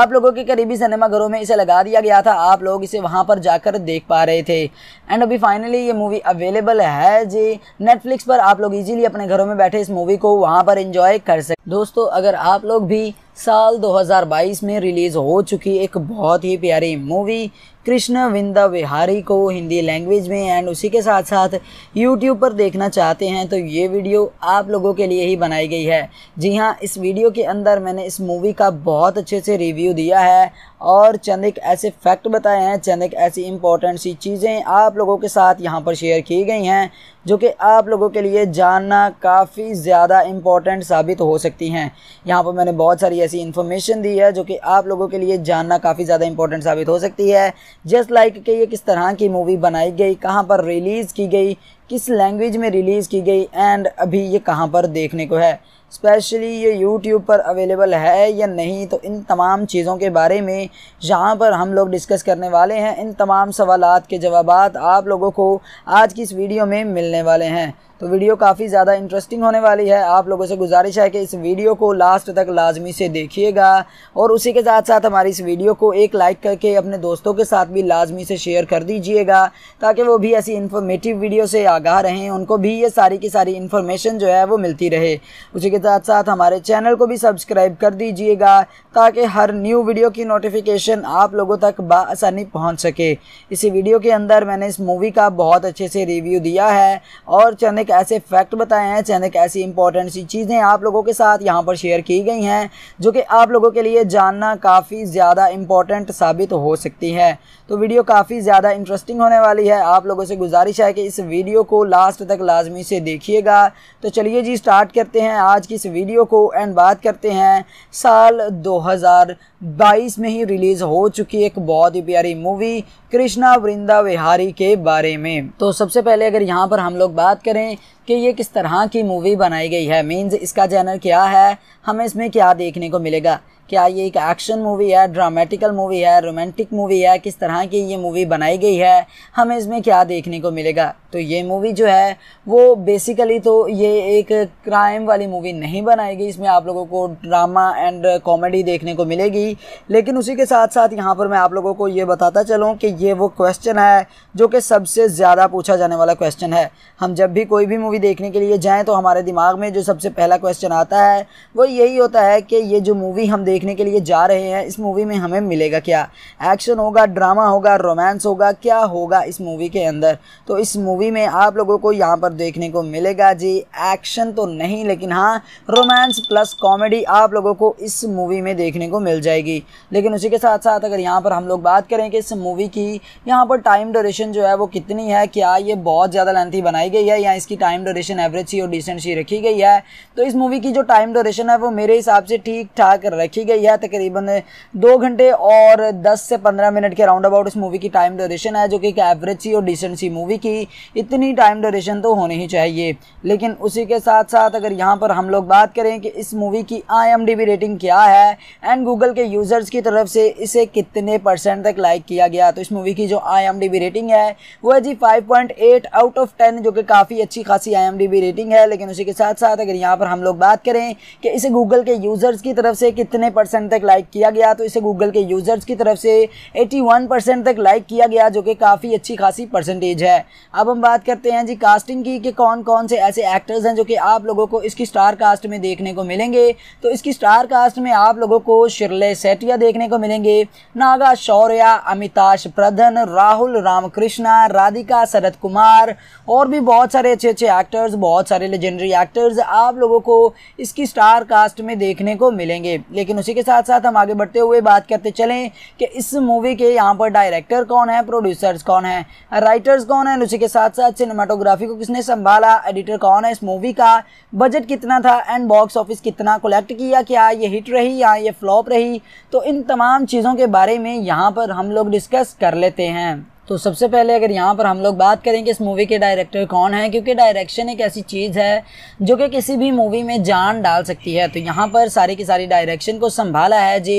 आप लोगों के करीबी सिनेमाघरों में इसे लगा दिया गया था आप लोग इसे वहाँ पर जाकर देख पा रहे थे एंड अभी फाइनली ये मूवी अवेलेबल है है जी नेटफ्लिक्स पर आप लोग इजीली अपने घरों में बैठे इस मूवी को वहां पर इंजॉय कर सकते दोस्तों अगर आप लोग भी साल 2022 में रिलीज़ हो चुकी एक बहुत ही प्यारी मूवी कृष्ण विंदा विहारी को हिंदी लैंग्वेज में एंड उसी के साथ साथ यूट्यूब पर देखना चाहते हैं तो ये वीडियो आप लोगों के लिए ही बनाई गई है जी हाँ इस वीडियो के अंदर मैंने इस मूवी का बहुत अच्छे से रिव्यू दिया है और चंद एक ऐसे फैक्ट बताए हैं चंद एक ऐसी इंपॉर्टेंट सी चीज़ें आप लोगों के साथ यहाँ पर शेयर की गई हैं जो कि आप लोगों के लिए जानना काफ़ी ज़्यादा इम्पॉर्टेंट साबित हो सकती हैं यहाँ पर मैंने बहुत सारी ऐसी इन्फॉर्मेशन दी है जो कि आप लोगों के लिए जानना काफ़ी ज़्यादा इम्पॉर्टेंट साबित हो सकती है जस्ट लाइक कि ये किस तरह की मूवी बनाई गई कहाँ पर रिलीज़ की गई किस लैंग्वेज में रिलीज़ की गई एंड अभी ये कहाँ पर देखने को है स्पेशली ये यूट्यूब पर अवेलेबल है या नहीं तो इन तमाम चीज़ों के बारे में यहाँ पर हम लोग डिस्कस करने वाले हैं इन तमाम सवालत के जवाब आप लोगों को आज की इस वीडियो में मिलने वाले हैं तो वीडियो काफ़ी ज़्यादा इंटरेस्टिंग होने वाली है आप लोगों से गुजारिश है कि इस वीडियो को लास्ट तक लाजमी से देखिएगा और उसी के साथ साथ हमारी इस वीडियो को एक लाइक करके अपने दोस्तों के साथ भी लाजमी से शेयर कर दीजिएगा ताकि वो भी ऐसी इन्फॉर्मेटिव वीडियो से आगाह रहें उनको भी ये सारी की सारी इन्फॉर्मेशन जो है वो मिलती रहे उसी के साथ साथ हमारे चैनल को भी सब्सक्राइब कर दीजिएगा ताकि हर न्यू वीडियो की नोटिफिकेशन आप लोगों तक बसानी पहुँच सके इसी वीडियो के अंदर मैंने इस मूवी का बहुत अच्छे से रिव्यू दिया है और चैनल ऐसे फैक्ट बताए हैं चंद ऐसी इंपॉर्टेंट सी चीज़ें आप लोगों के साथ यहाँ पर शेयर की गई हैं जो कि आप लोगों के लिए जानना काफ़ी ज़्यादा इम्पॉर्टेंट साबित हो सकती है तो वीडियो काफ़ी ज़्यादा इंटरेस्टिंग होने वाली है आप लोगों से गुजारिश है कि इस वीडियो को लास्ट तक लाजमी से देखिएगा तो चलिए जी स्टार्ट करते हैं आज की इस वीडियो को एंड बात करते हैं साल 2022 में ही रिलीज़ हो चुकी एक बहुत ही प्यारी मूवी कृष्णा वृंदा विहारी के बारे में तो सबसे पहले अगर यहाँ पर हम लोग बात करें कि ये किस तरह की मूवी बनाई गई है मीन्स इसका जैनर क्या है हमें इसमें क्या देखने को मिलेगा क्या ये एक एक्शन मूवी है ड्रामेटिकल मूवी है रोमांटिक मूवी है किस तरह की ये मूवी बनाई गई है हमें इसमें क्या देखने को मिलेगा तो ये मूवी जो है वो बेसिकली तो ये एक क्राइम वाली मूवी नहीं बनाएगी इसमें आप लोगों को ड्रामा एंड कॉमेडी देखने को मिलेगी लेकिन उसी के साथ साथ यहाँ पर मैं आप लोगों को ये बताता चलूँ कि ये वो क्वेश्चन है जो कि सबसे ज़्यादा पूछा जाने वाला क्वेश्चन है हम जब भी कोई भी मूवी देखने के लिए जाएँ तो हमारे दिमाग में जो सबसे पहला क्वेश्चन आता है वो यही होता है कि ये जो मूवी हम देखने के लिए जा रहे हैं इस मूवी में हमें मिलेगा क्या एक्शन होगा ड्रामा होगा रोमांस होगा क्या होगा इस मूवी के अंदर तो इस मूवी मूवी में आप लोगों को यहाँ पर देखने को मिलेगा जी एक्शन तो नहीं लेकिन हाँ रोमांस प्लस कॉमेडी आप लोगों को इस मूवी में देखने को मिल जाएगी लेकिन उसी के साथ साथ अगर यहाँ पर हम लोग बात करें कि इस मूवी की यहाँ पर टाइम डोरेशन जो है वो कितनी है क्या ये बहुत ज़्यादा लेंथी बनाई गई है या इसकी टाइम डोरेशन एवरेज सी और डिसेंट सी रखी गई है तो इस मूवी की जो टाइम डोरेशन है वो मेरे हिसाब से ठीक ठाक रखी गई है तकरीबन दो घंटे और दस से पंद्रह मिनट के राउंड अबाउट इस मूवी की टाइम डोरेशन है जो कि एक एवरेज सी और डिसेंट सी मूवी की इतनी टाइम ड्यूरेशन तो होनी ही चाहिए लेकिन उसी के साथ साथ अगर यहाँ पर हम लोग बात करें कि इस मूवी की आई रेटिंग क्या है एंड गूगल के यूज़र्स की तरफ से इसे कितने परसेंट तक लाइक किया गया तो इस मूवी की जो आई रेटिंग है वो है जी फाइव आउट ऑफ टेन जो कि काफ़ी अच्छी खासी आई रेटिंग है लेकिन उसी के साथ साथ अगर यहाँ पर हम लोग बात करें कि इसे गूगल के यूज़र्स की तरफ से कितने परसेंट तक लाइक किया गया तो इसे गूगल के यूज़र्स की तरफ से 81 परसेंट तक लाइक किया गया जो कि काफ़ी अच्छी खासी परसेंटेज है अब हम बात करते हैं जी कास्टिंग की कि कौन कौन से ऐसे एक्टर्स हैं जो कि आप लोगों को इसकी स्टार कास्ट में देखने को मिलेंगे तो इसकी स्टार कास्ट में आप लोगों को शिरले सेटिया देखने को मिलेंगे नागा शौर्या अमिताश प्रधन राहुल रामकृष्णा राधिका शरद कुमार और भी बहुत सारे अच्छे अच्छे एक्टर्स बहुत सारे लेजेंडरी एक्टर्स आप लोगों को इसकी स्टार कास्ट में देखने को मिलेंगे लेकिन उसी के साथ साथ हम आगे बढ़ते हुए बात करते चलें कि इस मूवी के यहाँ पर डायरेक्टर कौन है प्रोड्यूसर्स कौन है राइटर्स कौन है उसी के साथ साथ साथ सिनेमाटोग्राफी को किसने संभाला एडिटर कौन है इस मूवी का बजट कितना था एंड बॉक्स ऑफिस कितना कलेक्ट किया क्या ये हिट रही या ये फ्लॉप रही तो इन तमाम चीज़ों के बारे में यहाँ पर हम लोग डिस्कस कर लेते हैं तो सबसे पहले अगर यहाँ पर हम लोग बात करें कि इस मूवी के डायरेक्टर कौन है क्योंकि डायरेक्शन एक ऐसी चीज़ है जो कि किसी भी मूवी में जान डाल सकती है तो यहाँ पर सारी की सारी डायरेक्शन को संभाला है जी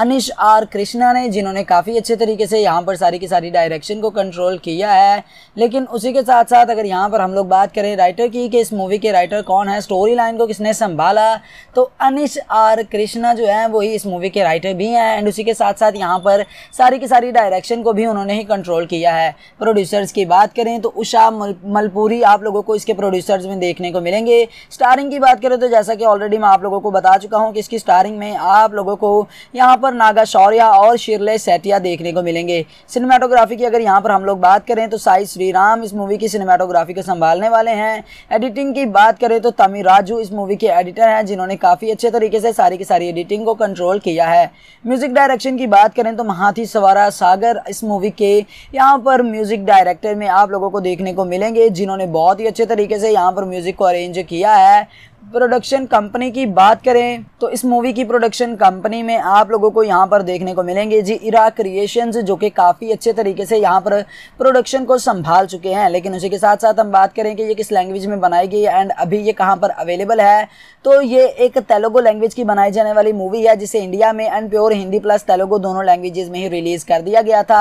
अनिश आर कृष्णा ने जिन्होंने काफ़ी अच्छे तरीके से यहाँ पर सारी की सारी डायरेक्शन को कंट्रोल किया है लेकिन उसी के साथ साथ अगर यहाँ पर हम लोग बात करें राइटर की कि इस मूवी के राइटर कौन है स्टोरी लाइन को किसने संभाला तो अनिश आर कृष्णा जो है वही इस मूवी के राइटर भी हैं एंड उसी के साथ साथ यहाँ पर सारी की सारी डायरेक्शन को भी उन्होंने ही कंट्रोल रोल किया है प्रोड्यूसर्स की बात करें तो उषा मलपुरी आप लोगों को इसके प्रोड्यूसर्स में देखने को मिलेंगे स्टारिंग की बात करें तो जैसा कि ऑलरेडी मैं आप लोगों को बता चुका हूँ कि इसकी स्टारिंग में आप लोगों को यहाँ पर नागा शौर्य और शिरले सेटिया देखने को मिलेंगे सिनेमाटोग्राफी की अगर यहाँ पर हम लोग बात करें तो साई श्रीराम इस मूवी की सिनेमाटोग्राफी को संभालने वाले हैं एडिटिंग की बात करें तो तमी राजू इस मूवी के एडिटर हैं जिन्होंने काफ़ी अच्छे तरीके से सारी की सारी एडिटिंग को कंट्रोल किया है म्यूजिक डायरेक्शन की बात करें तो महाथी सवारा सागर इस मूवी के यहाँ पर म्यूज़िक डायरेक्टर में आप लोगों को देखने को मिलेंगे जिन्होंने बहुत ही अच्छे तरीके से यहाँ पर म्यूज़िक को अरेंज किया है प्रोडक्शन कंपनी की बात करें तो इस मूवी की प्रोडक्शन कंपनी में आप लोगों को यहाँ पर देखने को मिलेंगे जी इरा क्रिएशंस जो कि काफ़ी अच्छे तरीके से यहाँ पर प्रोडक्शन को संभाल चुके हैं लेकिन उसी के साथ साथ हम बात करें कि ये किस लैंग्वेज में बनाई गई एंड अभी ये कहाँ पर अवेलेबल है तो ये एक तेलुगु लैंग्वेज की बनाई जाने वाली मूवी है जिसे इंडिया में and pure Hindi plus Telugu दोनों लैंग्वेजेज में ही रिलीज़ कर दिया गया था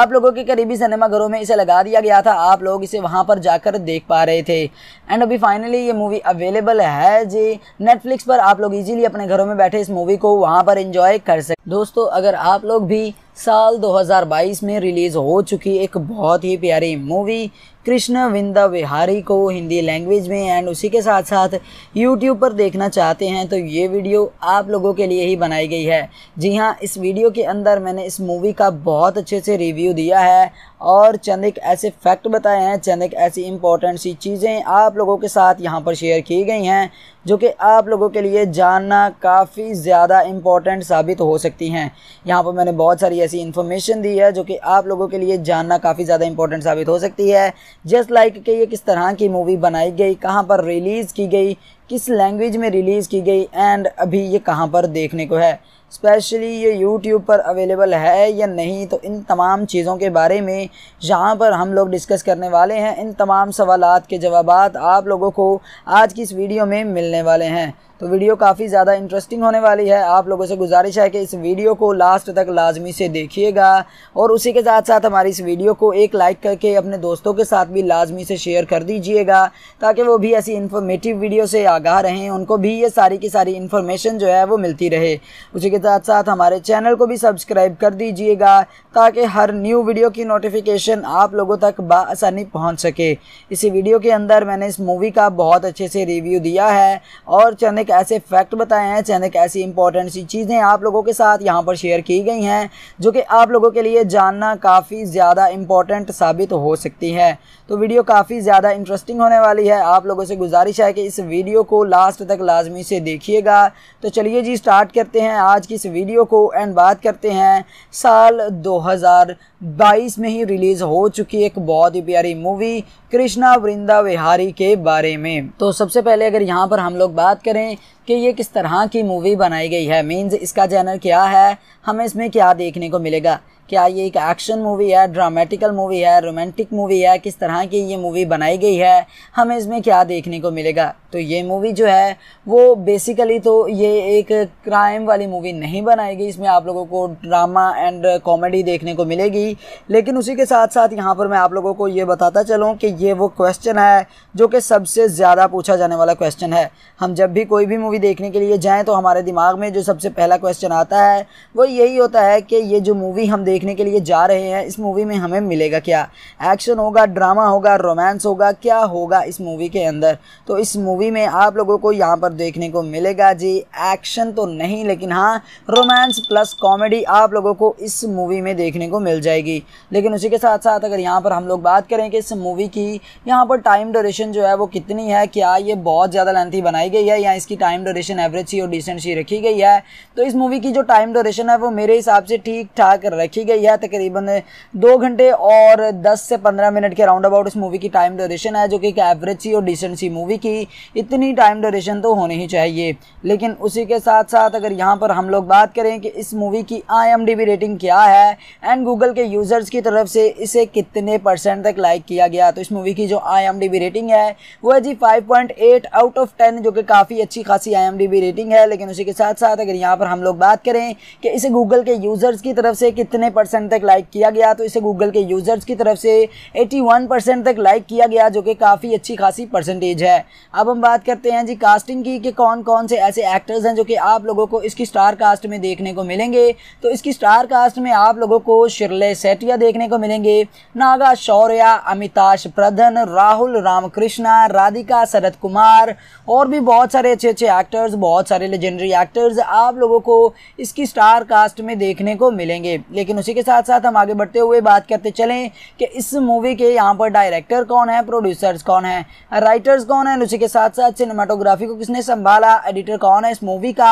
आप लोगों के करीबी सिनेमाघरों में इसे लगा दिया गया था आप लोग इसे वहाँ पर जाकर देख पा रहे थे एंड अभी फाइनली ये मूवी अवेलेबल है है जी नेटफ्लिक्स पर आप लोग इजीली अपने घरों में बैठे इस मूवी को वहां पर इंजॉय कर सकते दोस्तों अगर आप लोग भी साल 2022 में रिलीज़ हो चुकी एक बहुत ही प्यारी मूवी कृष्ण विंदा विहारी को हिंदी लैंग्वेज में एंड उसी के साथ साथ यूट्यूब पर देखना चाहते हैं तो ये वीडियो आप लोगों के लिए ही बनाई गई है जी हाँ इस वीडियो के अंदर मैंने इस मूवी का बहुत अच्छे से रिव्यू दिया है और चंद एक ऐसे फैक्ट बताए हैं चंद एक ऐसी इंपॉर्टेंट सी चीज़ें आप लोगों के साथ यहाँ पर शेयर की गई हैं जो कि आप लोगों के लिए जानना काफ़ी ज़्यादा इम्पॉर्टेंट साबित हो सकती हैं यहाँ पर मैंने बहुत सारी ऐसी इन्फॉर्मेशन दी है जो कि आप लोगों के लिए जानना काफ़ी ज़्यादा इंपॉर्टेंट साबित हो सकती है जस्ट लाइक like कि ये किस तरह की मूवी बनाई गई कहाँ पर रिलीज़ की गई किस लैंग्वेज में रिलीज़ की गई एंड अभी ये कहाँ पर देखने को है स्पेशली ये यूट्यूब पर अवेलेबल है या नहीं तो इन तमाम चीज़ों के बारे में जहाँ पर हम लोग डिस्कस करने वाले हैं इन तमाम सवाल के जवाब आप लोगों को आज की इस वीडियो में मिलने वाले हैं तो वीडियो काफ़ी ज़्यादा इंटरेस्टिंग होने वाली है आप लोगों से गुजारिश है कि इस वीडियो को लास्ट तक लाजमी से देखिएगा और उसी के साथ साथ हमारी इस वीडियो को एक लाइक करके अपने दोस्तों के साथ भी लाजमी से शेयर कर दीजिएगा ताकि वो भी ऐसी इन्फॉर्मेटिव वीडियो से आगे आगाह रहें उनको भी ये सारी की सारी इन्फॉर्मेशन जो है वो मिलती रहे उसी के साथ साथ हमारे चैनल को भी सब्सक्राइब कर दीजिएगा ताकि हर न्यू वीडियो की नोटिफिकेशन आप लोगों तक बसानी पहुँच सके इसी वीडियो के अंदर मैंने इस मूवी का बहुत अच्छे से रिव्यू दिया है और चंद एक ऐसे फैक्ट बताए हैं चंद एक ऐसी इंपॉर्टेंट सी चीज़ें आप लोगों के साथ यहाँ पर शेयर की गई हैं जो कि आप लोगों के लिए जानना काफ़ी ज़्यादा इम्पॉर्टेंट साबित हो सकती है तो वीडियो काफ़ी ज़्यादा इंटरेस्टिंग होने वाली है आप लोगों से गुजारिश है कि इस वीडियो को लास्ट तक लाजमी से देखिएगा तो चलिए जी स्टार्ट करते हैं आज की इस वीडियो को एंड बात करते हैं साल 2022 में ही रिलीज़ हो चुकी एक बहुत ही प्यारी मूवी कृष्णा वृंदा विहारी के बारे में तो सबसे पहले अगर यहाँ पर हम लोग बात करें कि ये किस तरह की मूवी बनाई गई है मीन्स इसका जैनर क्या है हमें इसमें क्या देखने को मिलेगा क्या ये एक एक्शन मूवी है ड्रामेटिकल मूवी है रोमांटिक मूवी है किस तरह की ये मूवी बनाई गई है हमें इसमें क्या देखने को मिलेगा तो ये मूवी जो है वो बेसिकली तो ये एक क्राइम वाली मूवी नहीं बनाई गई इसमें आप लोगों को ड्रामा एंड कॉमेडी देखने को मिलेगी लेकिन उसी के साथ साथ यहाँ पर मैं आप लोगों को ये बताता चलूँ कि ये वो क्वेश्चन है जो कि सबसे ज़्यादा पूछा जाने वाला क्वेश्चन है हम जब भी कोई भी मूवी देखने के लिए जाएँ तो हमारे दिमाग में जो सबसे पहला क्वेश्चन आता है वो यही होता है कि ये जो मूवी हम देखने के लिए जा रहे हैं इस मूवी में हमें मिलेगा क्या एक्शन होगा ड्रामा होगा रोमांस होगा क्या होगा इस मूवी के अंदर तो इस मूवी मूवी में आप लोगों को यहाँ पर देखने को मिलेगा जी एक्शन तो नहीं लेकिन हाँ रोमांस प्लस कॉमेडी आप लोगों को इस मूवी में देखने को मिल जाएगी लेकिन उसी के साथ साथ अगर यहाँ पर हम लोग बात करें कि इस मूवी की यहाँ पर टाइम डोरेशन जो है वो कितनी है क्या ये बहुत ज़्यादा लेंथी बनाई गई है या इसकी टाइम डोरेशन एवरेज सी और डिसेंट सी रखी गई है तो इस मूवी की जो टाइम डोरेशन है वो मेरे हिसाब से ठीक ठाक रखी गई है तकरीबन दो घंटे और दस से पंद्रह मिनट के राउंड अबाउट इस मूवी की टाइम डोरेशन है जो कि एक एवरेज सी और डिसेंट सी मूवी की इतनी टाइम ड्यूरेशन तो होनी ही चाहिए लेकिन उसी के साथ साथ अगर यहाँ पर हम लोग बात करें कि इस मूवी की आई रेटिंग क्या है एंड गूगल के यूज़र्स की तरफ से इसे कितने परसेंट तक लाइक किया गया तो इस मूवी की जो आई रेटिंग है वो है जी फाइव आउट ऑफ टेन जो कि काफ़ी अच्छी खासी आई रेटिंग है लेकिन उसी के साथ साथ अगर यहाँ पर हम लोग बात करें कि इसे गूगल के यूज़र्स की तरफ से कितने परसेंट तक लाइक किया गया तो इसे गूगल के यूज़र्स की तरफ से 81 परसेंट तक लाइक किया गया जो कि काफ़ी अच्छी खासी परसेंटेज है अब हम बात करते हैं जी कास्टिंग की कि कौन कौन से ऐसे एक्टर्स हैं जो कि आप लोगों को इसकी स्टार कास्ट में देखने को मिलेंगे तो इसकी स्टार कास्ट में आप लोगों को शिरले सेटिया देखने को मिलेंगे नागा शौर्या अमिताश प्रधन राहुल रामकृष्णा राधिका शरद कुमार और भी बहुत सारे अच्छे अच्छे एक्टर्स बहुत सारे लेजेंडरी एक्टर्स आप लोगों को इसकी स्टार कास्ट में देखने को मिलेंगे लेकिन उसी के साथ साथ हम आगे बढ़ते हुए बात करते चलें कि इस मूवी के यहाँ पर डायरेक्टर कौन है प्रोड्यूसर्स कौन है राइटर्स कौन है उसी के साथ साथ साथ सिनेमाटोग्राफी को किसने संभाला एडिटर कौन है इस मूवी का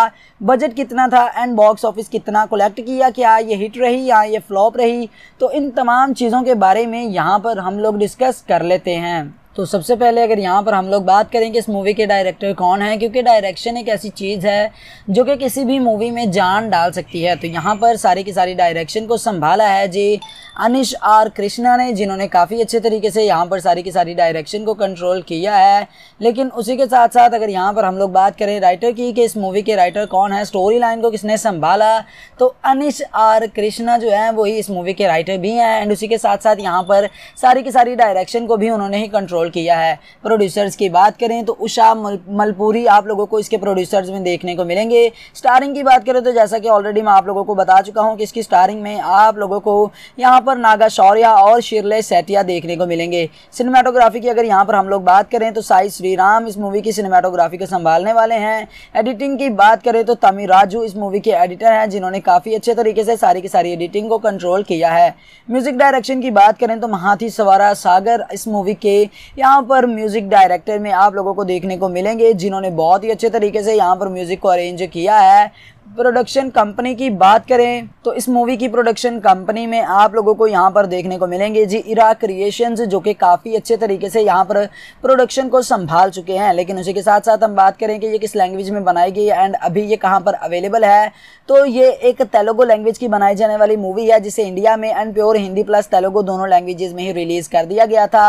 बजट कितना था एंड बॉक्स ऑफिस कितना कलेक्ट किया क्या ये हिट रही या ये फ्लॉप रही तो इन तमाम चीज़ों के बारे में यहाँ पर हम लोग डिस्कस कर लेते हैं तो सबसे पहले अगर यहाँ पर हम लोग बात करें कि इस मूवी के डायरेक्टर कौन है क्योंकि डायरेक्शन एक ऐसी चीज़ है जो कि किसी भी मूवी में जान डाल सकती है तो यहाँ पर सारी की सारी डायरेक्शन को संभाला है जी अनिश आर कृष्णा ने जिन्होंने काफ़ी अच्छे तरीके से यहाँ पर सारी की सारी डायरेक्शन को कंट्रोल किया है लेकिन उसी के साथ साथ अगर यहाँ पर हम लोग बात करें राइटर की कि इस मूवी के राइटर कौन है स्टोरी लाइन को किसने संभाला तो अनिश आर कृष्णा जो है वही इस मूवी के राइटर भी हैं एंड उसी के साथ साथ यहाँ पर सारी की सारी डायरेक्शन को भी उन्होंने ही कंट्रोल किया है प्रोड्यूसर्स की बात करें तो उषा मलपुरी आप लोगों को इसके प्रोड्यूसर्स में देखने को मिलेंगे स्टारिंग की बात करें तो जैसा कि ऑलरेडी मैं आप लोगों को बता चुका हूँ कि इसकी स्टारिंग में आप लोगों को यहाँ पर नागा शौर्य और शिरले सेटिया देखने को मिलेंगे सिनेमाटोग्राफी की अगर यहाँ पर हम लोग बात करें तो साई श्रीराम इस मूवी की सिनेमाटोग्राफी को संभालने वाले हैं एडिटिंग की बात करें तो तमिल राजू इस मूवी के एडिटर हैं जिन्होंने काफ़ी अच्छे तरीके से सारी की सारी एडिटिंग को कंट्रोल किया है म्यूजिक डायरेक्शन की बात करें तो महाथी सवारा सागर इस मूवी के यहाँ पर म्यूज़िक डायरेक्टर में आप लोगों को देखने को मिलेंगे जिन्होंने बहुत ही अच्छे तरीके से यहाँ पर म्यूज़िक को अरेंज किया है प्रोडक्शन कंपनी की बात करें तो इस मूवी की प्रोडक्शन कंपनी में आप लोगों को यहाँ पर देखने को मिलेंगे जी इरा क्रिएशंस जो कि काफ़ी अच्छे तरीके से यहाँ पर प्रोडक्शन को संभाल चुके हैं लेकिन उसी के साथ साथ हम बात करें कि ये किस लैंग्वेज में बनाई गई एंड अभी ये कहाँ पर अवेलेबल है तो ये एक तेलुगु लैंग्वेज की बनाई जाने वाली मूवी है जिसे इंडिया में and pure Hindi plus Telugu दोनों लैंग्वेजेज में ही रिलीज़ कर दिया गया था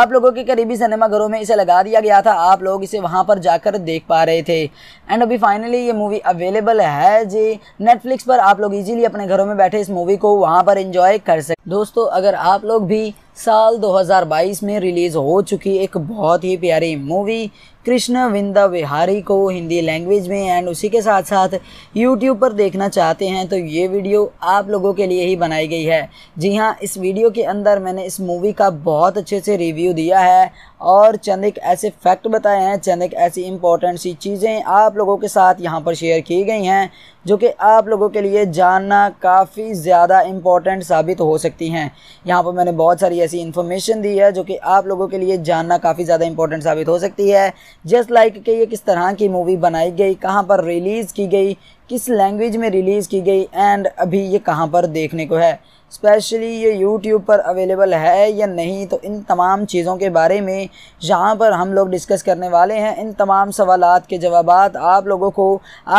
आप लोगों के करीबी सिनेमाघरों में इसे लगा दिया गया था आप लोग इसे वहाँ पर जाकर देख पा रहे थे एंड अभी फाइनली ये मूवी अवेलेबल है है जी नेटफ्लिक्स पर आप लोग इजीली अपने घरों में बैठे इस मूवी को वहां पर इंजॉय कर सकते दोस्तों अगर आप लोग भी साल 2022 में रिलीज़ हो चुकी एक बहुत ही प्यारी मूवी कृष्ण विंदा विहारी को हिंदी लैंग्वेज में एंड उसी के साथ साथ यूट्यूब पर देखना चाहते हैं तो ये वीडियो आप लोगों के लिए ही बनाई गई है जी हाँ इस वीडियो के अंदर मैंने इस मूवी का बहुत अच्छे से रिव्यू दिया है और चंद एक ऐसे फैक्ट बताए हैं चंद एक ऐसी इंपॉर्टेंट सी चीज़ें आप लोगों के साथ यहाँ पर शेयर की गई हैं जो कि आप लोगों के लिए जानना काफ़ी ज़्यादा इम्पोर्टेंट साबित हो सके सकती हैं यहाँ पर मैंने बहुत सारी ऐसी इन्फॉर्मेशन दी है जो कि आप लोगों के लिए जानना काफ़ी ज़्यादा इंपॉर्टेंट साबित हो सकती है जस्ट लाइक like कि ये किस तरह की मूवी बनाई गई कहाँ पर रिलीज़ की गई किस लैंग्वेज में रिलीज़ की गई एंड अभी ये कहाँ पर देखने को है स्पेशली ये यूट्यूब पर अवेलेबल है या नहीं तो इन तमाम चीज़ों के बारे में जहाँ पर हम लोग डिस्कस करने वाले हैं इन तमाम सवाल के जवाब आप लोगों को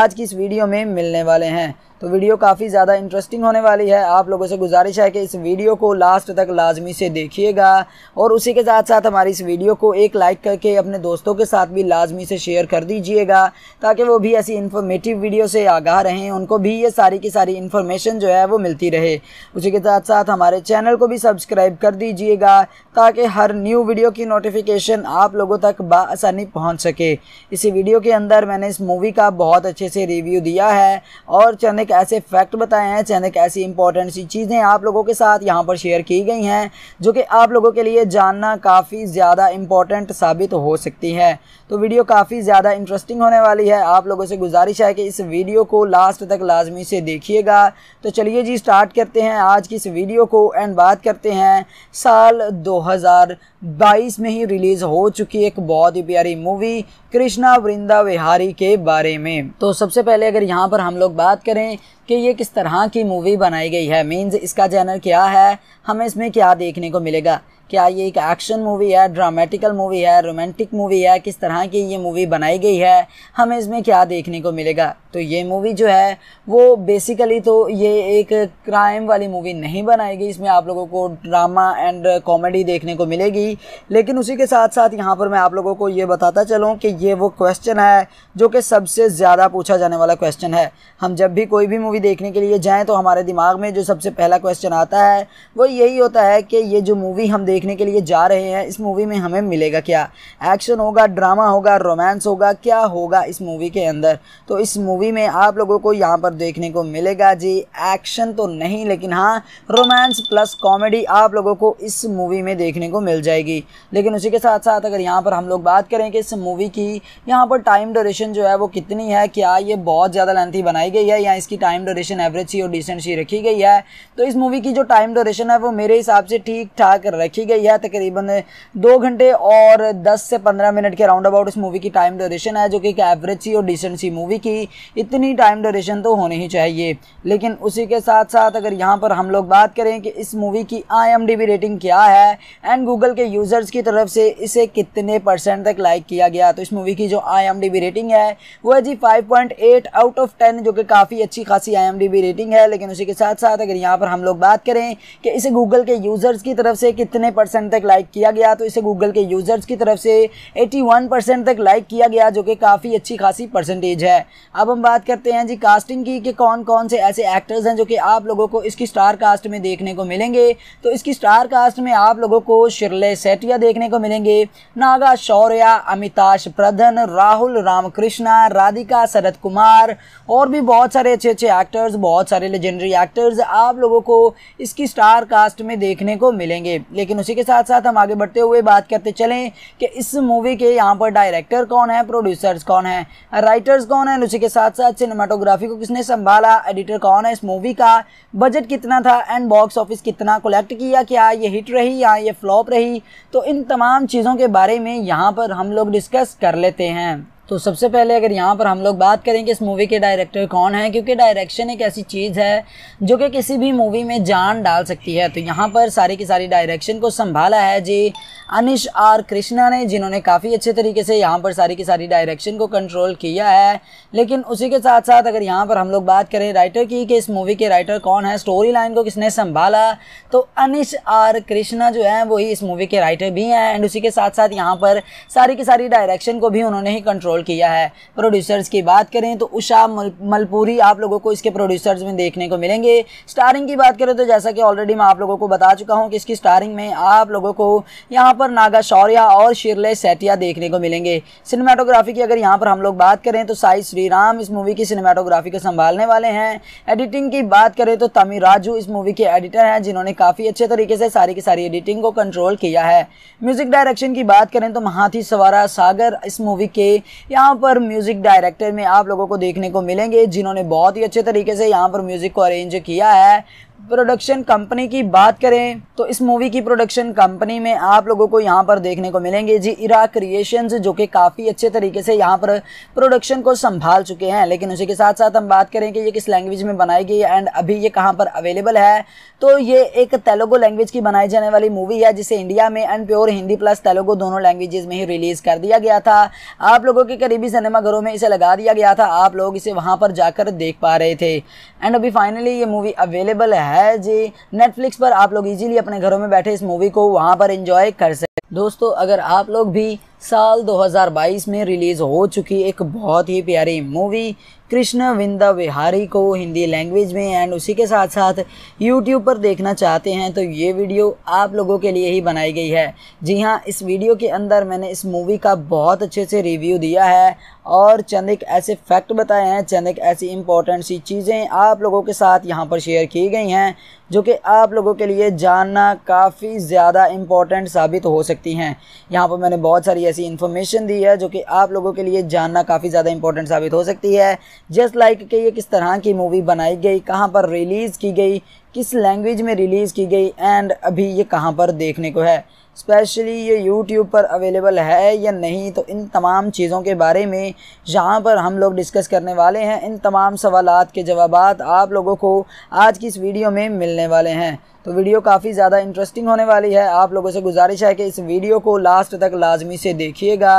आज की इस वीडियो में मिलने वाले हैं तो वीडियो काफ़ी ज़्यादा इंटरेस्टिंग होने वाली है आप लोगों से गुजारिश है कि इस वीडियो को लास्ट तक लाजमी से देखिएगा और उसी के साथ साथ हमारी इस वीडियो को एक लाइक करके अपने दोस्तों के साथ भी लाजमी से शेयर कर दीजिएगा ताकि वो भी ऐसी इन्फॉर्मेटिव वीडियो से आगाह रहें उनको भी ये सारी की सारी इन्फॉर्मेशन जो है वो मिलती रहे उसी के साथ साथ हमारे चैनल को भी सब्सक्राइब कर दीजिएगा ताकि हर न्यू वीडियो की नोटिफिकेशन आप लोगों तक बसानी पहुँच सके इसी वीडियो के अंदर मैंने इस मूवी का बहुत अच्छे से रिव्यू दिया है और चने एक ऐसे फैक्ट बताए हैं चंद एक ऐसी इंपॉर्टेंट सी चीज़ें आप लोगों के साथ यहाँ पर शेयर की गई हैं जो कि आप लोगों के लिए जानना काफ़ी ज़्यादा इम्पॉर्टेंट साबित हो सकती है तो वीडियो काफ़ी ज़्यादा इंटरेस्टिंग होने वाली है आप लोगों से गुजारिश है कि इस वीडियो को लास्ट तक लाजमी से देखिएगा तो चलिए जी स्टार्ट करते हैं आज की इस वीडियो को एंड बात करते हैं साल 2022 में ही रिलीज़ हो चुकी एक बहुत ही प्यारी मूवी कृष्णा वृंदा विहारी के बारे में तो सबसे पहले अगर यहाँ पर हम लोग बात करें कि ये किस तरह की मूवी बनाई गई है मीन्स इसका चैनल क्या है हमें इसमें क्या देखने को मिलेगा क्या ये एक एक्शन मूवी है ड्रामेटिकल मूवी है रोमांटिक मूवी है किस तरह की ये मूवी बनाई गई है हमें इसमें क्या देखने को मिलेगा तो ये मूवी जो है वो बेसिकली तो ये एक क्राइम वाली मूवी नहीं बनाई गई इसमें आप लोगों को ड्रामा एंड कॉमेडी देखने को मिलेगी लेकिन उसी के साथ साथ यहाँ पर मैं आप लोगों को ये बताता चलूँ कि ये वो क्वेश्चन है जो कि सबसे ज़्यादा पूछा जाने वाला क्वेश्चन है हम जब भी कोई भी मूवी देखने के लिए जाएँ तो हमारे दिमाग में जो सबसे पहला क्वेश्चन आता है वो यही होता है कि ये जो मूवी हम देखने के लिए जा रहे हैं इस मूवी में हमें मिलेगा क्या एक्शन होगा ड्रामा होगा रोमांस होगा क्या होगा इस मूवी के अंदर तो इस मूवी मूवी में आप लोगों को यहाँ पर देखने को मिलेगा जी एक्शन तो नहीं लेकिन हाँ रोमांस प्लस कॉमेडी आप लोगों को इस मूवी में देखने को मिल जाएगी लेकिन उसी के साथ साथ अगर यहाँ पर हम लोग बात करें कि इस मूवी की यहाँ पर टाइम डोरेशन जो है वो कितनी है क्या ये बहुत ज़्यादा लेंथी बनाई गई है या इसकी टाइम डोरेशन एवरेज सी और डिसेंट सी रखी गई है तो इस मूवी की जो टाइम ड्यूरेशन है वो मेरे हिसाब से ठीक ठाक रखी गई है तकरीबन दो घंटे और दस से पंद्रह मिनट के राउंड अबाउट इस मूवी की टाइम डोरेशन है जो कि एक एवरेज सी और डिसेंट सी मूवी की इतनी टाइम ड्यूरेशन तो होनी ही चाहिए लेकिन उसी के साथ साथ अगर यहाँ पर हम लोग बात करें कि इस मूवी की आई रेटिंग क्या है एंड गूगल के यूज़र्स की तरफ से इसे कितने परसेंट तक लाइक किया गया तो इस मूवी की जो आई रेटिंग है वो है जी फाइव आउट ऑफ टेन जो कि काफ़ी अच्छी खासी आई रेटिंग है लेकिन उसी के साथ साथ अगर यहाँ पर हम लोग बात करें कि इसे गूगल के यूज़र्स की तरफ से कितने परसेंट तक लाइक किया गया तो इसे गूगल के यूज़र्स की तरफ से 81 परसेंट तक लाइक किया गया जो कि काफ़ी अच्छी खासी परसेंटेज है अब हम बात करते हैं जी कास्टिंग की कि कौन कौन से ऐसे एक्टर्स हैं जो कि आप लोगों को इसकी स्टार कास्ट में देखने को मिलेंगे तो इसकी स्टार कास्ट में आप लोगों को शिरले सेटिया देखने को मिलेंगे नागा शौर्या अमिताश प्रधन राहुल रामकृष्णा राधिका शरद कुमार और भी बहुत सारे अच्छे अच्छे एक्टर्स बहुत सारे लेजेंडरी एक्टर्स आप लोगों को इसकी स्टार कास्ट में देखने को मिलेंगे लेकिन उसी के साथ साथ हम आगे बढ़ते हुए बात करते चलें कि इस मूवी के यहाँ पर डायरेक्टर कौन है प्रोड्यूसर्स कौन है राइटर्स कौन है उसी के साथ साथ साथ सिनेमाटोग्राफी को किसने संभाला एडिटर कौन है इस मूवी का बजट कितना था एंड बॉक्स ऑफिस कितना कलेक्ट किया क्या ये हिट रही या ये फ्लॉप रही तो इन तमाम चीज़ों के बारे में यहाँ पर हम लोग डिस्कस कर लेते हैं तो सबसे पहले अगर यहाँ पर हम लोग बात करें कि इस मूवी के डायरेक्टर कौन है क्योंकि डायरेक्शन एक ऐसी चीज़ है जो कि किसी भी मूवी में जान डाल सकती है तो यहाँ पर सारी की सारी डायरेक्शन को संभाला है जी अनिश आर कृष्णा ने जिन्होंने काफ़ी अच्छे तरीके से यहाँ पर सारी की सारी डायरेक्शन को कंट्रोल किया है लेकिन उसी के साथ साथ अगर यहाँ पर हम लोग बात करें राइटर की कि इस मूवी के राइटर कौन है स्टोरी लाइन को किसने संभाला तो अनिश आर कृष्णा जो है वही इस मूवी के राइटर भी हैं एंड उसी के साथ साथ यहाँ पर सारी की सारी डायरेक्शन को भी उन्होंने ही कंट्रोल कंट्रोल किया है प्रोड्यूसर्स की बात करें तो उषा मलपुरी आप लोगों को इसके प्रोड्यूसर्स में देखने को मिलेंगे स्टारिंग की बात करें तो जैसा कि ऑलरेडी मैं आप लोगों को बता चुका हूँ कि इसकी स्टारिंग में आप लोगों को यहाँ पर नागा शौर्या और शिरले सेटिया देखने को मिलेंगे सिनेमाटोग्राफी की अगर यहाँ पर हम लोग बात करें तो साई श्रीराम इस मूवी की सिनेमाटोग्राफी को संभालने वाले हैं एडिटिंग की बात करें तो तमी राजू इस मूवी के एडिटर हैं जिन्होंने काफ़ी अच्छे तरीके से सारी की सारी एडिटिंग को कंट्रोल किया है म्यूजिक डायरेक्शन की बात करें तो महाथी सवारा सागर इस मूवी के यहाँ पर म्यूजिक डायरेक्टर में आप लोगों को देखने को मिलेंगे जिन्होंने बहुत ही अच्छे तरीके से यहाँ पर म्यूजिक को अरेंज किया है प्रोडक्शन कंपनी की बात करें तो इस मूवी की प्रोडक्शन कंपनी में आप लोगों को यहाँ पर देखने को मिलेंगे जी इरा क्रिएशंस जो कि काफ़ी अच्छे तरीके से यहाँ पर प्रोडक्शन को संभाल चुके हैं लेकिन उसी के साथ साथ हम बात करें कि ये किस लैंग्वेज में बनाई गई एंड अभी ये कहाँ पर अवेलेबल है तो ये एक तेलुगु लैंग्वेज की बनाई जाने वाली मूवी है जिसे इंडिया में and pure Hindi plus Telugu दोनों लैंग्वेजेज में ही रिलीज़ कर दिया गया था आप लोगों के करीबी सिनेमाघरों में इसे लगा दिया गया था आप लोग इसे वहाँ पर जाकर देख पा रहे थे एंड अभी फाइनली ये मूवी अवेलेबल है है जी नेटफ्लिक्स पर आप लोग इजीली अपने घरों में बैठे इस मूवी को वहां पर इंजॉय कर सकते दोस्तों अगर आप लोग भी साल 2022 में रिलीज़ हो चुकी एक बहुत ही प्यारी मूवी कृष्ण विंदा विहारी को हिंदी लैंग्वेज में एंड उसी के साथ साथ यूट्यूब पर देखना चाहते हैं तो ये वीडियो आप लोगों के लिए ही बनाई गई है जी हाँ इस वीडियो के अंदर मैंने इस मूवी का बहुत अच्छे से रिव्यू दिया है और चंद एक ऐसे फैक्ट बताए हैं चंद एक ऐसी इंपॉर्टेंट सी चीज़ें आप लोगों के साथ यहाँ पर शेयर की गई हैं जो कि आप लोगों के लिए जानना काफ़ी ज़्यादा इम्पॉर्टेंट साबित हो सकती हैं यहाँ पर मैंने बहुत सारी ऐसी इन्फॉर्मेशन दी है जो कि आप लोगों के लिए जानना काफ़ी ज़्यादा इम्पॉर्टेंट साबित हो सकती है जस्ट लाइक like कि ये किस तरह की मूवी बनाई गई कहाँ पर रिलीज़ की गई किस लैंग्वेज में रिलीज़ की गई एंड अभी ये कहाँ पर देखने को है स्पेशली ये यूट्यूब पर अवेलेबल है या नहीं तो इन तमाम चीज़ों के बारे में यहाँ पर हम लोग डिस्कस करने वाले हैं इन तमाम सवाल के जवाब आप लोगों को आज की इस वीडियो में मिलने वाले हैं तो वीडियो काफ़ी ज़्यादा इंटरेस्टिंग होने वाली है आप लोगों से गुजारिश है कि इस वीडियो को लास्ट तक लाजमी से देखिएगा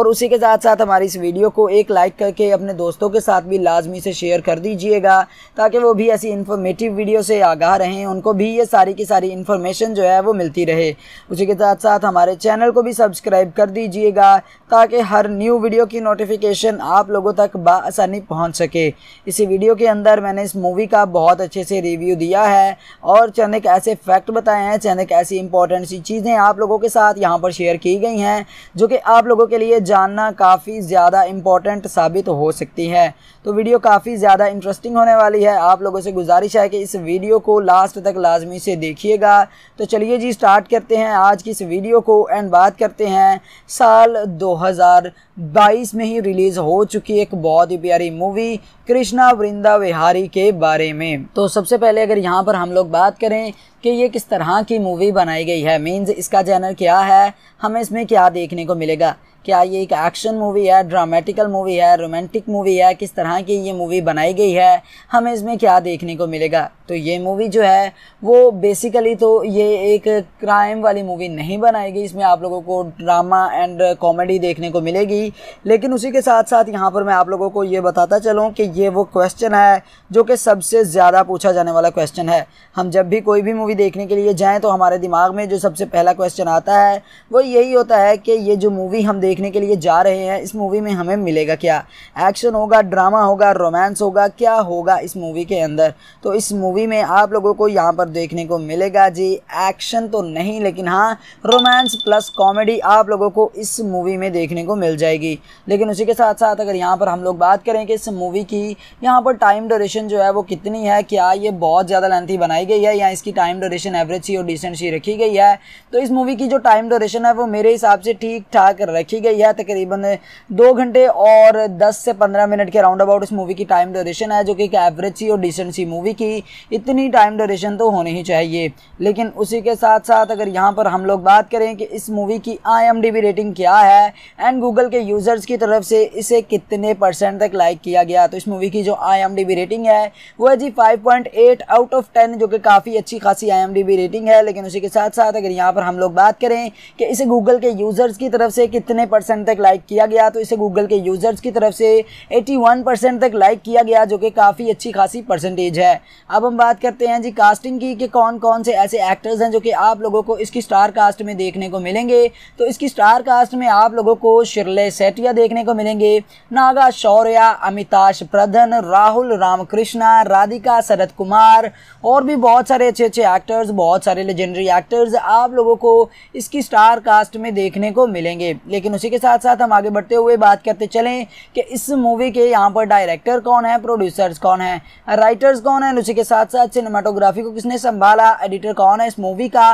और उसी के साथ साथ हमारी इस वीडियो को एक लाइक करके अपने दोस्तों के साथ भी लाजमी से शेयर कर दीजिएगा ताकि वो भी ऐसी इन्फॉर्मेटिव वीडियो से आगाह रहें उनको भी ये सारी की सारी इन्फॉर्मेशन जो है वो मिलती रहे उसी के साथ साथ हमारे चैनल को भी सब्सक्राइब कर दीजिएगा ताकि हर न्यू वीडियो की नोटिफिकेशन आप लोगों तक बसानी पहुँच सके इसी वीडियो के अंदर मैंने इस मूवी का बहुत अच्छे से रिव्यू दिया है और चने के ऐसे फैक्ट बताए हैं चंद एक ऐसी इंपॉर्टेंट सी चीज़ें आप लोगों के साथ यहाँ पर शेयर की गई हैं जो कि आप लोगों के लिए जानना काफ़ी ज़्यादा इंपॉर्टेंट साबित हो सकती है तो वीडियो काफ़ी ज़्यादा इंटरेस्टिंग होने वाली है आप लोगों से गुजारिश है कि इस वीडियो को लास्ट तक लाजमी से देखिएगा तो चलिए जी स्टार्ट करते हैं आज की इस वीडियो को एंड बात करते हैं साल 2022 में ही रिलीज़ हो चुकी एक बहुत ही प्यारी मूवी कृष्णा वृंदा विहारी के बारे में तो सबसे पहले अगर यहाँ पर हम लोग बात करें कि ये किस तरह की मूवी बनाई गई है मीन्स इसका जैनर क्या है हमें इसमें क्या देखने को मिलेगा क्या ये एक एक्शन मूवी है ड्रामेटिकल मूवी है रोमांटिक मूवी है किस तरह की ये मूवी बनाई गई है हमें इसमें क्या देखने को मिलेगा तो ये मूवी जो है वो बेसिकली तो ये एक क्राइम वाली मूवी नहीं बनाई गई इसमें आप लोगों को ड्रामा एंड कॉमेडी देखने को मिलेगी लेकिन उसी के साथ साथ यहाँ पर मैं आप लोगों को ये बताता चलूँ कि ये वो क्वेश्चन है जो कि सबसे ज़्यादा पूछा जाने वाला क्वेश्चन है हम जब भी कोई भी मूवी देखने के लिए जाएँ तो हमारे दिमाग में जो सबसे पहला क्वेश्चन आता है वो यही होता है कि ये जो मूवी हम देख देखने के लिए जा रहे हैं इस मूवी में हमें मिलेगा क्या एक्शन होगा ड्रामा होगा रोमांस होगा क्या होगा इस मूवी के अंदर तो इस मूवी में आप लोगों को यहाँ पर देखने को मिलेगा जी एक्शन तो नहीं लेकिन हाँ रोमांस प्लस कॉमेडी आप लोगों को इस मूवी में देखने को मिल जाएगी लेकिन उसी के साथ साथ अगर यहाँ पर हम लोग बात करें कि इस मूवी की यहाँ पर टाइम डोरेशन जो है वो कितनी है क्या ये बहुत ज़्यादा लेंथी बनाई गई है या इसकी टाइम डोरेशन एवरेज सी और डिसेंट सी रखी गई है तो इस मूवी की जो टाइम डोरेशन है वो मेरे हिसाब से ठीक ठाक रखी गई है तकरीबन दो घंटे और दस से पंद्रह मिनट के राउंड अबाउट इस मूवी की टाइम ड्यूरेशन है जो कि एक एवरेज सी और डिसेंट सी मूवी की इतनी टाइम ड्यूरेशन तो होनी ही चाहिए लेकिन उसी के साथ साथ अगर यहाँ पर हम लोग बात करें कि इस मूवी की आई रेटिंग क्या है एंड गूगल के यूज़र्स की तरफ से इसे कितने परसेंट तक लाइक किया गया तो इस मूवी की जो आई रेटिंग है वो है जी फाइव आउट ऑफ टेन जो कि काफ़ी अच्छी खासी आई रेटिंग है लेकिन उसी के साथ साथ अगर यहाँ पर हम लोग बात करें कि इसे गूगल के यूज़र्स की तरफ से कितने परसेंट तक लाइक किया गया तो इसे गूगल के यूज़र्स की तरफ से 81 परसेंट तक लाइक किया गया जो कि काफ़ी अच्छी खासी परसेंटेज है अब हम बात करते हैं जी कास्टिंग की कि कौन कौन से ऐसे एक्टर्स हैं जो कि आप लोगों को इसकी स्टार कास्ट में देखने को मिलेंगे तो इसकी स्टार कास्ट में आप लोगों को शिरले सेटिया देखने को मिलेंगे नागा शौर्या अमिताश प्रधन राहुल रामकृष्णा राधिका शरद कुमार और भी बहुत सारे अच्छे अच्छे एक्टर्स बहुत सारे लेजेंडरी एक्टर्स आप लोगों को इसकी स्टार कास्ट में देखने को मिलेंगे लेकिन उसी के साथ साथ हम आगे बढ़ते हुए बात करते चलें कि इस मूवी के यहाँ पर डायरेक्टर कौन है प्रोड्यूसर्स कौन है राइटर्स कौन है उसी के साथ साथ सिनेमाटोग्राफी को किसने संभाला एडिटर कौन है इस मूवी का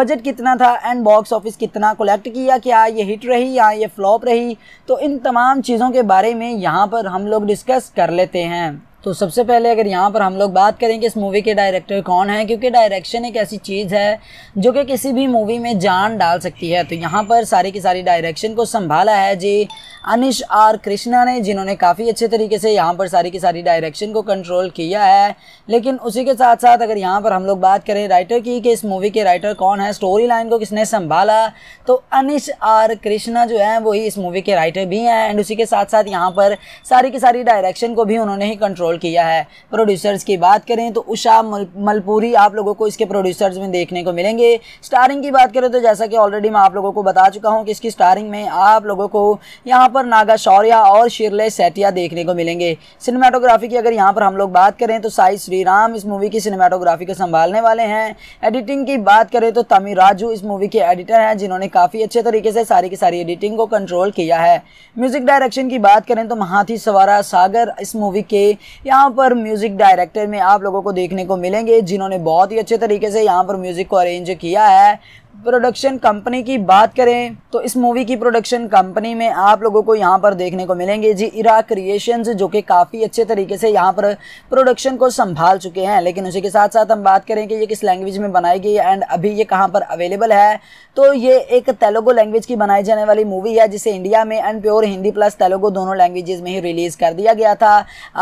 बजट कितना था एंड बॉक्स ऑफिस कितना कलेक्ट किया क्या ये हिट रही या ये फ्लॉप रही तो इन तमाम चीज़ों के बारे में यहाँ पर हम लोग डिस्कस कर लेते हैं तो सबसे पहले अगर यहाँ पर हम लोग बात करें कि इस मूवी के डायरेक्टर कौन है क्योंकि डायरेक्शन एक ऐसी चीज़ है जो कि किसी भी मूवी में जान डाल सकती है तो यहाँ पर सारी की सारी डायरेक्शन को संभाला है जी अनिश आर कृष्णा ने जिन्होंने काफ़ी अच्छे तरीके से यहाँ पर सारी की सारी डायरेक्शन को कंट्रोल किया है लेकिन उसी के साथ साथ अगर यहाँ पर हम लोग बात करें राइटर की कि इस मूवी के राइटर कौन है स्टोरी लाइन को किसने संभाला तो अनिश आर कृष्णा जो है वही इस मूवी के राइटर भी हैं एंड उसी के साथ साथ यहाँ पर सारी की सारी डायरेक्शन को भी उन्होंने ही कंट्रोल रोल किया है प्रोड्यूसर्स की बात करें तो उषा मलपुरी आप लोगों को इसके प्रोड्यूसर्स में देखने को मिलेंगे स्टारिंग की बात करें तो जैसा कि ऑलरेडी मैं आप लोगों को बता चुका हूँ कि इसकी स्टारिंग में आप लोगों को यहाँ पर नागा शौर्या और शिरले सेटिया देखने को मिलेंगे सिनेमाटोग्राफी की अगर यहाँ पर हम लोग बात करें तो साई श्रीराम इस मूवी की सिनेमाटोग्राफी को संभालने वाले हैं एडिटिंग की बात करें तो तमी राजू इस मूवी के एडिटर हैं जिन्होंने काफ़ी अच्छे तरीके से सारी की सारी एडिटिंग को कंट्रोल किया है म्यूजिक डायरेक्शन की बात करें तो महाथी सवारा सागर इस मूवी के यहाँ पर म्यूज़िक डायरेक्टर में आप लोगों को देखने को मिलेंगे जिन्होंने बहुत ही अच्छे तरीके से यहाँ पर म्यूज़िक को अरेंज किया है प्रोडक्शन कंपनी की बात करें तो इस मूवी की प्रोडक्शन कंपनी में आप लोगों को यहाँ पर देखने को मिलेंगे जी इरा क्रिएशंस जो कि काफ़ी अच्छे तरीके से यहाँ पर प्रोडक्शन को संभाल चुके हैं लेकिन उसी के साथ साथ हम बात करें कि ये किस लैंग्वेज में बनाई गई एंड अभी ये कहाँ पर अवेलेबल है तो ये एक तेलुगु लैंग्वेज की बनाई जाने वाली मूवी है जिसे इंडिया में and pure Hindi plus Telugu दोनों लैंग्वेज में ही रिलीज़ कर दिया गया था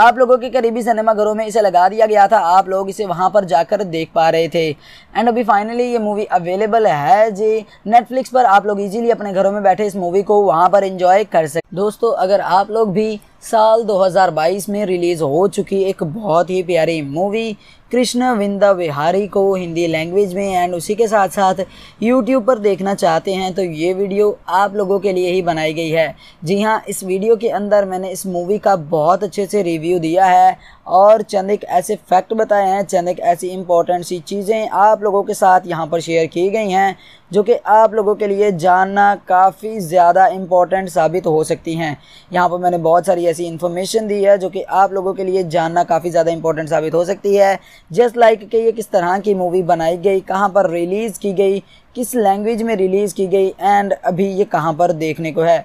आप लोगों के करीबी सिनेमाघरों में इसे लगा दिया गया था आप लोग इसे वहाँ पर जाकर देख पा रहे थे एंड अभी फाइनली ये मूवी अवेलेबल है है जी नेटफ्लिक्स पर आप लोग इजीली अपने घरों में बैठे इस मूवी को वहां पर एंजॉय कर सकते दोस्तों अगर आप लोग भी साल 2022 में रिलीज़ हो चुकी एक बहुत ही प्यारी मूवी कृष्ण विंदा विहारी को हिंदी लैंग्वेज में एंड उसी के साथ साथ यूट्यूब पर देखना चाहते हैं तो ये वीडियो आप लोगों के लिए ही बनाई गई है जी हाँ इस वीडियो के अंदर मैंने इस मूवी का बहुत अच्छे से रिव्यू दिया है और चंद एक ऐसे फैक्ट बताए हैं चंद एक ऐसी इंपॉर्टेंट सी चीज़ें आप लोगों के साथ यहाँ पर शेयर की गई हैं जो कि आप लोगों के लिए जानना काफ़ी ज़्यादा इम्पॉर्टेंट साबित हो सकती हैं यहाँ पर मैंने बहुत सारी ऐसी इन्फॉर्मेशन दी है जो कि आप लोगों के लिए जानना काफ़ी ज़्यादा इम्पॉर्टेंट साबित हो सकती है जस्ट लाइक कि ये किस तरह की मूवी बनाई गई कहाँ पर रिलीज़ की गई किस लैंग्वेज में रिलीज़ की गई एंड अभी ये कहाँ पर देखने को है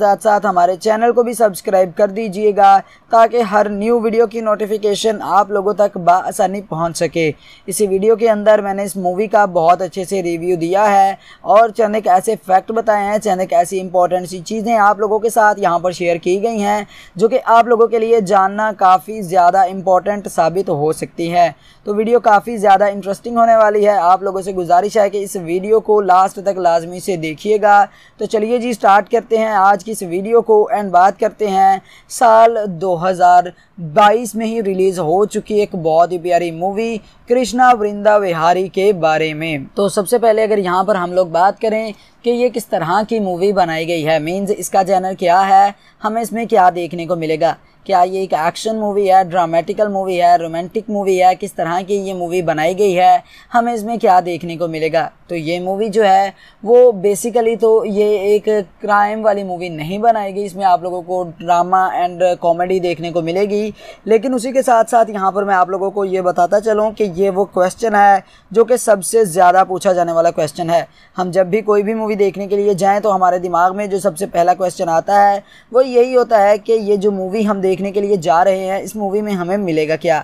साथ साथ हमारे चैनल को भी सब्सक्राइब कर दीजिएगा ताकि हर न्यू वीडियो की नोटिफिकेशन आप लोगों तक बसानी पहुंच सके इसी वीडियो के अंदर मैंने इस मूवी का बहुत अच्छे से रिव्यू दिया है और चंद ऐसे फैक्ट बताए हैं चंद ऐसी इंपॉर्टेंट सी चीज़ें आप लोगों के साथ यहाँ पर शेयर की गई हैं जो कि आप लोगों के लिए जानना काफ़ी ज़्यादा इंपॉर्टेंट साबित हो सकती है तो वीडियो काफ़ी ज़्यादा इंटरेस्टिंग होने वाली है आप लोगों से गुजारिश है कि इस वीडियो को लास्ट तक लाजमी से देखिएगा तो चलिए जी स्टार्ट करते हैं आज की की इस वीडियो को एंड बात करते हैं साल 2022 में ही रिलीज़ हो चुकी एक बहुत ही प्यारी मूवी कृष्णा वृंदा विहारी के बारे में तो सबसे पहले अगर यहाँ पर हम लोग बात करें कि ये किस तरह की मूवी बनाई गई है मीन्स इसका जैनर क्या है हमें इसमें क्या देखने को मिलेगा क्या ये एक एक्शन मूवी है ड्रामेटिकल मूवी है रोमांटिक मूवी है किस तरह की ये मूवी बनाई गई है हमें इसमें क्या देखने को मिलेगा तो ये मूवी जो है वो बेसिकली तो ये एक क्राइम वाली मूवी नहीं बनाई गई इसमें आप लोगों को ड्रामा एंड कॉमेडी देखने को मिलेगी लेकिन उसी के साथ साथ यहाँ पर मैं आप लोगों को ये बताता चलूँ कि ये वो क्वेश्चन है जो कि सबसे ज़्यादा पूछा जाने वाला क्वेश्चन है हम जब भी कोई भी मूवी देखने के लिए जाएँ तो हमारे दिमाग में जो सबसे पहला क्वेश्चन आता है वो यही होता है कि ये जो मूवी हम देख देखने के लिए जा रहे हैं इस मूवी में हमें मिलेगा क्या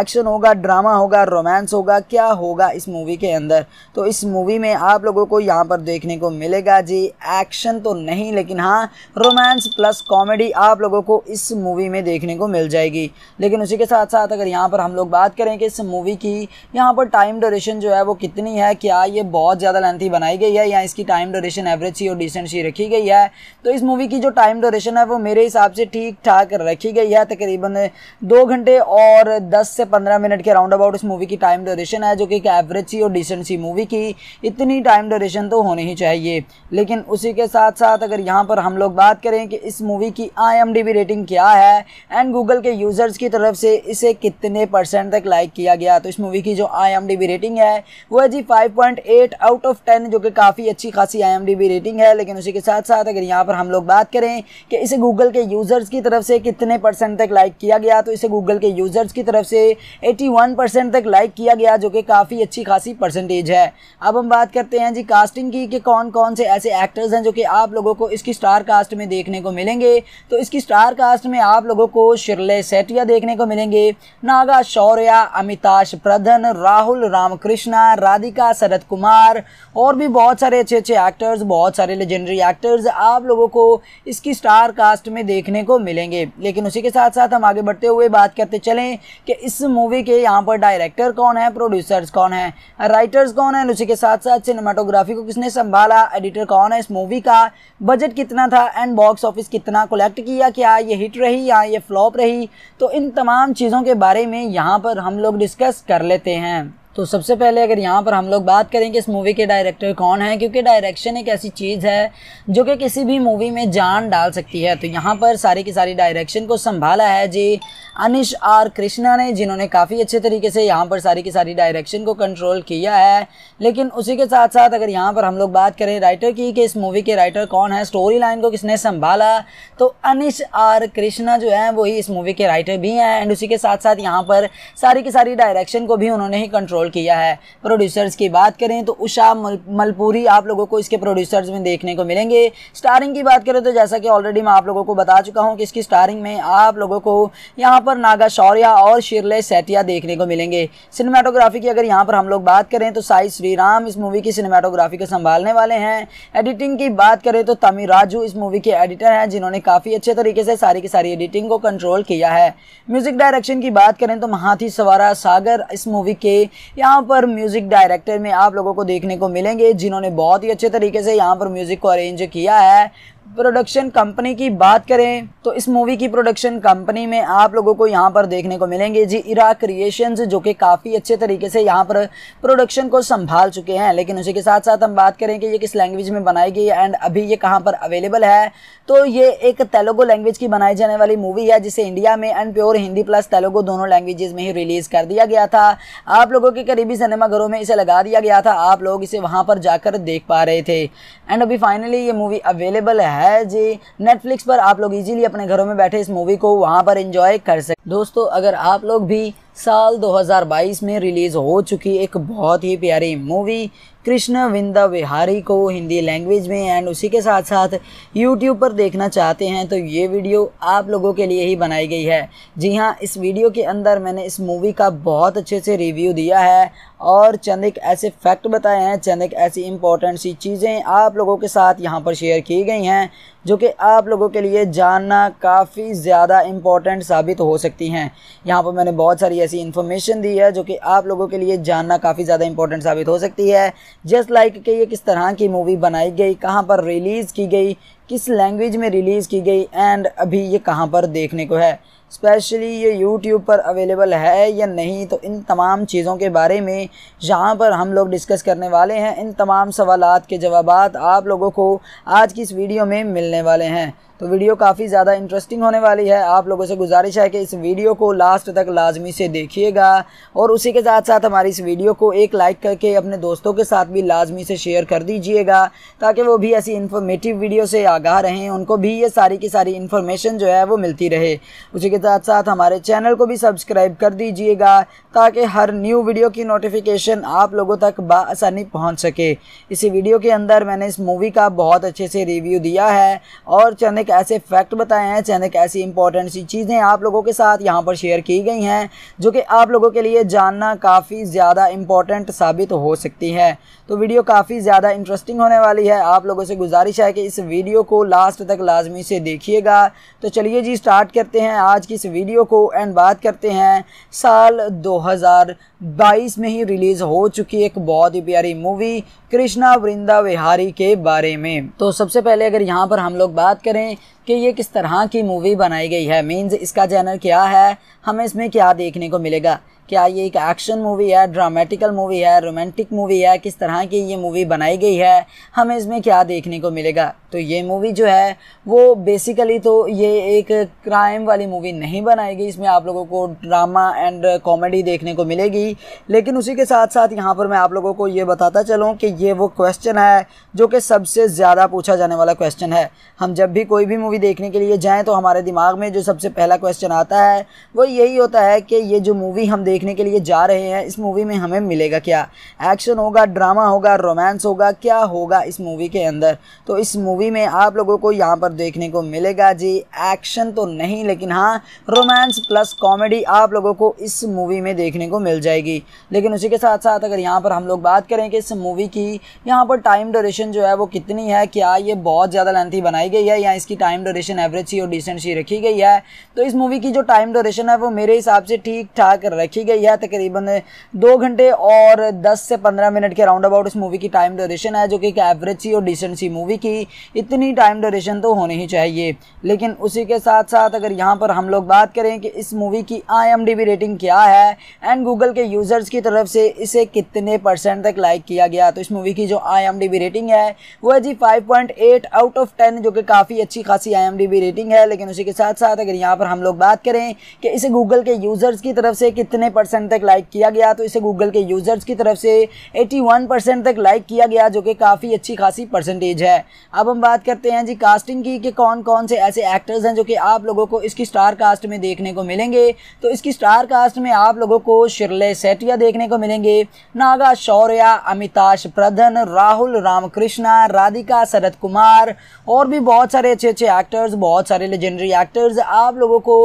एक्शन होगा ड्रामा होगा रोमांस होगा क्या होगा इस मूवी के अंदर तो इस मूवी में आप लोगों को यहाँ पर देखने को मिलेगा जी एक्शन तो नहीं लेकिन हाँ रोमांस प्लस कॉमेडी आप लोगों को इस मूवी में देखने को मिल जाएगी लेकिन उसी के साथ साथ अगर यहाँ पर हम लोग बात करें कि इस मूवी की यहाँ पर टाइम डोरेशन जो है वो कितनी है क्या ये बहुत ज़्यादा लेंथी बनाई गई है या इसकी टाइम डोरेशन एवरेज सी और डिसेंट सी रखी गई है तो इस मूवी की जो टाइम ड्यूरेशन है वो मेरे हिसाब से ठीक ठाक रखी की गई है तकरीबन दो घंटे और दस से पंद्रह मिनट के राउंड अबाउट इस मूवी की टाइम ड्यूरेशन है जो कि एक एवरेज सी और डिसेंट सी मूवी की इतनी टाइम ड्यूरेशन तो होनी ही चाहिए लेकिन उसी के साथ साथ अगर यहाँ पर हम लोग बात करें कि इस मूवी की आई रेटिंग क्या है एंड गूगल के यूज़र्स की तरफ से इसे कितने परसेंट तक लाइक किया गया तो इस मूवी की जो आई रेटिंग है वो है जी फाइव आउट ऑफ टेन जो कि काफ़ी अच्छी खासी आई रेटिंग है लेकिन उसी के साथ साथ अगर यहाँ पर हम लोग बात करें कि इसे गूगल के यूज़र्स की तरफ से कितने परसेंट तक लाइक किया गया तो इसे गूगल के यूज़र्स की तरफ से 81 परसेंट तक लाइक किया गया जो कि काफ़ी अच्छी खासी परसेंटेज है अब हम बात करते हैं जी कास्टिंग की कि कौन कौन से ऐसे एक्टर्स हैं जो कि आप लोगों को इसकी स्टार कास्ट में देखने को मिलेंगे तो इसकी स्टार कास्ट में आप लोगों को शिरले सेटिया देखने को मिलेंगे नागा शौर्या अमिताश प्रधन राहुल रामकृष्णा राधिका शरद कुमार और भी बहुत सारे अच्छे अच्छे एक्टर्स बहुत सारे लेजेंडरी एक्टर्स आप लोगों को इसकी स्टार कास्ट में देखने को मिलेंगे लेकिन उसी के साथ साथ हम आगे बढ़ते हुए बात करते चलें कि इस मूवी के यहाँ पर डायरेक्टर कौन है प्रोड्यूसर्स कौन है राइटर्स कौन है उसी के साथ साथ सिनेमाटोग्राफी को किसने संभाला एडिटर कौन है इस मूवी का बजट कितना था एंड बॉक्स ऑफिस कितना कलेक्ट किया क्या ये हिट रही या ये फ्लॉप रही तो इन तमाम चीज़ों के बारे में यहाँ पर हम लोग डिस्कस कर लेते हैं तो सबसे पहले अगर यहाँ पर हम लोग बात करें कि इस मूवी के डायरेक्टर कौन है क्योंकि डायरेक्शन एक ऐसी चीज़ है जो कि किसी भी मूवी में जान डाल सकती है तो यहाँ पर सारी की सारी डायरेक्शन को संभाला है जी अनिश आर कृष्णा ने जिन्होंने काफ़ी अच्छे तरीके से यहाँ पर सारी की सारी डायरेक्शन को कंट्रोल किया है लेकिन उसी के साथ साथ अगर यहाँ पर हम लोग बात करें राइटर की कि इस मूवी के राइटर कौन है स्टोरी लाइन को किसने संभाला तो अनिश आर कृष्णा जो है वही इस मूवी के राइटर भी हैं एंड उसी के साथ साथ यहाँ पर सारी की सारी डायरेक्शन को भी उन्होंने ही कंट्रोल रोल किया है प्रोड्यूसर्स की बात करें तो उषा मलपुरी आप लोगों को इसके प्रोड्यूसर्स में देखने को मिलेंगे स्टारिंग की बात करें तो जैसा कि ऑलरेडी मैं आप लोगों को बता चुका हूँ कि इसकी स्टारिंग में आप लोगों को यहाँ पर नागा शौर्या और शिरले सेटिया देखने को मिलेंगे सिनेमाटोग्राफी की अगर यहाँ पर हम लोग बात करें तो साई श्रीराम इस मूवी की सिनेमाटोग्राफी को संभालने वाले हैं एडिटिंग की बात करें तो तमिल राजू इस मूवी के एडिटर हैं जिन्होंने काफ़ी अच्छे तरीके से सारी की सारी एडिटिंग को कंट्रोल किया है म्यूजिक डायरेक्शन की बात करें तो महाथी सवारा सागर इस मूवी के यहाँ पर म्यूज़िक डायरेक्टर में आप लोगों को देखने को मिलेंगे जिन्होंने बहुत ही अच्छे तरीके से यहाँ पर म्यूज़िक को अरेंज किया है प्रोडक्शन कंपनी की बात करें तो इस मूवी की प्रोडक्शन कंपनी में आप लोगों को यहाँ पर देखने को मिलेंगे जी इरा क्रिएशंस जो कि काफ़ी अच्छे तरीके से यहाँ पर प्रोडक्शन को संभाल चुके हैं लेकिन उसी के साथ साथ हम बात करें कि ये किस लैंग्वेज में बनाई गई एंड अभी ये कहाँ पर अवेलेबल है तो ये एक तेलुगु लैंग्वेज की बनाई जाने वाली मूवी है जिसे इंडिया में and pure Hindi plus Telugu दोनों लैंग्वेजेज में ही रिलीज़ कर दिया गया था आप लोगों के करीबी सिनेमाघरों में इसे लगा दिया गया था आप लोग इसे वहाँ पर जाकर देख पा रहे थे एंड अभी फाइनली ये मूवी अवेलेबल है है जी नेटफ्लिक्स पर आप लोग इजीली अपने घरों में बैठे इस मूवी को वहां पर इंजॉय कर सकते दोस्तों अगर आप लोग भी साल 2022 में रिलीज़ हो चुकी एक बहुत ही प्यारी मूवी कृष्ण विंदा विहारी को हिंदी लैंग्वेज में एंड उसी के साथ साथ यूट्यूब पर देखना चाहते हैं तो ये वीडियो आप लोगों के लिए ही बनाई गई है जी हाँ इस वीडियो के अंदर मैंने इस मूवी का बहुत अच्छे से रिव्यू दिया है और चंद एक ऐसे फैक्ट बताए हैं चंद एक ऐसी इंपॉर्टेंट सी चीज़ें आप लोगों के साथ यहाँ पर शेयर की गई हैं जो कि आप लोगों के लिए जानना काफ़ी ज़्यादा इम्पॉर्टेंट साबित हो सकती हैं यहाँ पर मैंने बहुत सारी ऐसी इन्फॉर्मेशन दी है जो कि आप लोगों के लिए जानना काफ़ी ज़्यादा इम्पॉर्टेंट साबित हो सकती है जस्ट लाइक like कि ये किस तरह की मूवी बनाई गई कहाँ पर रिलीज़ की गई किस लैंग्वेज में रिलीज़ की गई एंड अभी ये कहाँ पर देखने को है स्पेशली ये यूट्यूब पर अवेलेबल है या नहीं तो इन तमाम चीज़ों के बारे में जहाँ पर हम लोग डिस्कस करने वाले हैं इन तमाम सवाल के जवाब आप लोगों को आज की इस वीडियो में मिलने वाले हैं तो वीडियो काफ़ी ज़्यादा इंटरेस्टिंग होने वाली है आप लोगों से गुजारिश है कि इस वीडियो को लास्ट तक लाजमी से देखिएगा और उसी के साथ साथ हमारी इस वीडियो को एक लाइक करके अपने दोस्तों के साथ भी लाजमी से शेयर कर दीजिएगा ताकि वो भी ऐसी इन्फॉर्मेटिव वीडियो से आगाह रहें उनको भी ये सारी की सारी इन्फॉर्मेशन जो है वो मिलती रहे उसी के साथ साथ हमारे चैनल को भी सब्सक्राइब कर दीजिएगा ताकि हर न्यू वीडियो की नोटिफिकेशन आप लोगों तक बसानी पहुँच सके इसी वीडियो के अंदर मैंने इस मूवी का बहुत अच्छे से रिव्यू दिया है और चंद ऐसे फैक्ट बताए हैं चंद ऐसी इंपॉर्टेंट सी चीज़ें आप लोगों के साथ यहाँ पर शेयर की गई हैं जो कि आप लोगों के लिए जानना काफ़ी ज़्यादा इंपॉर्टेंट साबित हो सकती है तो वीडियो काफ़ी ज़्यादा इंटरेस्टिंग होने वाली है आप लोगों से गुजारिश है कि इस वीडियो को लास्ट तक लाजमी से देखिएगा तो चलिए जी स्टार्ट करते हैं आज की इस वीडियो को एंड बात करते हैं साल 2022 में ही रिलीज़ हो चुकी एक बहुत ही प्यारी मूवी कृष्णा वृंदा विहारी के बारे में तो सबसे पहले अगर यहाँ पर हम लोग बात करें दें कि ये किस तरह की मूवी बनाई गई है मीन्स इसका जैनर क्या है हमें इसमें क्या देखने को मिलेगा क्या ये एक एक्शन मूवी है ड्रामेटिकल मूवी है रोमांटिक मूवी है किस तरह की ये मूवी बनाई गई है हमें इसमें क्या देखने को मिलेगा तो ये मूवी जो है वो बेसिकली तो ये एक क्राइम वाली मूवी नहीं बनाई गई इसमें आप लोगों को ड्रामा एंड कॉमेडी देखने को मिलेगी लेकिन उसी के साथ साथ यहाँ पर मैं आप लोगों को ये बताता चलूँ कि ये वो क्वेश्चन है जो कि सबसे ज़्यादा पूछा जाने वाला क्वेश्चन है हम जब भी कोई भी मूवी देखने के लिए जाएँ तो हमारे दिमाग में जो सबसे पहला क्वेश्चन आता है वो यही होता है कि ये जो मूवी हम देख देखने के लिए जा रहे हैं इस मूवी में हमें मिलेगा क्या एक्शन होगा ड्रामा होगा रोमांस होगा क्या होगा इस मूवी के अंदर तो इस मूवी में आप लोगों को यहाँ पर देखने को मिलेगा जी एक्शन तो नहीं लेकिन हाँ रोमांस प्लस कॉमेडी आप लोगों को इस मूवी में देखने को मिल जाएगी लेकिन उसी के साथ साथ अगर यहाँ पर हम लोग बात करें कि इस मूवी की यहाँ पर टाइम डोरेशन जो है वो कितनी है क्या ये बहुत ज़्यादा लेंथी बनाई गई है या इसकी टाइम डोरेशन एवरेज सी और डिसेंट सी रखी गई है तो इस मूवी की जो टाइम डोरेशन है वो मेरे हिसाब से ठीक ठाक रखी रखी गई है तकरीबन दो घंटे और दस से पंद्रह मिनट के राउंड अबाउट इस मूवी की टाइम ड्यूरेशन है जो कि एक एवरेज सी और डिसेंट सी मूवी की इतनी टाइम ड्यूरेशन तो होनी ही चाहिए लेकिन उसी के साथ साथ अगर यहाँ पर हम लोग बात करें कि इस मूवी की आई रेटिंग क्या है एंड गूगल के यूज़र्स की तरफ से इसे कितने परसेंट तक लाइक किया गया तो इस मूवी की जो आई रेटिंग है वो है जी फाइव आउट ऑफ टेन जो कि काफ़ी अच्छी खासी आई रेटिंग है लेकिन उसी के साथ साथ अगर यहाँ पर हम लोग बात करें कि इसे गूगल के यूज़र्स की तरफ से कितने परसेंट तक लाइक किया गया तो इसे गूगल के यूज़र्स की तरफ से 81 परसेंट तक लाइक किया गया जो कि काफ़ी अच्छी खासी परसेंटेज है अब हम बात करते हैं जी कास्टिंग की कि कौन कौन से ऐसे एक्टर्स हैं जो कि आप लोगों को इसकी स्टार कास्ट में देखने को मिलेंगे तो इसकी स्टार कास्ट में आप लोगों को शिरले सेटिया देखने को मिलेंगे नागा शौर्या अमिताश प्रधन राहुल रामकृष्णा राधिका शरद कुमार और भी बहुत सारे अच्छे अच्छे एक्टर्स बहुत सारे लेजेंडरी एक्टर्स आप लोगों को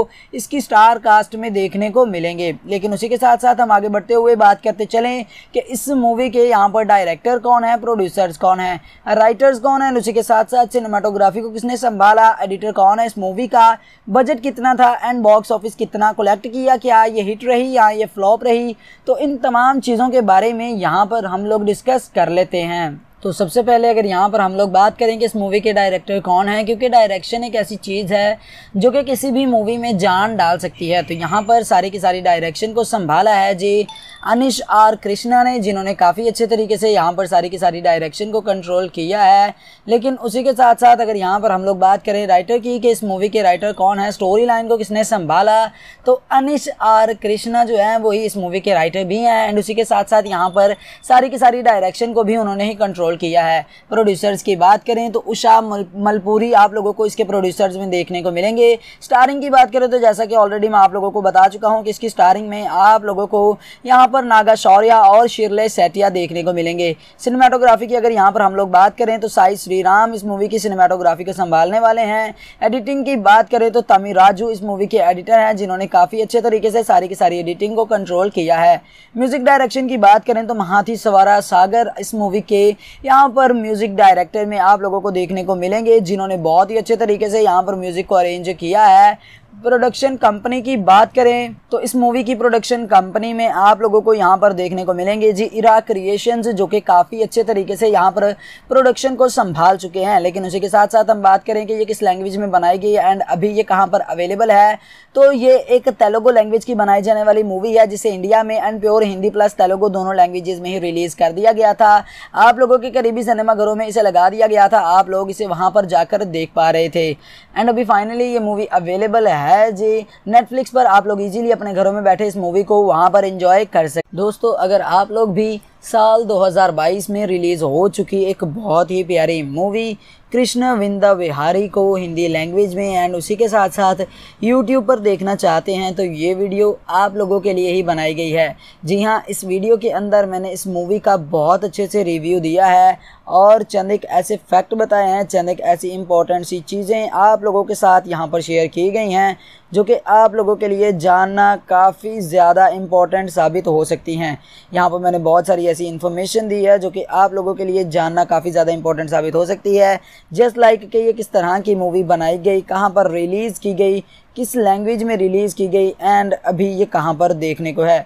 इसकी स्टार कास्ट में देखने को मिलेंगे लेकिन उसी के साथ साथ हम आगे बढ़ते हुए बात करते चलें कि इस मूवी के यहाँ पर डायरेक्टर कौन है प्रोड्यूसर्स कौन है राइटर्स कौन है उसी के साथ साथ सिनेमाटोग्राफी को किसने संभाला एडिटर कौन है इस मूवी का बजट कितना था एंड बॉक्स ऑफिस कितना कलेक्ट किया क्या ये हिट रही या ये फ्लॉप रही तो इन तमाम चीज़ों के बारे में यहाँ पर हम लोग डिस्कस कर लेते हैं तो सबसे पहले अगर यहाँ पर हम लोग बात करें कि इस मूवी के डायरेक्टर कौन है क्योंकि डायरेक्शन एक ऐसी चीज़ है जो कि किसी भी मूवी में जान डाल सकती है तो यहाँ पर सारी की सारी डायरेक्शन को संभाला है जी अनिश आर कृष्णा ने जिन्होंने काफ़ी अच्छे तरीके से यहाँ पर सारी की सारी डायरेक्शन को कंट्रोल किया है लेकिन उसी के साथ साथ अगर यहाँ पर हम लोग बात करें राइटर की कि इस मूवी के राइटर कौन है स्टोरी लाइन को किसने संभाला तो अनिश आर कृष्णा जो है वही इस मूवी के राइटर भी हैं एंड उसी के साथ साथ यहाँ पर सारी की सारी डायरेक्शन को भी उन्होंने ही कंट्रोल कंट्रोल किया है प्रोड्यूसर्स की बात करें तो उषा मलपुरी आप लोगों को इसके प्रोड्यूसर्स में देखने को मिलेंगे स्टारिंग की बात करें तो जैसा कि ऑलरेडी मैं आप लोगों को बता चुका हूँ कि इसकी स्टारिंग में आप लोगों को यहाँ पर नागा शौर्या और शिरले सेटिया देखने को मिलेंगे सिनेमाटोग्राफी की अगर यहाँ पर हम लोग बात करें तो साई श्रीराम इस मूवी की सिनेमाटोग्राफी को संभालने वाले हैं एडिटिंग की बात करें तो तमी राजू इस मूवी के एडिटर हैं जिन्होंने काफ़ी अच्छे तरीके से सारी की सारी एडिटिंग को कंट्रोल किया है म्यूजिक डायरेक्शन की बात करें तो महाथी सवारा सागर इस मूवी के यहाँ पर म्यूज़िक डायरेक्टर में आप लोगों को देखने को मिलेंगे जिन्होंने बहुत ही अच्छे तरीके से यहाँ पर म्यूज़िक को अरेंज किया है प्रोडक्शन कंपनी की बात करें तो इस मूवी की प्रोडक्शन कंपनी में आप लोगों को यहाँ पर देखने को मिलेंगे जी इरा क्रिएशंस जो कि काफ़ी अच्छे तरीके से यहाँ पर प्रोडक्शन को संभाल चुके हैं लेकिन उसी के साथ साथ हम बात करें कि ये किस लैंग्वेज में बनाई गई एंड अभी ये कहाँ पर अवेलेबल है तो ये एक तेलुगु लैंग्वेज की बनाई जाने वाली मूवी है जिसे इंडिया में and pure Hindi plus Telugu दोनों लैंग्वेजेज में ही रिलीज़ कर दिया गया था आप लोगों के करीबी सिनेमाघरों में इसे लगा दिया गया था आप लोग इसे वहाँ पर जाकर देख पा रहे थे एंड अभी फाइनली ये मूवी अवेलेबल है है जी नेटफ्लिक्स पर आप लोग इजीली अपने घरों में बैठे इस मूवी को वहां पर इंजॉय कर सकते दोस्तों अगर आप लोग भी साल 2022 में रिलीज़ हो चुकी एक बहुत ही प्यारी मूवी कृष्ण विंदा विहारी को हिंदी लैंग्वेज में एंड उसी के साथ साथ यूट्यूब पर देखना चाहते हैं तो ये वीडियो आप लोगों के लिए ही बनाई गई है जी हाँ इस वीडियो के अंदर मैंने इस मूवी का बहुत अच्छे से रिव्यू दिया है और चंद एक ऐसे फैक्ट बताए हैं चंद एक ऐसी इंपॉर्टेंट सी चीज़ें आप लोगों के साथ यहाँ पर शेयर की गई हैं जो कि आप लोगों के लिए जानना काफ़ी ज़्यादा इम्पॉर्टेंट साबित हो सकती हैं यहाँ पर मैंने बहुत सारी ऐसी इन्फॉर्मेशन दी है जो कि आप लोगों के लिए जानना काफ़ी ज़्यादा इम्पॉर्टेंट साबित हो सकती है जस्ट लाइक like कि ये किस तरह की मूवी बनाई गई कहाँ पर रिलीज़ की गई किस लैंग्वेज में रिलीज़ की गई एंड अभी ये कहाँ पर देखने को है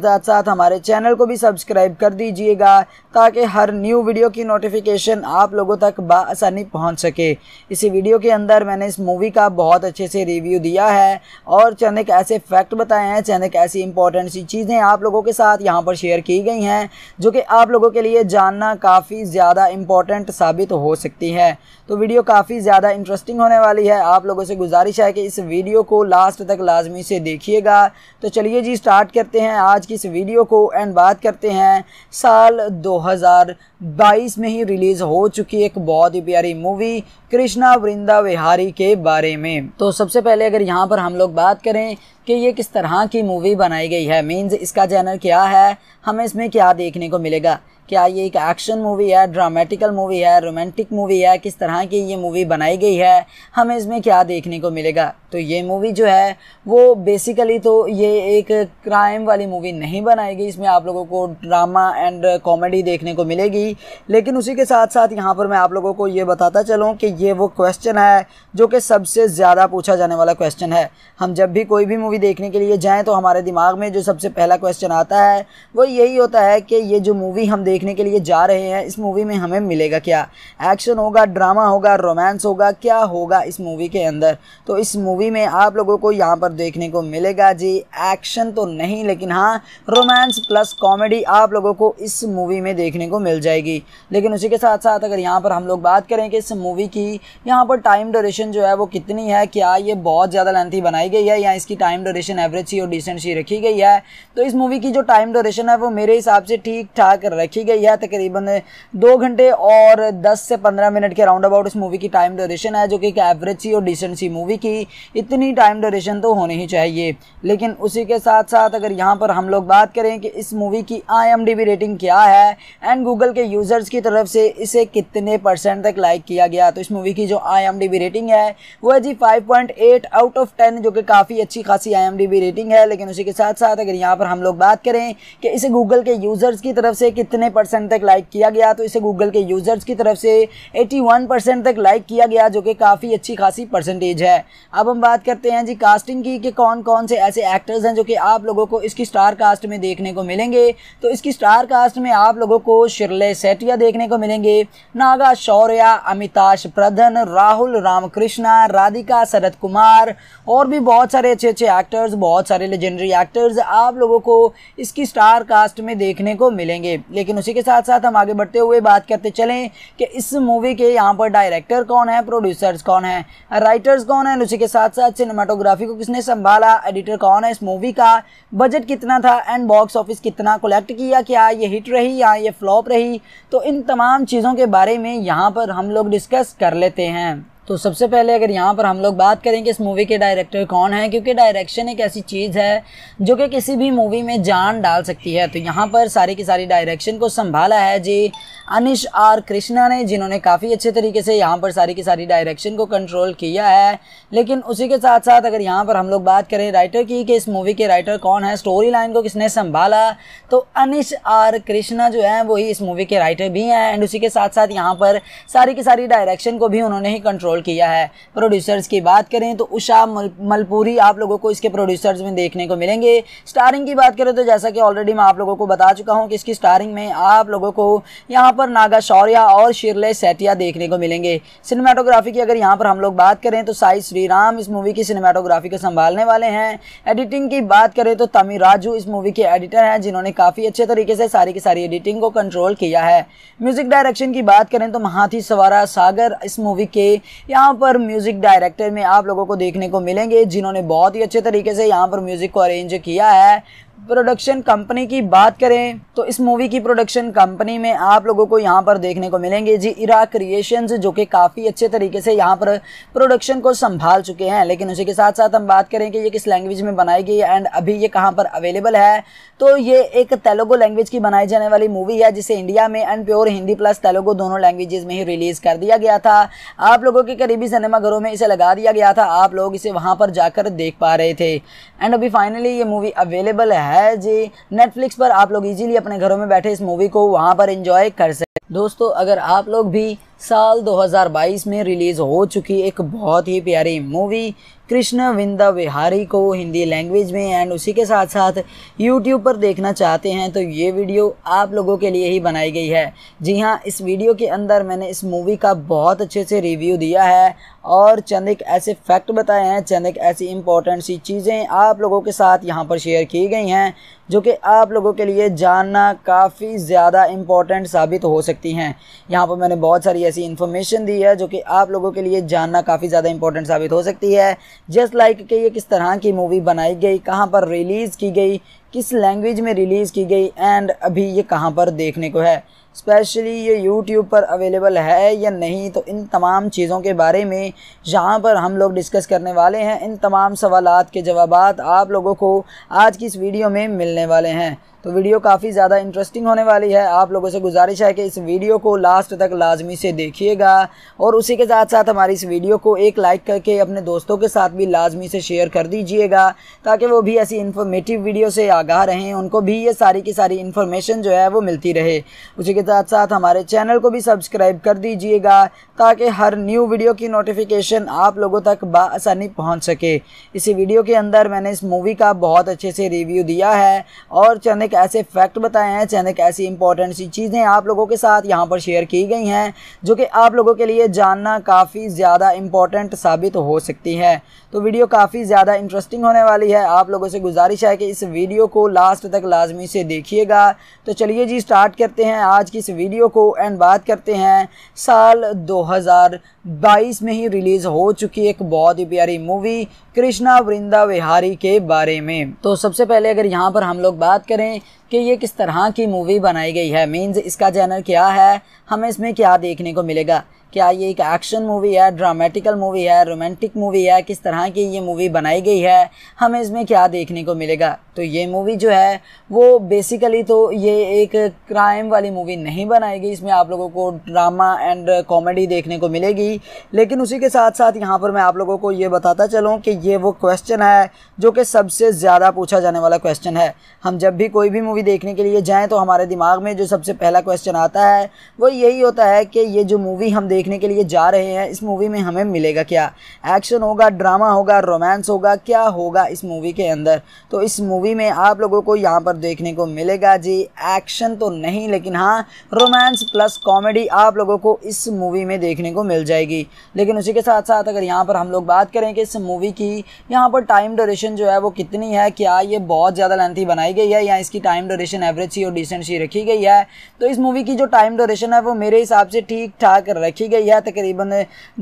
साथ साथ हमारे चैनल को भी सब्सक्राइब कर दीजिएगा ताकि हर न्यू वीडियो की नोटिफिकेशन आप लोगों तक बसानी पहुंच सके इसी वीडियो के अंदर मैंने इस मूवी का बहुत अच्छे से रिव्यू दिया है और चंद ऐसे फैक्ट बताए हैं चंद ऐसी इंपॉर्टेंट सी चीज़ें आप लोगों के साथ यहाँ पर शेयर की गई हैं जो कि आप लोगों के लिए जानना काफ़ी ज़्यादा इम्पॉर्टेंट साबित हो सकती है तो वीडियो काफ़ी ज़्यादा इंटरेस्टिंग होने वाली है आप लोगों से गुजारिश है कि इस वीडियो को लास्ट तक लाजमी से देखिएगा तो चलिए जी स्टार्ट करते हैं आज की इस वीडियो को एंड बात करते हैं साल 2022 में ही रिलीज़ हो चुकी एक बहुत ही प्यारी मूवी कृष्णा वृंदा विहारी के बारे में तो सबसे पहले अगर यहाँ पर हम लोग बात करें कि ये किस तरह की मूवी बनाई गई है मीन्स इसका चैनल क्या है हमें इसमें क्या देखने को मिलेगा क्या ये एक एक्शन मूवी है ड्रामेटिकल मूवी है रोमांटिक मूवी है किस तरह की ये मूवी बनाई गई है हमें इसमें क्या देखने को मिलेगा तो ये मूवी जो है वो बेसिकली तो ये एक क्राइम वाली मूवी नहीं बनाई गई इसमें आप लोगों को ड्रामा एंड कॉमेडी देखने को मिलेगी लेकिन उसी के साथ साथ यहाँ पर मैं आप लोगों को ये बताता चलूँ कि ये वो क्वेश्चन है जो कि सबसे ज़्यादा पूछा जाने वाला क्वेश्चन है हम जब भी कोई भी मूवी देखने के लिए जाएँ तो हमारे दिमाग में जो सबसे पहला क्वेश्चन आता है वो यही होता है कि ये जो मूवी हम देख देखने के लिए जा रहे हैं इस मूवी में हमें मिलेगा क्या एक्शन होगा ड्रामा होगा रोमांस होगा क्या होगा इस मूवी के अंदर तो इस मूवी में आप लोगों को यहाँ पर देखने को मिलेगा जी एक्शन तो नहीं लेकिन हाँ रोमांस प्लस कॉमेडी आप लोगों को इस मूवी में देखने को मिल जाएगी लेकिन उसी के साथ साथ अगर यहाँ पर हम लोग बात करें कि इस मूवी की यहाँ पर टाइम डोरेशन जो है वो कितनी है क्या ये बहुत ज़्यादा लेंथी बनाई गई है या इसकी टाइम डोरेशन एवरेज सी और डिसेंट सी रखी गई है तो इस मूवी की जो टाइम डोरेशन है वो मेरे हिसाब से ठीक ठाक रखी है यह तकरीबन दो घंटे और दस से पंद्रह मिनट के राउंड अबाउट इस मूवी की टाइम ड्यूरेशन है जो कि एक एवरेज सी और डिसेंट सी मूवी की इतनी टाइम ड्यूरेशन तो होनी ही चाहिए लेकिन उसी के साथ साथ अगर यहाँ पर हम लोग बात करें कि इस मूवी की आई रेटिंग क्या है एंड गूगल के यूज़र्स की तरफ से इसे कितने परसेंट तक लाइक किया गया तो इस मूवी की जो आई रेटिंग है वो है जी फाइव आउट ऑफ टेन जो कि काफ़ी अच्छी खासी आई रेटिंग है लेकिन उसी के साथ साथ अगर यहाँ पर हम लोग बात करें कि इसे गूगल के यूज़र्स की तरफ से कितने परसेंट तक लाइक किया गया तो इसे गूगल के यूज़र्स की तरफ से 81 परसेंट तक लाइक किया गया जो कि काफ़ी अच्छी खासी परसेंटेज है अब हम बात करते हैं जी कास्टिंग की कि कौन कौन से ऐसे एक्टर्स हैं जो कि आप लोगों को इसकी स्टार कास्ट में देखने को मिलेंगे तो इसकी स्टार कास्ट में आप लोगों को शिरले सेटिया देखने को मिलेंगे नागा शौर्या अमिताश प्रधन राहुल रामकृष्णा राधिका शरद कुमार और भी बहुत सारे अच्छे अच्छे एक्टर्स बहुत सारे लेजेंडरी एक्टर्स आप लोगों को इसकी स्टार कास्ट में देखने को मिलेंगे लेकिन उसी के साथ साथ हम आगे बढ़ते हुए बात करते चलें कि इस मूवी के यहाँ पर डायरेक्टर कौन है प्रोड्यूसर्स कौन है राइटर्स कौन है उसी के साथ साथ सिनेमाटोग्राफी को किसने संभाला एडिटर कौन है इस मूवी का बजट कितना था एंड बॉक्स ऑफिस कितना कलेक्ट किया क्या ये हिट रही या ये फ्लॉप रही तो इन तमाम चीज़ों के बारे में यहाँ पर हम लोग डिस्कस कर लेते हैं तो सबसे पहले अगर यहाँ पर हम लोग बात करें कि इस मूवी के डायरेक्टर कौन है क्योंकि डायरेक्शन एक ऐसी चीज़ है जो कि किसी भी मूवी में जान डाल सकती है तो यहाँ पर सारी की सारी डायरेक्शन को संभाला है जी अनिश आर कृष्णा ने जिन्होंने काफ़ी अच्छे तरीके से यहाँ पर सारी की सारी डायरेक्शन को कंट्रोल किया है लेकिन उसी के साथ साथ अगर यहाँ पर हम लोग बात करें राइटर की कि इस मूवी के राइटर कौन है स्टोरी लाइन को किसने संभाला तो अनिश आर कृष्णा जो है वही इस मूवी के राइटर भी हैं एंड उसी के साथ साथ यहाँ पर सारी की सारी डायरेक्शन को भी उन्होंने ही कंट्रोल कंट्रोल किया है प्रोड्यूसर्स की बात करें तो उषा मलपुरी आप लोगों को इसके प्रोड्यूसर्स में देखने को मिलेंगे स्टारिंग की बात करें तो जैसा कि ऑलरेडी मैं आप लोगों को बता चुका हूँ कि इसकी स्टारिंग में आप लोगों को यहाँ पर नागा शौर्या और शिरले सैतिया देखने को मिलेंगे सिनेमाटोग्राफी की अगर यहाँ पर हम लोग बात करें तो साई श्रीराम इस मूवी की सिनेमाटोग्राफी को संभालने वाले हैं एडिटिंग की बात करें तो तमी राजू इस मूवी के एडिटर हैं जिन्होंने काफ़ी अच्छे तरीके से सारी की सारी एडिटिंग को कंट्रोल किया है म्यूजिक डायरेक्शन की बात करें तो महाथी सवारा सागर इस मूवी के यहाँ पर म्यूजिक डायरेक्टर में आप लोगों को देखने को मिलेंगे जिन्होंने बहुत ही अच्छे तरीके से यहाँ पर म्यूजिक को अरेंज किया है प्रोडक्शन कंपनी की बात करें तो इस मूवी की प्रोडक्शन कंपनी में आप लोगों को यहाँ पर देखने को मिलेंगे जी इरा क्रिएशंस जो कि काफ़ी अच्छे तरीके से यहाँ पर प्रोडक्शन को संभाल चुके हैं लेकिन उसी के साथ साथ हम बात करें कि ये किस लैंग्वेज में बनाई गई एंड अभी ये कहाँ पर अवेलेबल है तो ये एक तेलुगु लैंग्वेज की बनाई जाने वाली मूवी है जिसे इंडिया में and pure Hindi plus Telugu दोनों लैंग्वेजेज में ही रिलीज़ कर दिया गया था आप लोगों के करीबी सिनेमाघरों में इसे लगा दिया गया था आप लोग इसे वहाँ पर जाकर देख पा रहे थे एंड अभी फाइनली ये मूवी अवेलेबल है है जी नेटफ्लिक्स पर आप लोग इजीली अपने घरों में बैठे इस मूवी को वहाँ पर इंजॉय कर सकते दोस्तों अगर आप लोग भी साल 2022 में रिलीज़ हो चुकी एक बहुत ही प्यारी मूवी कृष्ण विंद विहारी को हिंदी लैंग्वेज में एंड उसी के साथ साथ यूट्यूब पर देखना चाहते हैं तो ये वीडियो आप लोगों के लिए ही बनाई गई है जी हाँ इस वीडियो के अंदर मैंने इस मूवी का बहुत अच्छे से रिव्यू दिया है और चंद एक ऐसे फैक्ट बताए हैं चंद एक ऐसी इंपॉर्टेंट सी चीज़ें आप लोगों के साथ यहाँ पर शेयर की गई हैं जो कि आप लोगों के लिए जानना काफ़ी ज़्यादा इम्पॉर्टेंट साबित हो सकती हैं यहाँ पर मैंने बहुत सारी ऐसी इन्फॉर्मेशन दी है जो कि आप लोगों के लिए जानना काफ़ी ज़्यादा इम्पॉर्टेंट साबित हो सकती है जस्ट लाइक कि ये किस तरह की मूवी बनाई गई कहाँ पर रिलीज़ की गई किस लैंग्वेज में रिलीज़ की गई एंड अभी ये कहाँ पर देखने को है स्पेशली ये यूट्यूब पर अवेलेबल है या नहीं तो इन तमाम चीज़ों के बारे में जहाँ पर हम लोग डिस्कस करने वाले हैं इन तमाम सवालत के जवाब आप लोगों को आज की इस वीडियो में मिलने वाले हैं तो वीडियो काफ़ी ज़्यादा इंटरेस्टिंग होने वाली है आप लोगों से गुजारिश है कि इस वीडियो को लास्ट तक लाजमी से देखिएगा और उसी के साथ साथ हमारी इस वीडियो को एक लाइक करके अपने दोस्तों के साथ भी लाजमी से शेयर कर दीजिएगा ताकि वो भी ऐसी इन्फॉर्मेटिव वीडियो से आगाह रहें उनको भी ये सारी की सारी इन्फॉर्मेशन जो है वो मिलती रहे उसी के साथ साथ हमारे चैनल को भी सब्सक्राइब कर दीजिएगा ताकि हर न्यू वीडियो की नोटिफिकेशन आप लोगों तक बसानी पहुँच सके इसी वीडियो के अंदर मैंने इस मूवी का बहुत अच्छे से रिव्यू दिया है और चने के ऐसे फैक्ट बताए हैं चंद एक ऐसी इंपॉर्टेंट सी चीज़ें आप लोगों के साथ यहाँ पर शेयर की गई हैं जो कि आप लोगों के लिए जानना काफ़ी ज़्यादा इंपॉर्टेंट साबित हो सकती है तो वीडियो काफ़ी ज़्यादा इंटरेस्टिंग होने वाली है आप लोगों से गुजारिश है कि इस वीडियो को लास्ट तक लाजमी से देखिएगा तो चलिए जी स्टार्ट करते हैं आज की इस वीडियो को एंड बात करते हैं साल दो 2022 में ही रिलीज हो चुकी एक बहुत ही प्यारी मूवी कृष्णा वृंदा विहारी के बारे में तो सबसे पहले अगर यहाँ पर हम लोग बात करें कि ये किस तरह की मूवी बनाई गई है मीन्स इसका चैनल क्या है हमें इसमें क्या देखने को मिलेगा क्या ये एक एक्शन मूवी है ड्रामेटिकल मूवी है रोमांटिक मूवी है किस तरह की ये मूवी बनाई गई है हमें इसमें क्या देखने को मिलेगा तो ये मूवी जो है वो बेसिकली तो ये एक क्राइम वाली मूवी नहीं बनाई गई इसमें आप लोगों को ड्रामा एंड कॉमेडी देखने को मिलेगी लेकिन उसी के साथ साथ यहाँ पर मैं आप लोगों को ये बताता चलूँ कि ये वो क्वेश्चन है जो कि सबसे ज़्यादा पूछा जाने वाला क्वेश्चन है हम जब भी कोई भी मूवी देखने के लिए जाएँ तो हमारे दिमाग में जो सबसे पहला क्वेश्चन आता है वो यही होता है कि ये जो मूवी हम देख देखने के लिए जा रहे हैं इस मूवी में हमें मिलेगा क्या एक्शन होगा ड्रामा होगा रोमांस होगा क्या होगा इस मूवी के अंदर तो इस मूवी में आप लोगों को यहाँ पर देखने को मिलेगा जी एक्शन तो नहीं लेकिन हाँ रोमांस प्लस कॉमेडी आप लोगों को इस मूवी में देखने को मिल जाएगी लेकिन उसी के साथ साथ अगर यहाँ पर हम लोग बात करें कि इस मूवी की यहाँ पर टाइम डोरेशन जो है वो कितनी है क्या ये बहुत ज़्यादा लेंथी बनाई गई है या इसकी टाइम डोरेशन एवरेज सी और डिसेंट सी रखी गई है तो इस मूवी की जो टाइम डोरेशन है वो मेरे हिसाब से ठीक ठाक रखी गई है तकरीबन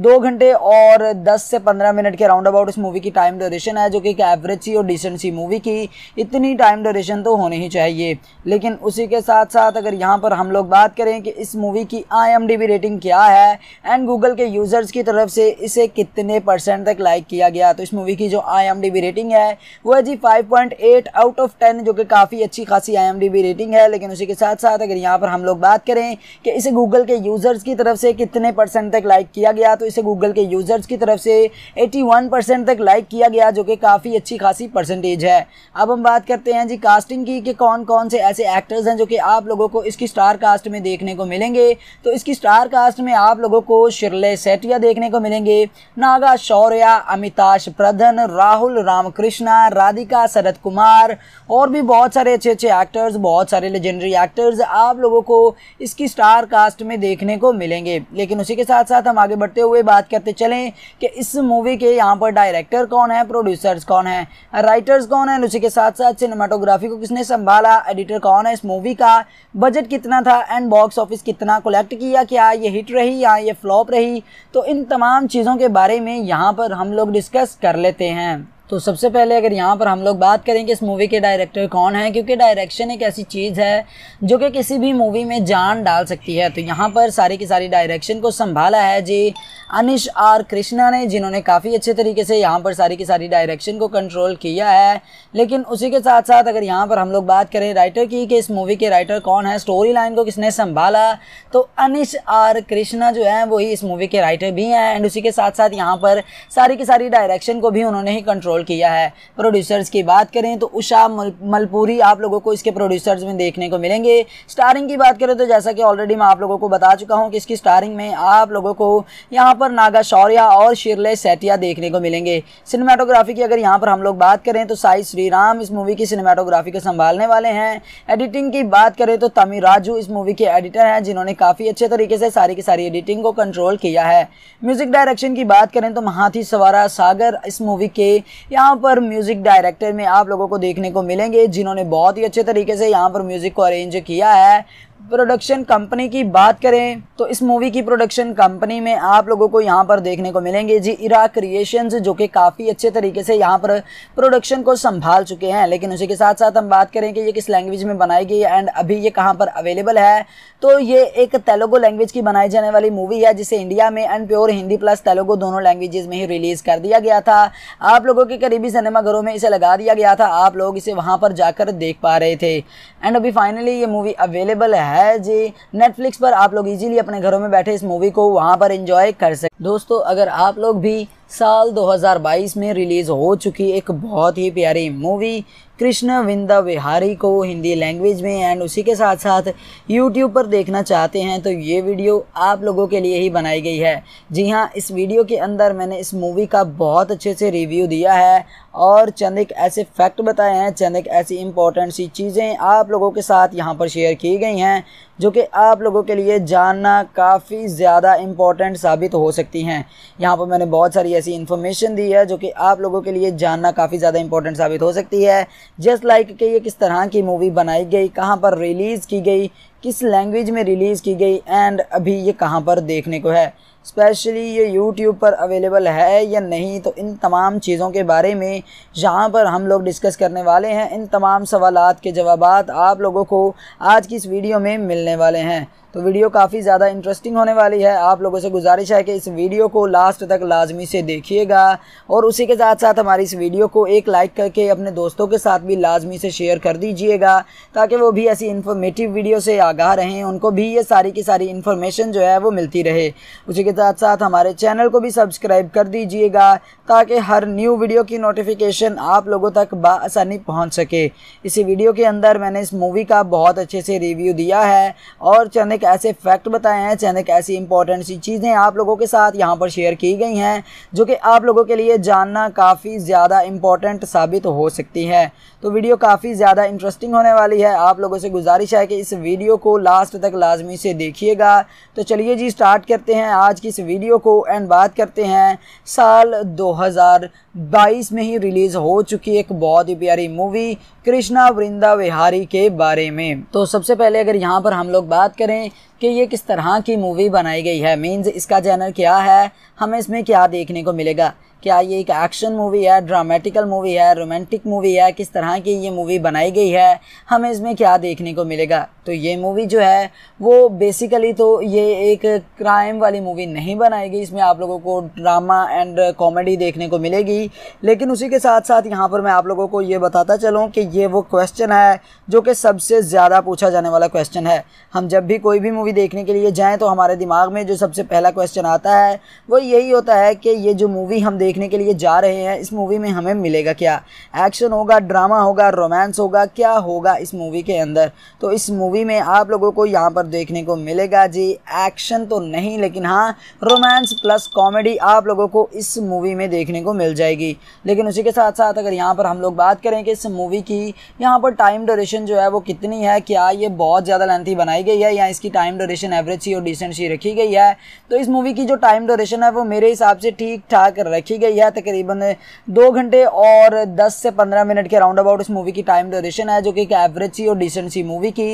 दो घंटे और दस से पंद्रह मिनट के राउंड अबाउट इस मूवी की टाइम ड्यूरेशन है जो कि एक एवरेज सी और डिसेंट सी मूवी की इतनी टाइम ड्यूरेशन तो होनी ही चाहिए लेकिन उसी के साथ साथ अगर यहाँ पर हम लोग बात करें कि इस मूवी की आई रेटिंग क्या है एंड गूगल के यूज़र्स की तरफ से इसे कितने परसेंट तक लाइक किया गया तो इस मूवी की जो आई रेटिंग है वो है जी फाइव आउट ऑफ टेन जो कि काफ़ी अच्छी खासी आई रेटिंग है लेकिन उसी के साथ साथ अगर यहाँ पर हम लोग बात करें कि इसे गूगल के यूज़र्स की तरफ से कितने परसेंट तक लाइक किया गया तो इसे गूगल के यूज़र्स की तरफ से 81 परसेंट तक लाइक किया गया जो कि काफ़ी अच्छी खासी परसेंटेज है अब हम बात करते हैं जी कास्टिंग की कि कौन कौन से ऐसे एक्टर्स हैं जो कि आप लोगों को इसकी स्टार कास्ट में देखने को मिलेंगे तो इसकी स्टार कास्ट में आप लोगों को शिरले सेटिया देखने को मिलेंगे नागा शौर्या अमिताश प्रधन राहुल रामकृष्णा राधिका शरद कुमार और भी बहुत सारे अच्छे अच्छे एक्टर्स बहुत सारे लेजेंडरी एक्टर्स आप लोगों को इसकी स्टार कास्ट में देखने को मिलेंगे लेकिन उसी के साथ साथ हम आगे बढ़ते हुए बात करते चलें कि इस मूवी के यहाँ पर डायरेक्टर कौन है प्रोड्यूसर्स कौन है राइटर्स कौन है उसी के साथ साथ सिनेमाटोग्राफी को किसने संभाला एडिटर कौन है इस मूवी का बजट कितना था एंड बॉक्स ऑफिस कितना कलेक्ट किया क्या ये हिट रही या ये फ्लॉप रही तो इन तमाम चीज़ों के बारे में यहाँ पर हम लोग डिस्कस कर लेते हैं तो सबसे पहले अगर यहाँ पर हम लोग बात करें कि इस मूवी के डायरेक्टर कौन है क्योंकि डायरेक्शन एक ऐसी चीज़ है जो कि किसी भी मूवी में जान डाल सकती है तो यहाँ पर सारी की सारी डायरेक्शन को संभाला है जी अनिश आर कृष्णा ने जिन्होंने काफ़ी अच्छे तरीके से यहाँ पर सारी की सारी डायरेक्शन को कंट्रोल किया है लेकिन उसी के साथ साथ अगर यहाँ पर हम लोग बात करें राइटर की कि इस मूवी के राइटर कौन है स्टोरी लाइन को किसने संभाला तो अनिश आर कृष्णा जो है वही इस मूवी के राइटर भी हैं एंड उसी के साथ साथ यहाँ पर सारी की सारी डायरेक्शन को भी उन्होंने ही कंट्रोल रोल किया है प्रोड्यूसर्स की बात करें तो उषा मलपुरी आप लोगों को इसके प्रोड्यूसर्स में देखने को मिलेंगे स्टारिंग की बात करें तो जैसा कि ऑलरेडी मैं आप लोगों को बता चुका हूँ कि इसकी स्टारिंग में आप लोगों को यहाँ पर नागा शौर्या और शिरले सेटिया देखने को मिलेंगे सिनेमाटोग्राफी की अगर यहाँ पर हम लोग बात करें तो साई श्रीराम इस मूवी की सिनेमाटोग्राफी को संभालने वाले हैं एडिटिंग की बात करें तो तमी राजू इस मूवी के एडिटर हैं जिन्होंने काफ़ी अच्छे तरीके से सारी की सारी एडिटिंग को कंट्रोल किया है म्यूजिक डायरेक्शन की बात करें तो महाथी सवारा सागर इस मूवी के यहाँ पर म्यूज़िक डायरेक्टर में आप लोगों को देखने को मिलेंगे जिन्होंने बहुत ही अच्छे तरीके से यहाँ पर म्यूज़िक को अरेंज किया है प्रोडक्शन कंपनी की बात करें तो इस मूवी की प्रोडक्शन कंपनी में आप लोगों को यहाँ पर देखने को मिलेंगे जी इरा क्रिएशंस जो कि काफ़ी अच्छे तरीके से यहाँ पर प्रोडक्शन को संभाल चुके हैं लेकिन उसी के साथ साथ हम बात करें कि ये किस लैंग्वेज में बनाई गई एंड अभी ये कहाँ पर अवेलेबल है तो ये एक तेलुगु लैंग्वेज की बनाई जाने वाली मूवी है जिसे इंडिया में and pure Hindi plus Telugu दोनों लैंग्वेज में ही रिलीज़ कर दिया गया था आप लोगों के करीबी सिनेमाघरों में इसे लगा दिया गया था आप लोग इसे वहाँ पर जाकर देख पा रहे थे एंड अभी फाइनली ये मूवी अवेलेबल है है जी नेटफ्लिक्स पर आप लोग इजीली अपने घरों में बैठे इस मूवी को वहाँ पर इंजॉय कर सकते दोस्तों अगर आप लोग भी साल 2022 में रिलीज़ हो चुकी एक बहुत ही प्यारी मूवी कृष्ण विंदा विहारी को हिंदी लैंग्वेज में एंड उसी के साथ साथ यूट्यूब पर देखना चाहते हैं तो ये वीडियो आप लोगों के लिए ही बनाई गई है जी हाँ इस वीडियो के अंदर मैंने इस मूवी का बहुत अच्छे से रिव्यू दिया है और चंद एक ऐसे फैक्ट बताए हैं चंद एक ऐसी इंपॉर्टेंट सी चीज़ें आप लोगों के साथ यहाँ पर शेयर की गई हैं जो कि आप लोगों के लिए जानना काफ़ी ज़्यादा इम्पॉर्टेंट साबित हो सकती हैं यहाँ पर मैंने बहुत सारी ऐसी इन्फॉर्मेशन दी है जो कि आप लोगों के लिए जानना काफ़ी ज़्यादा इम्पॉर्टेंट साबित हो सकती है जस्ट लाइक कि ये किस तरह की मूवी बनाई गई कहाँ पर रिलीज़ की गई किस लैंग्वेज में रिलीज़ की गई एंड अभी ये कहाँ पर देखने को है स्पेशली ये यूट्यूब पर अवेलेबल है या नहीं तो इन तमाम चीज़ों के बारे में यहाँ पर हम लोग डिस्कस करने वाले हैं इन तमाम सवाल के जवाब आप लोगों को आज की इस वीडियो में मिलने वाले हैं तो वीडियो काफ़ी ज़्यादा इंटरेस्टिंग होने वाली है आप लोगों से गुजारिश है कि इस वीडियो को लास्ट तक लाजमी से देखिएगा और उसी के साथ साथ हमारी इस वीडियो को एक लाइक करके अपने दोस्तों के साथ भी लाजमी से शेयर कर दीजिएगा ताकि वो भी ऐसी इन्फॉर्मेटिव वीडियो से आगाह रहें उनको भी ये सारी की सारी इन्फॉर्मेशन जो है वो मिलती रहे उसी के साथ साथ हमारे चैनल को भी सब्सक्राइब कर दीजिएगा ताकि हर न्यू वीडियो की नोटिफिकेशन आप लोगों तक बसानी पहुँच सके इसी वीडियो के अंदर मैंने इस मूवी का बहुत अच्छे से रिव्यू दिया है और चने ने ऐसे फैक्ट बताए हैं चंद एक ऐसी इंपॉर्टेंट सी चीज़ें आप लोगों के साथ यहाँ पर शेयर की गई हैं जो कि आप लोगों के लिए जानना काफ़ी ज़्यादा इंपॉर्टेंट साबित हो सकती है तो वीडियो काफ़ी ज़्यादा इंटरेस्टिंग होने वाली है आप लोगों से गुजारिश है कि इस वीडियो को लास्ट तक लाजमी से देखिएगा तो चलिए जी स्टार्ट करते हैं आज की इस वीडियो को एंड बात करते हैं साल दो 2022 में ही रिलीज हो चुकी एक बहुत ही प्यारी मूवी कृष्णा वृंदा विहारी के बारे में तो सबसे पहले अगर यहाँ पर हम लोग बात करें कि ये किस तरह की मूवी बनाई गई है मीन्स इसका जैनर क्या है हमें इसमें क्या देखने को मिलेगा क्या ये एक एक्शन मूवी है ड्रामेटिकल मूवी है रोमांटिक मूवी है किस तरह की ये मूवी बनाई गई है हमें इसमें क्या देखने को मिलेगा तो ये मूवी जो है वो बेसिकली तो ये एक क्राइम वाली मूवी नहीं बनाई गई इसमें आप लोगों को ड्रामा एंड कॉमेडी देखने को मिलेगी लेकिन उसी के साथ साथ यहाँ पर मैं आप लोगों को ये बताता चलूँ कि ये वो क्वेश्चन है जो कि सबसे ज़्यादा पूछा जाने वाला क्वेश्चन है हम जब भी कोई भी मूवी देखने के लिए जाएँ तो हमारे दिमाग में जो सबसे पहला क्वेश्चन आता है वो यही होता है कि ये जो मूवी हम देख देखने के लिए जा रहे हैं इस मूवी में हमें मिलेगा क्या एक्शन होगा ड्रामा होगा रोमांस होगा क्या होगा इस मूवी के अंदर तो इस मूवी में आप लोगों को यहाँ पर देखने को मिलेगा जी एक्शन तो नहीं लेकिन हाँ रोमांस प्लस कॉमेडी आप लोगों को इस मूवी में देखने को मिल जाएगी लेकिन उसी के साथ साथ अगर यहाँ पर हम लोग बात करें कि इस मूवी की यहाँ पर टाइम डोरेशन जो है वो कितनी है क्या ये बहुत ज़्यादा लेंथी बनाई गई है या इसकी टाइम डोरेशन एवरेज सी और डिसेंट सी रखी गई है तो इस मूवी की जो टाइम ड्यूरेशन है वो मेरे हिसाब से ठीक ठाक रखी की गई है तकरीबन दो घंटे और दस से पंद्रह मिनट के राउंड अबाउट इस मूवी की टाइम ड्यूरेशन है जो कि एक एवरेज सी और डिसेंट सी मूवी की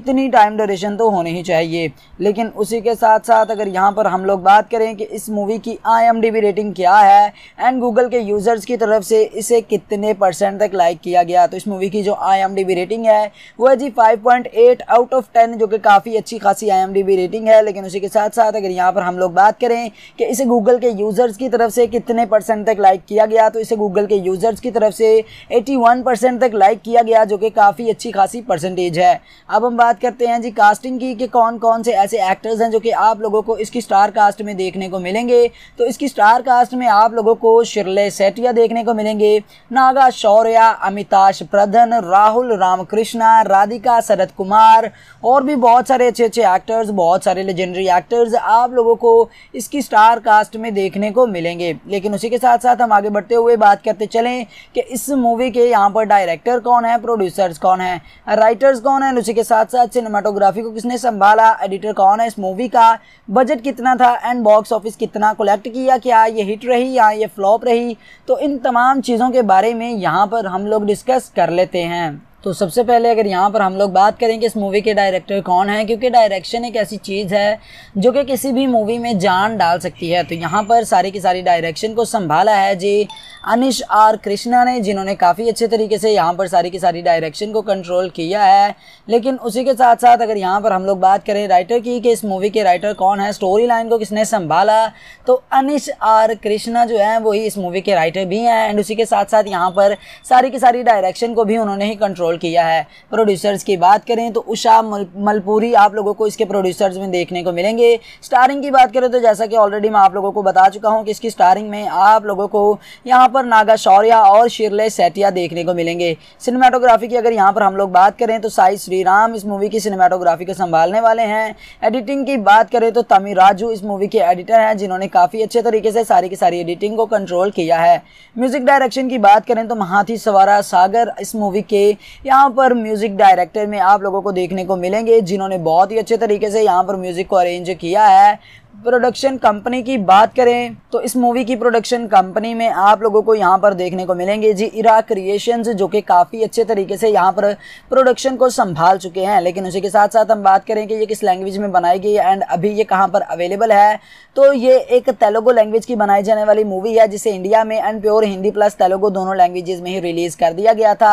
इतनी टाइम ड्यूरेशन तो होनी ही चाहिए लेकिन उसी के साथ साथ अगर यहाँ पर हम लोग बात करें कि इस मूवी की आई रेटिंग क्या है एंड गूगल के यूज़र्स की तरफ से इसे कितने परसेंट तक लाइक किया गया तो इस मूवी की जो आई रेटिंग है वो है जी 5.8 आउट ऑफ 10 जो कि काफ़ी अच्छी खासी आई रेटिंग है लेकिन उसी के साथ साथ अगर यहाँ पर हम लोग बात करें कि इसे गूगल के यूज़र्स की तरफ से कितने परसेंट तक लाइक किया गया तो इसे गूगल के यूज़र्स की तरफ से 81 परसेंट तक लाइक किया गया जो कि काफ़ी अच्छी खासी परसेंटेज है अब हम बात करते हैं जी कास्टिंग की कि कौन कौन से ऐसे एक्टर्स हैं जो कि आप लोगों को इसकी स्टार कास्ट में देखने को मिलेंगे तो इसकी स्टार कास्ट में आप लोगों को शिरले सेटिया देखने को मिलेंगे नागा शौर्या अमिताश प्रधन राहुल रामकृष्णा राधिका शरद कुमार और भी बहुत सारे अच्छे अच्छे एक्टर्स बहुत सारे लेजेंडरी एक्टर्स आप लोगों को इसकी स्टार कास्ट में देखने को मिलेंगे लेकिन उसी के साथ साथ हम आगे बढ़ते हुए बात करते चलें कि इस मूवी के यहाँ पर डायरेक्टर कौन है प्रोड्यूसर्स कौन है राइटर्स कौन है उसी के साथ साथ सिनेमाटोग्राफी को किसने संभाला एडिटर कौन है इस मूवी का बजट कितना था एंड बॉक्स ऑफिस कितना कलेक्ट किया क्या ये हिट रही या ये फ्लॉप रही तो इन तमाम चीज़ों के बारे में यहाँ पर हम लोग डिस्कस कर लेते हैं तो सबसे पहले अगर यहाँ पर हम लोग बात करें कि इस मूवी के डायरेक्टर कौन है क्योंकि डायरेक्शन एक ऐसी चीज़ है जो कि किसी भी मूवी में जान डाल सकती है तो यहाँ पर सारी की सारी डायरेक्शन को संभाला है जी अनिश आर कृष्णा ने जिन्होंने काफ़ी अच्छे तरीके से यहाँ पर सारी की सारी डायरेक्शन को कंट्रोल किया है लेकिन उसी के साथ साथ अगर यहाँ पर हम लोग बात करें राइटर की कि इस मूवी के राइटर कौन है स्टोरी लाइन को किसने संभाला तो अनिश आर कृष्णा जो है वही इस मूवी के राइटर भी हैं एंड उसी के साथ साथ यहाँ पर सारी की सारी डायरेक्शन को भी उन्होंने ही कंट्रोल रोल किया है प्रोड्यूसर्स की बात करें तो उषा मलपुरी आप लोगों को इसके प्रोड्यूसर्स में देखने को मिलेंगे स्टारिंग की बात करें तो जैसा कि ऑलरेडी मैं आप लोगों को बता चुका हूँ कि इसकी स्टारिंग में आप लोगों को यहाँ पर नागा शौर्या और शिरले सेटिया देखने को मिलेंगे सिनेमाटोग्राफी की अगर यहाँ पर हम लोग बात करें तो साई श्रीराम इस मूवी की सिनेमाटोग्राफी को संभालने वाले हैं एडिटिंग की बात करें तो तमिल राजू इस मूवी के एडिटर हैं जिन्होंने काफ़ी अच्छे तरीके से सारी की सारी एडिटिंग को कंट्रोल किया है म्यूजिक डायरेक्शन की बात करें तो महाथी सवारा सागर इस मूवी के यहाँ पर म्यूज़िक डायरेक्टर में आप लोगों को देखने को मिलेंगे जिन्होंने बहुत ही अच्छे तरीके से यहाँ पर म्यूज़िक को अरेंज किया है प्रोडक्शन कंपनी की बात करें तो इस मूवी की प्रोडक्शन कंपनी में आप लोगों को यहाँ पर देखने को मिलेंगे जी इरा क्रिएशंस जो कि काफ़ी अच्छे तरीके से यहाँ पर प्रोडक्शन को संभाल चुके हैं लेकिन उसी के साथ साथ हम बात करें कि ये किस लैंग्वेज में बनाई गई एंड अभी ये कहाँ पर अवेलेबल है तो ये एक तेलुगु लैंग्वेज की बनाई जाने वाली मूवी है जिसे इंडिया में and pure Hindi plus Telugu दोनों लैंग्वेजेज में ही रिलीज़ कर दिया गया था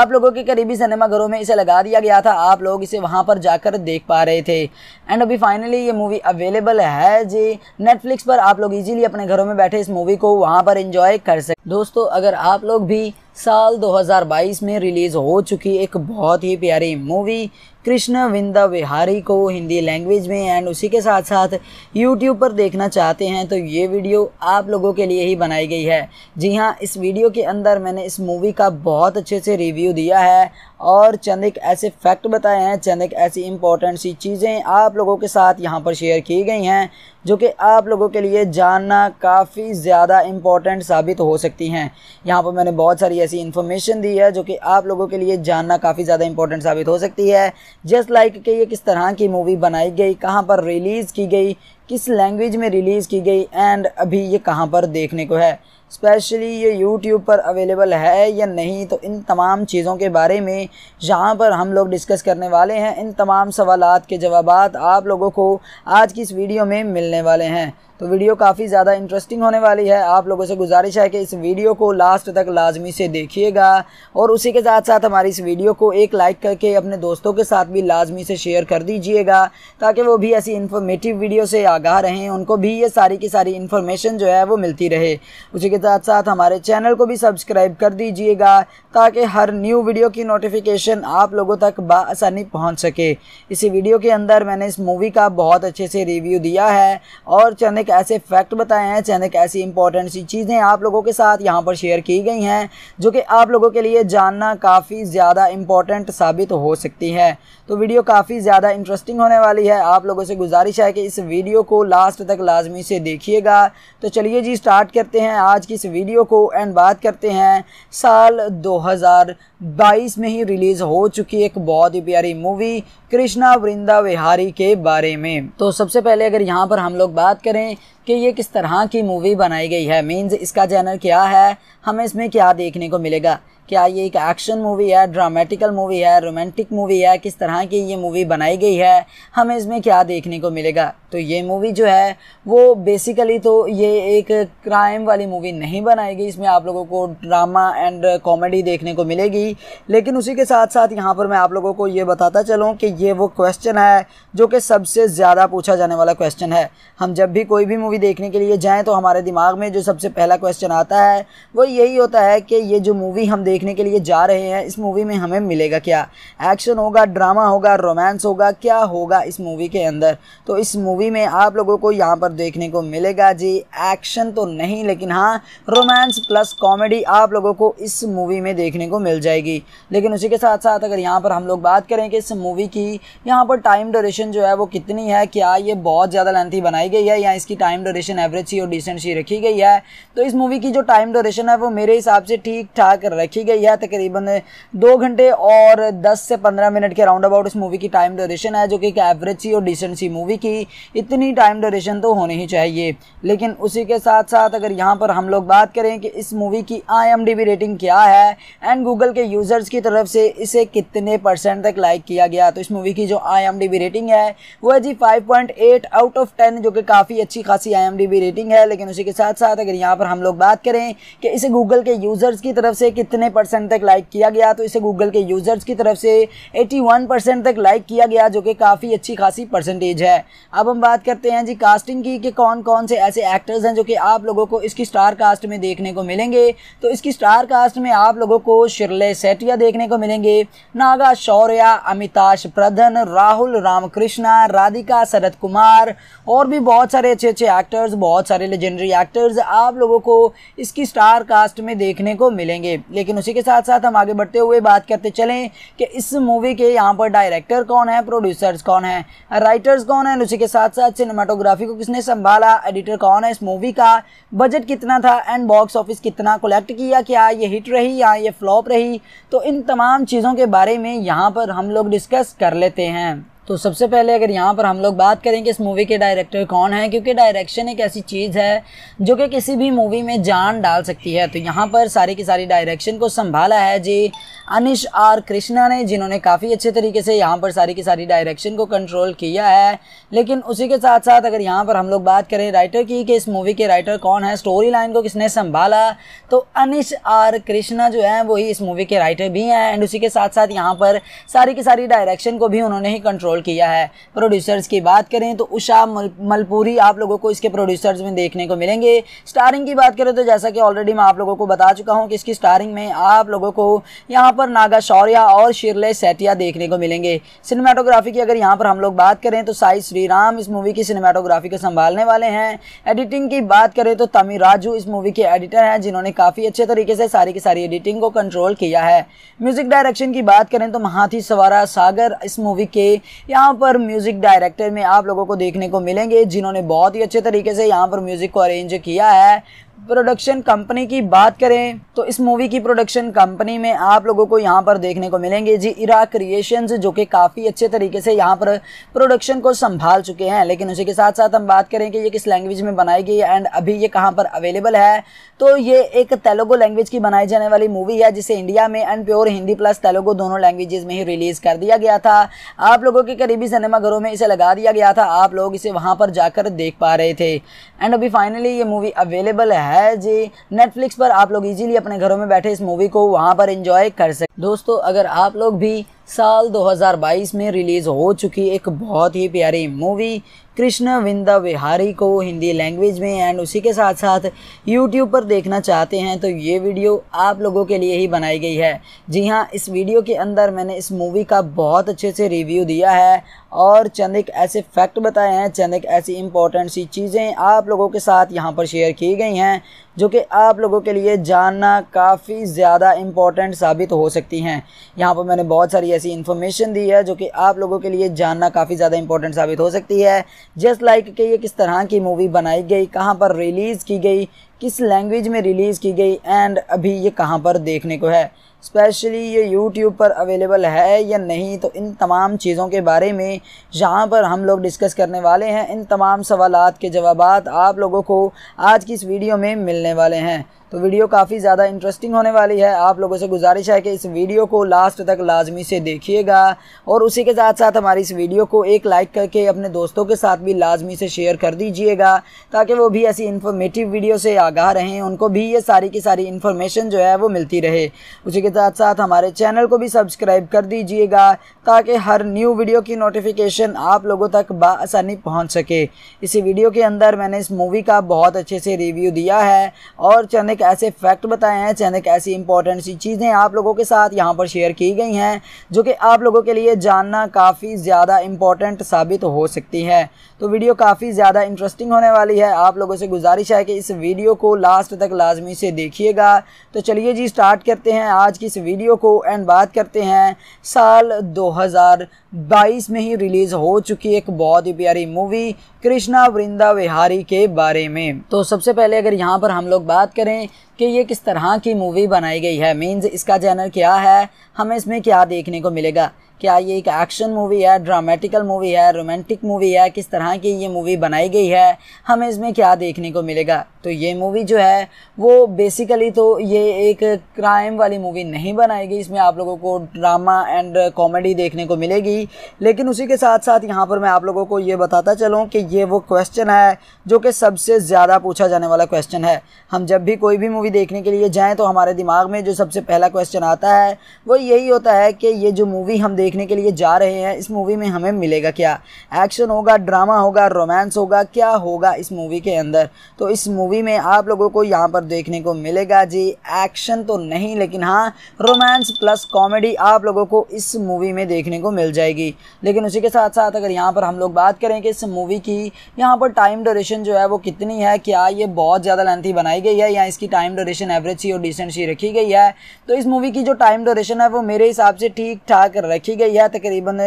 आप लोगों के करीबी सिनेमाघरों में इसे लगा दिया गया था आप लोग इसे वहाँ पर जाकर देख पा रहे थे एंड अभी फाइनली ये मूवी अवेलेबल है है जी नेटफ्लिक्स पर आप लोग इजीली अपने घरों में बैठे इस मूवी को वहाँ पर एंजॉय कर सकते दोस्तों अगर आप लोग भी साल 2022 में रिलीज़ हो चुकी एक बहुत ही प्यारी मूवी कृष्ण विंदा विहारी को हिंदी लैंग्वेज में एंड उसी के साथ साथ यूट्यूब पर देखना चाहते हैं तो ये वीडियो आप लोगों के लिए ही बनाई गई है जी हाँ इस वीडियो के अंदर मैंने इस मूवी का बहुत अच्छे से रिव्यू दिया है और चंद एक ऐसे फैक्ट बताए हैं चंद एक ऐसी इंपॉर्टेंट सी चीज़ें आप लोगों के साथ यहाँ पर शेयर की गई हैं जो कि आप लोगों के लिए जानना काफ़ी ज़्यादा इम्पॉर्टेंट साबित हो सकती हैं यहाँ पर मैंने बहुत सारी ऐसी इन्फॉर्मेशन दी है जो कि आप लोगों के लिए जानना काफ़ी ज़्यादा इम्पॉर्टेंट साबित हो सकती है जस्ट लाइक like कि ये किस तरह की मूवी बनाई गई कहाँ पर रिलीज़ की गई किस लैंग्वेज में रिलीज़ की गई एंड अभी ये कहाँ पर देखने को है स्पेशली ये यूट्यूब पर अवेलेबल है या नहीं तो इन तमाम चीज़ों के बारे में यहाँ पर हम लोग डिस्कस करने वाले हैं इन तमाम सवाल के जवाब आप लोगों को आज की इस वीडियो में मिलने वाले हैं तो वीडियो काफ़ी ज़्यादा इंटरेस्टिंग होने वाली है आप लोगों से गुजारिश है कि इस वीडियो को लास्ट तक लाजमी से देखिएगा और उसी के साथ साथ हमारी इस वीडियो को एक लाइक करके अपने दोस्तों के साथ भी लाजमी से शेयर कर दीजिएगा ताकि वो भी ऐसी इन्फॉर्मेटिव वीडियो से आगाह रहें उनको भी ये सारी की सारी इन्फॉर्मेशन जो है वो मिलती रहे उसी के साथ साथ हमारे चैनल को भी सब्सक्राइब कर दीजिएगा ताकि हर न्यू वीडियो की नोटिफिकेशन आप लोगों तक बसानी पहुँच सके इसी वीडियो के अंदर मैंने इस मूवी का बहुत अच्छे से रिव्यू दिया है और चंद ऐसे फैक्ट बताए हैं अचानक ऐसी इंपॉर्टेंट सी चीज़ें आप लोगों के साथ यहाँ पर शेयर की गई हैं जो कि आप लोगों के लिए जानना काफ़ी ज़्यादा इंपॉर्टेंट साबित हो सकती है तो वीडियो काफ़ी ज़्यादा इंटरेस्टिंग होने वाली है आप लोगों से गुजारिश है कि इस वीडियो को लास्ट तक लाजमी से देखिएगा तो चलिए जी स्टार्ट करते हैं आज की इस वीडियो को एंड बात करते हैं साल दो 2022 में ही रिलीज हो चुकी एक बहुत ही प्यारी मूवी कृष्णा वृंदा विहारी के बारे में तो सबसे पहले अगर यहाँ पर हम लोग बात करें कि ये किस तरह की मूवी बनाई गई है मीन्स इसका जैनर क्या है हमें इसमें क्या देखने को मिलेगा क्या ये एक एक्शन मूवी है ड्रामेटिकल मूवी है रोमांटिक मूवी है किस तरह की ये मूवी बनाई गई है हमें इसमें क्या देखने को मिलेगा तो ये मूवी जो है वो बेसिकली तो ये एक क्राइम वाली मूवी नहीं बनाई गई इसमें आप लोगों को ड्रामा एंड कॉमेडी देखने को मिलेगी लेकिन उसी के साथ साथ यहाँ पर मैं आप लोगों को ये बताता चलूँ कि ये वो क्वेश्चन है जो कि सबसे ज़्यादा पूछा जाने वाला क्वेश्चन है हम जब भी कोई भी मूवी देखने के लिए जाएँ तो हमारे दिमाग में जो सबसे पहला क्वेश्चन आता है वो यही होता है कि ये जो मूवी हम देख देखने के लिए जा रहे हैं इस मूवी में हमें मिलेगा क्या एक्शन होगा ड्रामा होगा रोमांस होगा क्या होगा इस मूवी के अंदर तो इस मूवी में आप लोगों को यहाँ पर देखने को मिलेगा जी एक्शन तो नहीं लेकिन हाँ रोमांस प्लस कॉमेडी आप लोगों को इस मूवी में देखने को मिल जाएगी लेकिन उसी के साथ साथ अगर यहाँ पर हम लोग बात करें कि इस मूवी की यहाँ पर टाइम डोरेशन जो है वो कितनी है क्या ये बहुत ज़्यादा लेंथी बनाई गई है या इसकी टाइम डोरेशन एवरेज सी और डिसेंट सी रखी गई है तो इस मूवी की जो टाइम डोरेशन है वो मेरे हिसाब से ठीक ठाक रखी की गई है तकरीबन दो घंटे और दस से पंद्रह मिनट के राउंड अबाउट इस मूवी की टाइम ड्यूरेशन है जो कि एक एवरेज सी और डिसेंट सी मूवी की इतनी टाइम ड्यूरेशन तो होनी ही चाहिए लेकिन उसी के साथ साथ अगर यहाँ पर हम लोग बात करें कि इस मूवी की आई रेटिंग क्या है एंड गूगल के यूज़र्स की तरफ से इसे कितने परसेंट तक लाइक किया गया तो इस मूवी की जो आई रेटिंग है वो है जी फाइव आउट ऑफ टेन जो कि काफ़ी अच्छी खासी आई रेटिंग है लेकिन उसी के साथ साथ अगर यहाँ पर हम लोग बात करें कि इसे गूगल के यूज़र्स की तरफ से कितने परसेंट तक लाइक किया गया तो इसे गूगल के यूज़र्स की तरफ से 81 परसेंट तक लाइक किया गया जो कि काफ़ी अच्छी खासी परसेंटेज है अब हम बात करते हैं जी कास्टिंग की कि कौन कौन से ऐसे एक्टर्स हैं जो कि आप लोगों को इसकी स्टार कास्ट में देखने को मिलेंगे तो इसकी स्टार कास्ट में आप लोगों को शिरले सेटिया देखने को मिलेंगे नागा शौर्या अमिताश प्रधन राहुल रामकृष्णा राधिका शरद कुमार और भी बहुत सारे अच्छे अच्छे एक्टर्स बहुत सारे लेजेंडरी एक्टर्स आप लोगों को इसकी स्टार कास्ट में देखने को मिलेंगे लेकिन उसी के साथ साथ हम आगे बढ़ते हुए बात करते चलें कि इस मूवी के यहाँ पर डायरेक्टर कौन है प्रोड्यूसर्स कौन है राइटर्स कौन है उसी के साथ साथ सिनेमाटोग्राफी को किसने संभाला एडिटर कौन है इस मूवी का बजट कितना था एंड बॉक्स ऑफिस कितना कलेक्ट किया क्या ये हिट रही या ये फ्लॉप रही तो इन तमाम चीज़ों के बारे में यहाँ पर हम लोग डिस्कस कर लेते हैं तो सबसे पहले अगर यहाँ पर हम लोग बात करें कि इस मूवी के डायरेक्टर कौन है क्योंकि डायरेक्शन एक ऐसी चीज़ है जो कि किसी भी मूवी में जान डाल सकती है तो यहाँ पर सारी की सारी डायरेक्शन को संभाला है जी अनिश आर कृष्णा ने जिन्होंने काफ़ी अच्छे तरीके से यहाँ पर सारी की सारी डायरेक्शन को कंट्रोल किया है लेकिन उसी के साथ साथ अगर यहाँ पर हम लोग बात करें राइटर की कि इस मूवी के राइटर कौन है स्टोरी लाइन को किसने संभाला तो अनिश आर कृष्णा जो है वही इस मूवी के राइटर भी हैं एंड उसी के साथ साथ यहाँ पर सारी की सारी डायरेक्शन को भी उन्होंने ही कंट्रोल कंट्रोल किया है प्रोड्यूसर्स की बात करें तो उषा मलपुरी आप लोगों को इसके प्रोड्यूसर्स में देखने को मिलेंगे स्टारिंग की बात करें तो जैसा कि ऑलरेडी मैं आप लोगों को बता चुका हूँ कि इसकी स्टारिंग में आप लोगों को यहाँ पर नागा शौर्या और शिरले सेटिया देखने को मिलेंगे सिनेमाटोग्राफी की अगर यहाँ पर हम लोग बात करें तो साई श्रीराम इस मूवी की सिनेमाटोग्राफी को संभालने वाले हैं एडिटिंग की बात करें तो तमी राजू इस मूवी के एडिटर हैं जिन्होंने काफ़ी अच्छे तरीके से सारी की सारी एडिटिंग को कंट्रोल किया है म्यूजिक डायरेक्शन की बात करें तो महाथी सवारा सागर इस मूवी के यहाँ पर म्यूज़िक डायरेक्टर में आप लोगों को देखने को मिलेंगे जिन्होंने बहुत ही अच्छे तरीके से यहाँ पर म्यूज़िक को अरेंज किया है प्रोडक्शन कंपनी की बात करें तो इस मूवी की प्रोडक्शन कंपनी में आप लोगों को यहाँ पर देखने को मिलेंगे जी इरा क्रिएशंस जो कि काफ़ी अच्छे तरीके से यहाँ पर प्रोडक्शन को संभाल चुके हैं लेकिन उसी के साथ साथ हम बात करें कि ये किस लैंग्वेज में बनाई गई एंड अभी ये कहाँ पर अवेलेबल है तो ये एक तेलुगु लैंग्वेज की बनाई जाने वाली मूवी है जिसे इंडिया में and pure Hindi plus Telugu दोनों लैंग्वेजेज में ही रिलीज़ कर दिया गया था आप लोगों के करीबी सिनेमाघरों में इसे लगा दिया गया था आप लोग इसे वहाँ पर जाकर देख पा रहे थे एंड अभी फाइनली ये मूवी अवेलेबल है है जी नेटफ्लिक्स पर आप लोग इजीली अपने घरों में बैठे इस मूवी को वहाँ पर इंजॉय कर सकते दोस्तों अगर आप लोग भी साल 2022 में रिलीज़ हो चुकी एक बहुत ही प्यारी मूवी कृष्ण विंदा विहारी को हिंदी लैंग्वेज में एंड उसी के साथ साथ यूट्यूब पर देखना चाहते हैं तो ये वीडियो आप लोगों के लिए ही बनाई गई है जी हाँ इस वीडियो के अंदर मैंने इस मूवी का बहुत अच्छे से रिव्यू दिया है और चंद एक ऐसे फैक्ट बताए हैं चंद एक ऐसी इंपॉर्टेंट सी चीज़ें आप लोगों के साथ यहाँ पर शेयर की गई हैं जो कि आप लोगों के लिए जानना काफ़ी ज़्यादा इम्पॉर्टेंट साबित हो सकती हैं यहाँ पर मैंने बहुत सारी ऐसी इन्फॉर्मेशन दी है जो कि आप लोगों के लिए जानना काफ़ी ज़्यादा इम्पॉर्टेंट साबित हो सकती है जस्ट लाइक like कि ये किस तरह की मूवी बनाई गई कहाँ पर रिलीज़ की गई किस लैंग्वेज में रिलीज़ की गई एंड अभी ये कहाँ पर देखने को है स्पेशली ये यूट्यूब पर अवेलेबल है या नहीं तो इन तमाम चीज़ों के बारे में यहाँ पर हम लोग डिस्कस करने वाले हैं इन तमाम सवालत के जवाब आप लोगों को आज की इस वीडियो में मिलने वाले हैं तो वीडियो काफ़ी ज़्यादा इंटरेस्टिंग होने वाली है आप लोगों से गुजारिश है कि इस वीडियो को लास्ट तक लाजमी से देखिएगा और उसी के साथ साथ हमारी इस वीडियो को एक लाइक करके अपने दोस्तों के साथ भी लाजमी से शेयर कर दीजिएगा ताकि वो भी ऐसी इन्फॉर्मेटिव वीडियो से आगाह रहें उनको भी ये सारी की सारी इन्फॉर्मेशन जो है वो मिलती रहे उसी के साथ साथ हमारे चैनल को भी सब्सक्राइब कर दीजिएगा ताकि हर न्यू वीडियो की नोटिफिकेशन आप लोगों तक बसानी पहुँच सके इसी वीडियो के अंदर मैंने इस मूवी का बहुत अच्छे से रिव्यू दिया है और चने ऐसे फैक्ट बताए हैं चंद ऐसी इंपॉर्टेंट सी चीज़ें आप लोगों के साथ यहाँ पर शेयर की गई हैं जो कि आप लोगों के लिए जानना काफ़ी ज़्यादा इंपॉर्टेंट साबित हो सकती है तो वीडियो काफ़ी ज़्यादा इंटरेस्टिंग होने वाली है आप लोगों से गुजारिश है कि इस वीडियो को लास्ट तक लाजमी से देखिएगा तो चलिए जी स्टार्ट करते हैं आज की इस वीडियो को एंड बात करते हैं साल दो 2022 में ही रिलीज हो चुकी एक बहुत ही प्यारी मूवी कृष्णा वृंदा विहारी के बारे में तो सबसे पहले अगर यहाँ पर हम लोग बात करें कि ये किस तरह की मूवी बनाई गई है मीन्स इसका जैनर क्या है हमें इसमें क्या देखने को मिलेगा क्या ये एक एक्शन मूवी है ड्रामेटिकल मूवी है रोमांटिक मूवी है किस तरह की ये मूवी बनाई गई है हमें इसमें क्या देखने को मिलेगा तो ये मूवी जो है वो बेसिकली तो ये एक क्राइम वाली मूवी नहीं बनाई गई इसमें आप लोगों को ड्रामा एंड कॉमेडी देखने को मिलेगी लेकिन उसी के साथ साथ यहाँ पर मैं आप लोगों को ये बताता चलूँ कि ये वो क्वेश्चन है जो कि सबसे ज़्यादा पूछा जाने वाला क्वेश्चन है हम जब भी कोई भी मूवी देखने के लिए जाएँ तो हमारे दिमाग में जो सबसे पहला क्वेश्चन आता है वो यही होता है कि ये जो मूवी हम देख देखने के लिए जा रहे हैं इस मूवी में हमें मिलेगा क्या एक्शन होगा ड्रामा होगा रोमांस होगा क्या होगा इस मूवी के अंदर तो इस मूवी में आप लोगों को यहाँ पर देखने को मिलेगा जी एक्शन तो नहीं लेकिन हाँ रोमांस प्लस कॉमेडी आप लोगों को इस मूवी में देखने को मिल जाएगी लेकिन उसी के साथ साथ अगर यहाँ पर हम लोग बात करें कि इस मूवी की यहाँ पर टाइम डोरेशन जो है वो कितनी है क्या ये बहुत ज़्यादा लेंथी बनाई गई है या इसकी टाइम डोरेशन एवरेज सी और डिसेंट सी रखी गई है तो इस मूवी की जो टाइम डोरेशन है वो मेरे हिसाब से ठीक ठाक रखी गई है यह तकरीबन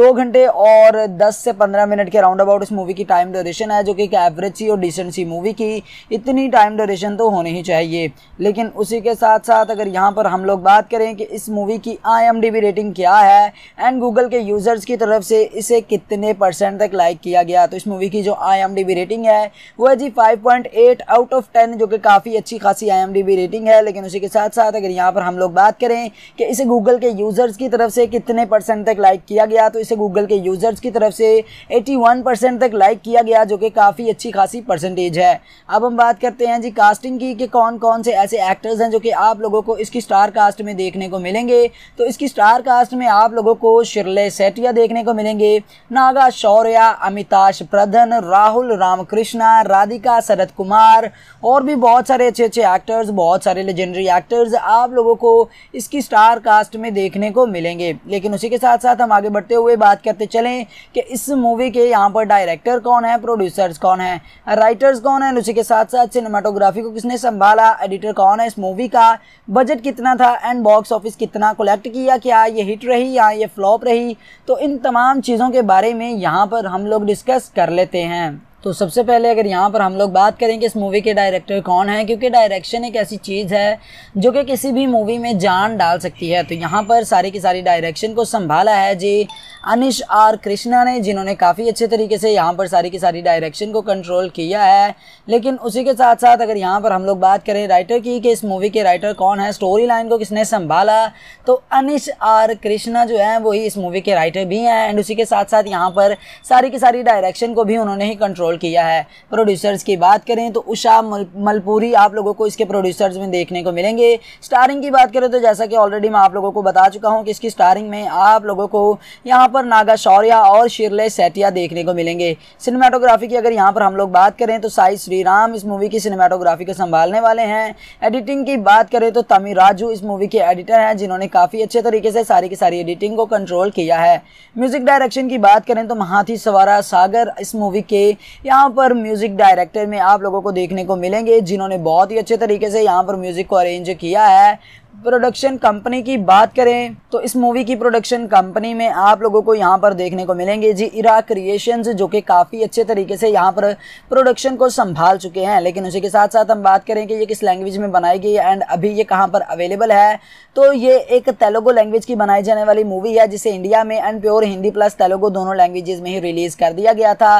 दो घंटे और दस से पंद्रह मिनट के राउंड अबाउट इस मूवी की टाइम ड्यूरेशन है जो कि एक एवरेज सी और डिसेंट सी मूवी की इतनी टाइम ड्यूरेशन तो होनी ही चाहिए लेकिन उसी के साथ साथ अगर यहाँ पर हम लोग बात करें कि इस मूवी की आई रेटिंग क्या है एंड गूगल के यूज़र्स की तरफ से इसे कितने परसेंट तक लाइक किया गया तो इस मूवी की जो आई रेटिंग है वो है जी फाइव आउट ऑफ टेन जो कि काफ़ी अच्छी खासी आई रेटिंग है लेकिन उसी के साथ साथ अगर यहाँ पर हम लोग बात करें कि इसे गूगल के यूज़र्स की तरफ से कितने परसेंट तक लाइक किया गया तो इसे गूगल के यूज़र्स की तरफ से 81 परसेंट तक लाइक किया गया जो कि काफ़ी अच्छी खासी परसेंटेज है अब हम बात करते हैं जी कास्टिंग की कि कौन कौन से ऐसे एक्टर्स हैं जो कि आप लोगों को इसकी स्टार कास्ट में देखने को मिलेंगे तो इसकी स्टार कास्ट में आप लोगों को शिरले सेटिया देखने को मिलेंगे नागा शौर्या अमिताश प्रधन राहुल रामकृष्णा राधिका शरद कुमार और भी बहुत सारे अच्छे अच्छे एक्टर्स बहुत सारे लेजेंडरी एक्टर्स आप लोगों को इसकी स्टार कास्ट में देखने को मिलेंगे लेकिन उसी के साथ साथ हम आगे बढ़ते हुए बात करते चलें कि इस मूवी के यहाँ पर डायरेक्टर कौन है प्रोड्यूसर्स कौन है राइटर्स कौन है उसी के साथ साथ सिनेमाटोग्राफी को किसने संभाला एडिटर कौन है इस मूवी का बजट कितना था एंड बॉक्स ऑफिस कितना कलेक्ट किया क्या ये हिट रही या ये फ्लॉप रही तो इन तमाम चीज़ों के बारे में यहाँ पर हम लोग डिस्कस कर लेते हैं तो सबसे पहले अगर यहाँ पर हम लोग बात करें कि इस मूवी के डायरेक्टर कौन है क्योंकि डायरेक्शन एक ऐसी चीज़ है जो कि किसी भी मूवी में जान डाल सकती है तो यहाँ पर सारी की सारी डायरेक्शन को संभाला है जी अनिश आर कृष्णा ने जिन्होंने काफ़ी अच्छे तरीके से यहाँ पर सारी की सारी डायरेक्शन को कंट्रोल किया है लेकिन उसी के साथ साथ अगर यहाँ पर हम लोग बात करें राइटर की कि इस मूवी के राइटर कौन है स्टोरी लाइन को किसने संभाला तो अनिश आर कृष्णा जो है वही इस मूवी के राइटर भी हैं एंड उसी के साथ साथ यहाँ पर सारी की सारी डायरेक्शन को भी उन्होंने ही कंट्रोल कॉल किया है प्रोड्यूसर्स की बात करें तो उषा मलपुरी आप लोगों को इसके प्रोड्यूसर्स में देखने को मिलेंगे स्टारिंग की बात करें तो जैसा कि ऑलरेडी मैं आप लोगों को बता चुका हूँ कि इसकी स्टारिंग में आप लोगों को यहाँ पर नागा शौर्या और शिरले सेटिया देखने को मिलेंगे सिनेमाटोग्राफी की अगर यहाँ पर हम लोग बात करें तो साई श्रीराम इस मूवी की सिनेमाटोग्राफी को संभालने वाले हैं एडिटिंग की बात करें तो तमी राजू इस मूवी के एडिटर हैं जिन्होंने काफ़ी अच्छे तरीके से सारी की सारी एडिटिंग को कंट्रोल किया है म्यूजिक डायरेक्शन की बात करें तो महाथी सवारा सागर इस मूवी के यहाँ पर म्यूजिक डायरेक्टर में आप लोगों को देखने को मिलेंगे जिन्होंने बहुत ही अच्छे तरीके से यहाँ पर म्यूजिक को अरेंज किया है प्रोडक्शन कंपनी की बात करें तो इस मूवी की प्रोडक्शन कंपनी में आप लोगों को यहाँ पर देखने को मिलेंगे जी इरा क्रिएशंस जो कि काफ़ी अच्छे तरीके से यहाँ पर प्रोडक्शन को संभाल चुके हैं लेकिन उसी के साथ साथ हम बात करें कि ये किस लैंग्वेज में बनाई गई एंड अभी ये कहाँ पर अवेलेबल है तो ये एक तेलुगु लैंग्वेज की बनाई जाने वाली मूवी है जिसे इंडिया में and pure Hindi plus Telugu दोनों लैंग्वेजेज में ही रिलीज़ कर दिया गया था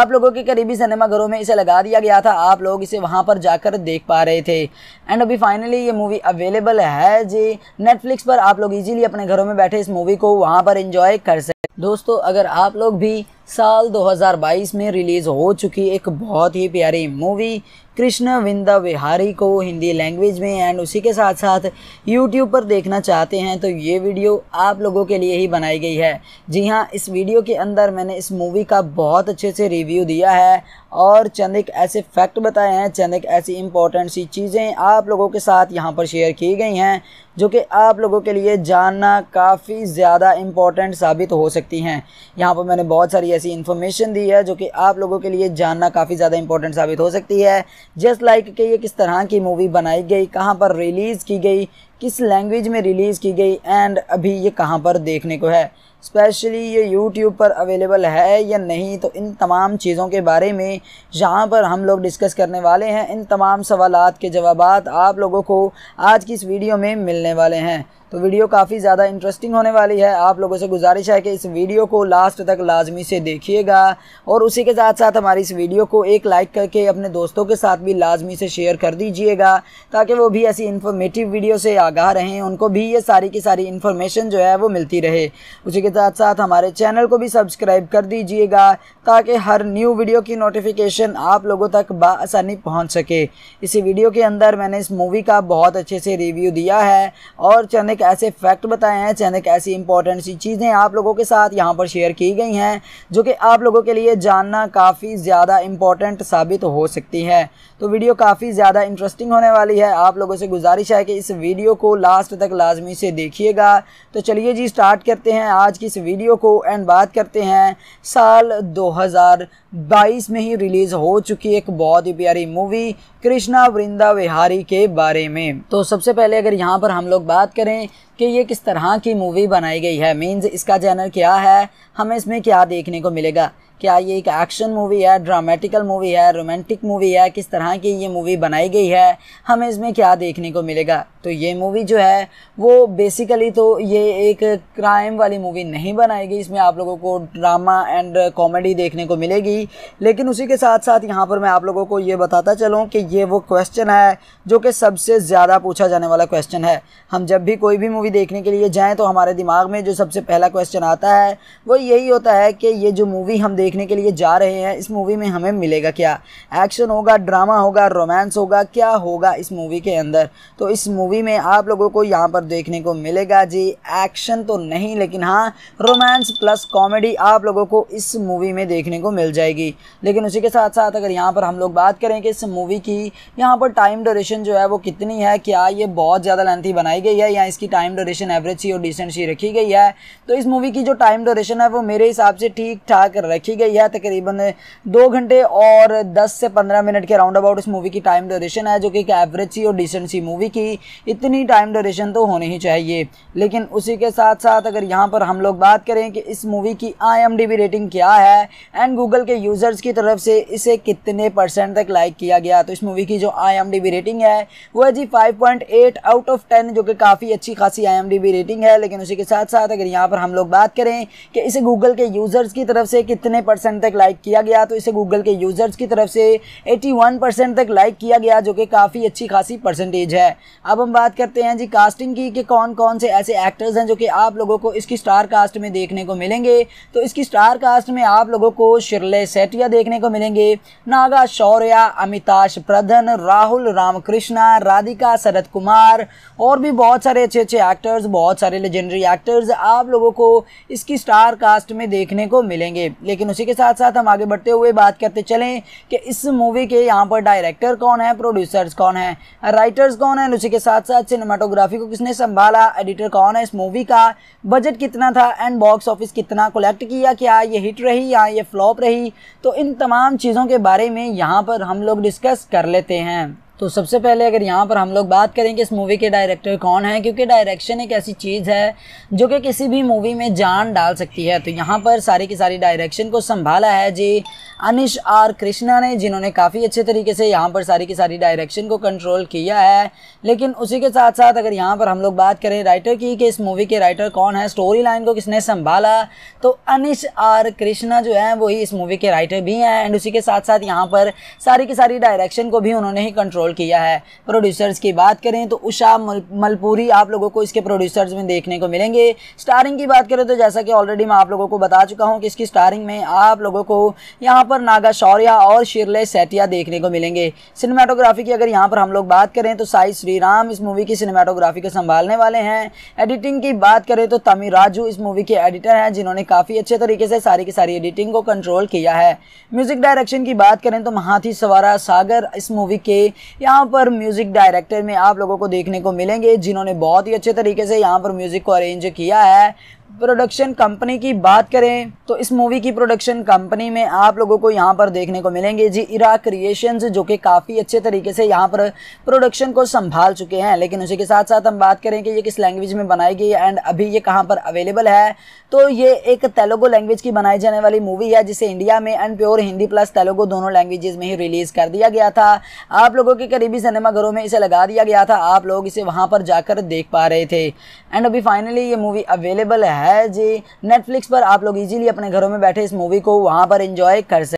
आप लोगों के करीबी सिनेमाघरों में इसे लगा दिया गया था आप लोग इसे वहाँ पर जाकर देख पा रहे थे एंड अभी फाइनली ये मूवी अवेलेबल है जी नेटफ्लिक्स पर आप लोग इजीली अपने घरों में बैठे इस मूवी को वहां पर इंजॉय कर सकते दोस्तों अगर आप लोग भी साल 2022 में रिलीज़ हो चुकी एक बहुत ही प्यारी मूवी कृष्ण विंद विहारी को हिंदी लैंग्वेज में एंड उसी के साथ साथ यूट्यूब पर देखना चाहते हैं तो ये वीडियो आप लोगों के लिए ही बनाई गई है जी हाँ इस वीडियो के अंदर मैंने इस मूवी का बहुत अच्छे से रिव्यू दिया है और चंद एक ऐसे फैक्ट बताए हैं चंद एक ऐसी इंपॉर्टेंट सी चीज़ें आप लोगों के साथ यहाँ पर शेयर की गई हैं जो कि आप लोगों के लिए जानना काफ़ी ज़्यादा इम्पॉर्टेंट साबित हो सकती हैं यहाँ पर मैंने बहुत सारी ऐसी इन्फॉर्मेशन दी है जो कि आप लोगों के लिए जानना काफ़ी ज़्यादा इम्पॉर्टेंट साबित हो सकती है जस्ट लाइक कि ये किस तरह की मूवी बनाई गई कहाँ पर रिलीज़ की गई किस लैंग्वेज में रिलीज़ की गई एंड अभी ये कहाँ पर देखने को है स्पेशली ये यूट्यूब पर अवेलेबल है या नहीं तो इन तमाम चीज़ों के बारे में जहाँ पर हम लोग डिस्कस करने वाले हैं इन तमाम सवाल के जवाब आप लोगों को आज की इस वीडियो में मिलने वाले हैं तो वीडियो काफ़ी ज़्यादा इंटरेस्टिंग होने वाली है आप लोगों से गुजारिश है कि इस वीडियो को लास्ट तक लाजमी से देखिएगा और उसी के साथ साथ हमारी इस वीडियो को एक लाइक करके अपने दोस्तों के साथ भी लाजमी से शेयर कर दीजिएगा ताकि वो भी ऐसी इन्फॉर्मेटिव वीडियो से आगाह रहें उनको भी ये सारी की सारी इन्फॉर्मेशन जो है वो मिलती रहे उसी के साथ साथ हमारे चैनल को भी सब्सक्राइब कर दीजिएगा ताकि हर न्यू वीडियो की नोटिफिकेशन आप लोगों तक बसानी पहुँच सके इसी वीडियो के अंदर मैंने इस मूवी का बहुत अच्छे से रिव्यू दिया है और चने के ऐसे फैक्ट बताए हैं चंद एक ऐसी इंपॉर्टेंट सी चीज़ें आप लोगों के साथ यहाँ पर शेयर की गई हैं जो कि आप लोगों के लिए जानना काफ़ी ज़्यादा इम्पॉर्टेंट साबित हो सकती है तो वीडियो काफ़ी ज़्यादा इंटरेस्टिंग होने वाली है आप लोगों से गुजारिश है कि इस वीडियो को लास्ट तक लाजमी से देखिएगा तो चलिए जी स्टार्ट करते हैं आज की इस वीडियो को एंड बात करते हैं साल 2022 में ही रिलीज़ हो चुकी एक बहुत ही प्यारी मूवी कृष्णा वृंदा विहारी के बारे में तो सबसे पहले अगर यहाँ पर हम लोग बात करें कि ये किस तरह की मूवी बनाई गई है मीन्स इसका चैनल क्या है हमें इसमें क्या देखने को मिलेगा क्या ये एक एक्शन मूवी है ड्रामेटिकल मूवी है रोमांटिक मूवी है किस तरह की ये मूवी बनाई गई है हमें इसमें क्या देखने को मिलेगा तो ये मूवी जो है वो बेसिकली तो ये एक क्राइम वाली मूवी नहीं बनाई गई इसमें आप लोगों को ड्रामा एंड कॉमेडी देखने को मिलेगी लेकिन उसी के साथ साथ यहाँ पर मैं आप लोगों को ये बताता चलूँ कि ये वो क्वेश्चन है जो कि सबसे ज़्यादा पूछा जाने वाला क्वेश्चन है हम जब भी कोई भी मूवी देखने के लिए जाएँ तो हमारे दिमाग में जो सबसे पहला क्वेश्चन आता है वो यही होता है कि ये जो मूवी हम देखने के लिए जा रहे हैं इस मूवी में हमें मिलेगा क्या एक्शन होगा ड्रामा होगा रोमांस होगा क्या होगा इस मूवी के अंदर तो इस मूवी मूवी में आप लोगों को यहाँ पर देखने को मिलेगा जी एक्शन तो नहीं लेकिन हाँ रोमांस प्लस कॉमेडी आप लोगों को इस मूवी में देखने को मिल जाएगी लेकिन उसी के साथ साथ अगर यहाँ पर हम लोग बात करें कि इस मूवी की यहाँ पर टाइम डोरेशन जो है वो कितनी है क्या ये बहुत ज़्यादा लेंथी बनाई गई है या इसकी टाइम डोरेशन एवरेज सी और डिसेंट सी रखी गई है तो इस मूवी की जो टाइम डोरेशन है वो मेरे हिसाब से ठीक ठाक रखी गई है तकरीबन दो घंटे और दस से पंद्रह मिनट के राउंड अबाउट इस मूवी की टाइम डोरेशन है जो कि एक एवरेज सी और डिसेंट सी मूवी की इतनी टाइम ड्यूरेशन तो होनी ही चाहिए लेकिन उसी के साथ साथ अगर यहाँ पर हम लोग बात करें कि इस मूवी की आई रेटिंग क्या है एंड गूगल के यूज़र्स की तरफ से इसे कितने परसेंट तक लाइक किया गया तो इस मूवी की जो आई रेटिंग है वो है जी फाइव आउट ऑफ टेन जो कि काफ़ी अच्छी खासी आई रेटिंग है लेकिन उसी के साथ साथ अगर यहाँ पर हम लोग बात करें कि इसे गूगल के यूज़र्स की तरफ से कितने परसेंट तक लाइक किया गया तो इसे गूगल के यूज़र्स की तरफ से 81 परसेंट तक लाइक किया गया जो कि काफ़ी अच्छी खासी परसेंटेज है अब हम हम बात करते हैं जी कास्टिंग की कि कौन कौन से ऐसे एक्टर्स हैं जो कि आप लोगों को इसकी स्टार कास्ट में देखने को मिलेंगे तो इसकी स्टार कास्ट में आप लोगों को शिरले सेटिया देखने को मिलेंगे नागा शौर्या अमिताश प्रधन राहुल रामकृष्णा राधिका शरद कुमार और भी बहुत सारे अच्छे अच्छे एक्टर्स बहुत सारे लेजेंडरी एक्टर्स आप लोगों को इसकी स्टार कास्ट में देखने को मिलेंगे लेकिन उसी के साथ साथ हम आगे बढ़ते हुए बात करते चलें कि इस मूवी के यहाँ पर डायरेक्टर कौन है प्रोड्यूसर्स कौन है राइटर्स कौन है उसी के साथ साथ साथ सिनेमाटोग्राफी को किसने संभाला एडिटर कौन है इस मूवी का बजट कितना था एंड बॉक्स ऑफिस कितना कलेक्ट किया क्या ये हिट रही या ये फ्लॉप रही तो इन तमाम चीज़ों के बारे में यहाँ पर हम लोग डिस्कस कर लेते हैं तो सबसे पहले अगर यहाँ पर हम लोग बात करें कि इस मूवी के डायरेक्टर कौन है क्योंकि डायरेक्शन एक ऐसी चीज़ है जो कि किसी भी मूवी में जान डाल सकती है तो यहाँ पर सारी की सारी डायरेक्शन को संभाला है जी अनिश आर कृष्णा ने जिन्होंने काफ़ी अच्छे तरीके से यहाँ पर सारी की सारी डायरेक्शन को कंट्रोल किया है लेकिन उसी के साथ साथ अगर यहाँ पर हम लोग बात करें राइटर की कि इस मूवी के राइटर कौन है स्टोरी लाइन को किसने संभाला तो अनिश आर कृष्णा जो है वही इस मूवी के राइटर भी हैं एंड उसी के साथ साथ यहाँ पर सारी की सारी डायरेक्शन को भी उन्होंने ही कंट्रोल रोल किया है प्रोड्यूसर्स की बात करें तो उषा मलपुरी आप लोगों को इसके प्रोड्यूसर्स में देखने को मिलेंगे स्टारिंग की बात करें तो जैसा कि ऑलरेडी मैं आप लोगों को बता चुका हूँ कि इसकी स्टारिंग में आप लोगों को यहाँ पर नागा शौर्या और शिरले सेटिया देखने को मिलेंगे सिनेमाटोग्राफी की अगर यहाँ पर हम लोग बात करें तो साई श्रीराम इस मूवी की सिनेमाटोग्राफी को संभालने वाले हैं एडिटिंग की बात करें तो तमी राजू इस मूवी के एडिटर हैं जिन्होंने काफ़ी अच्छे तरीके से सारी की सारी एडिटिंग को कंट्रोल किया है म्यूजिक डायरेक्शन की बात करें तो महाथी सवारा सागर इस मूवी के यहाँ पर म्यूज़िक डायरेक्टर में आप लोगों को देखने को मिलेंगे जिन्होंने बहुत ही अच्छे तरीके से यहाँ पर म्यूज़िक को अरेंज किया है प्रोडक्शन कंपनी की बात करें तो इस मूवी की प्रोडक्शन कंपनी में आप लोगों को यहाँ पर देखने को मिलेंगे जी इरा क्रिएशंस जो कि काफ़ी अच्छे तरीके से यहाँ पर प्रोडक्शन को संभाल चुके हैं लेकिन उसी के साथ साथ हम बात करें कि ये किस लैंग्वेज में बनाई गई एंड अभी ये कहाँ पर अवेलेबल है तो ये एक तेलुगु लैंग्वेज की बनाई जाने वाली मूवी है जिसे इंडिया में and pure Hindi plus Telugu दोनों लैंग्वेजेज में ही रिलीज़ कर दिया गया था आप लोगों के करीबी सिनेमाघरों में इसे लगा दिया गया था आप लोग इसे वहाँ पर जाकर देख पा रहे थे एंड अभी फाइनली ये मूवी अवेलेबल है है जी नेटफ्लिक्स पर आप लोग इजीली अपने घरों में बैठे इस मूवी को वहाँ पर इंजॉय कर सकते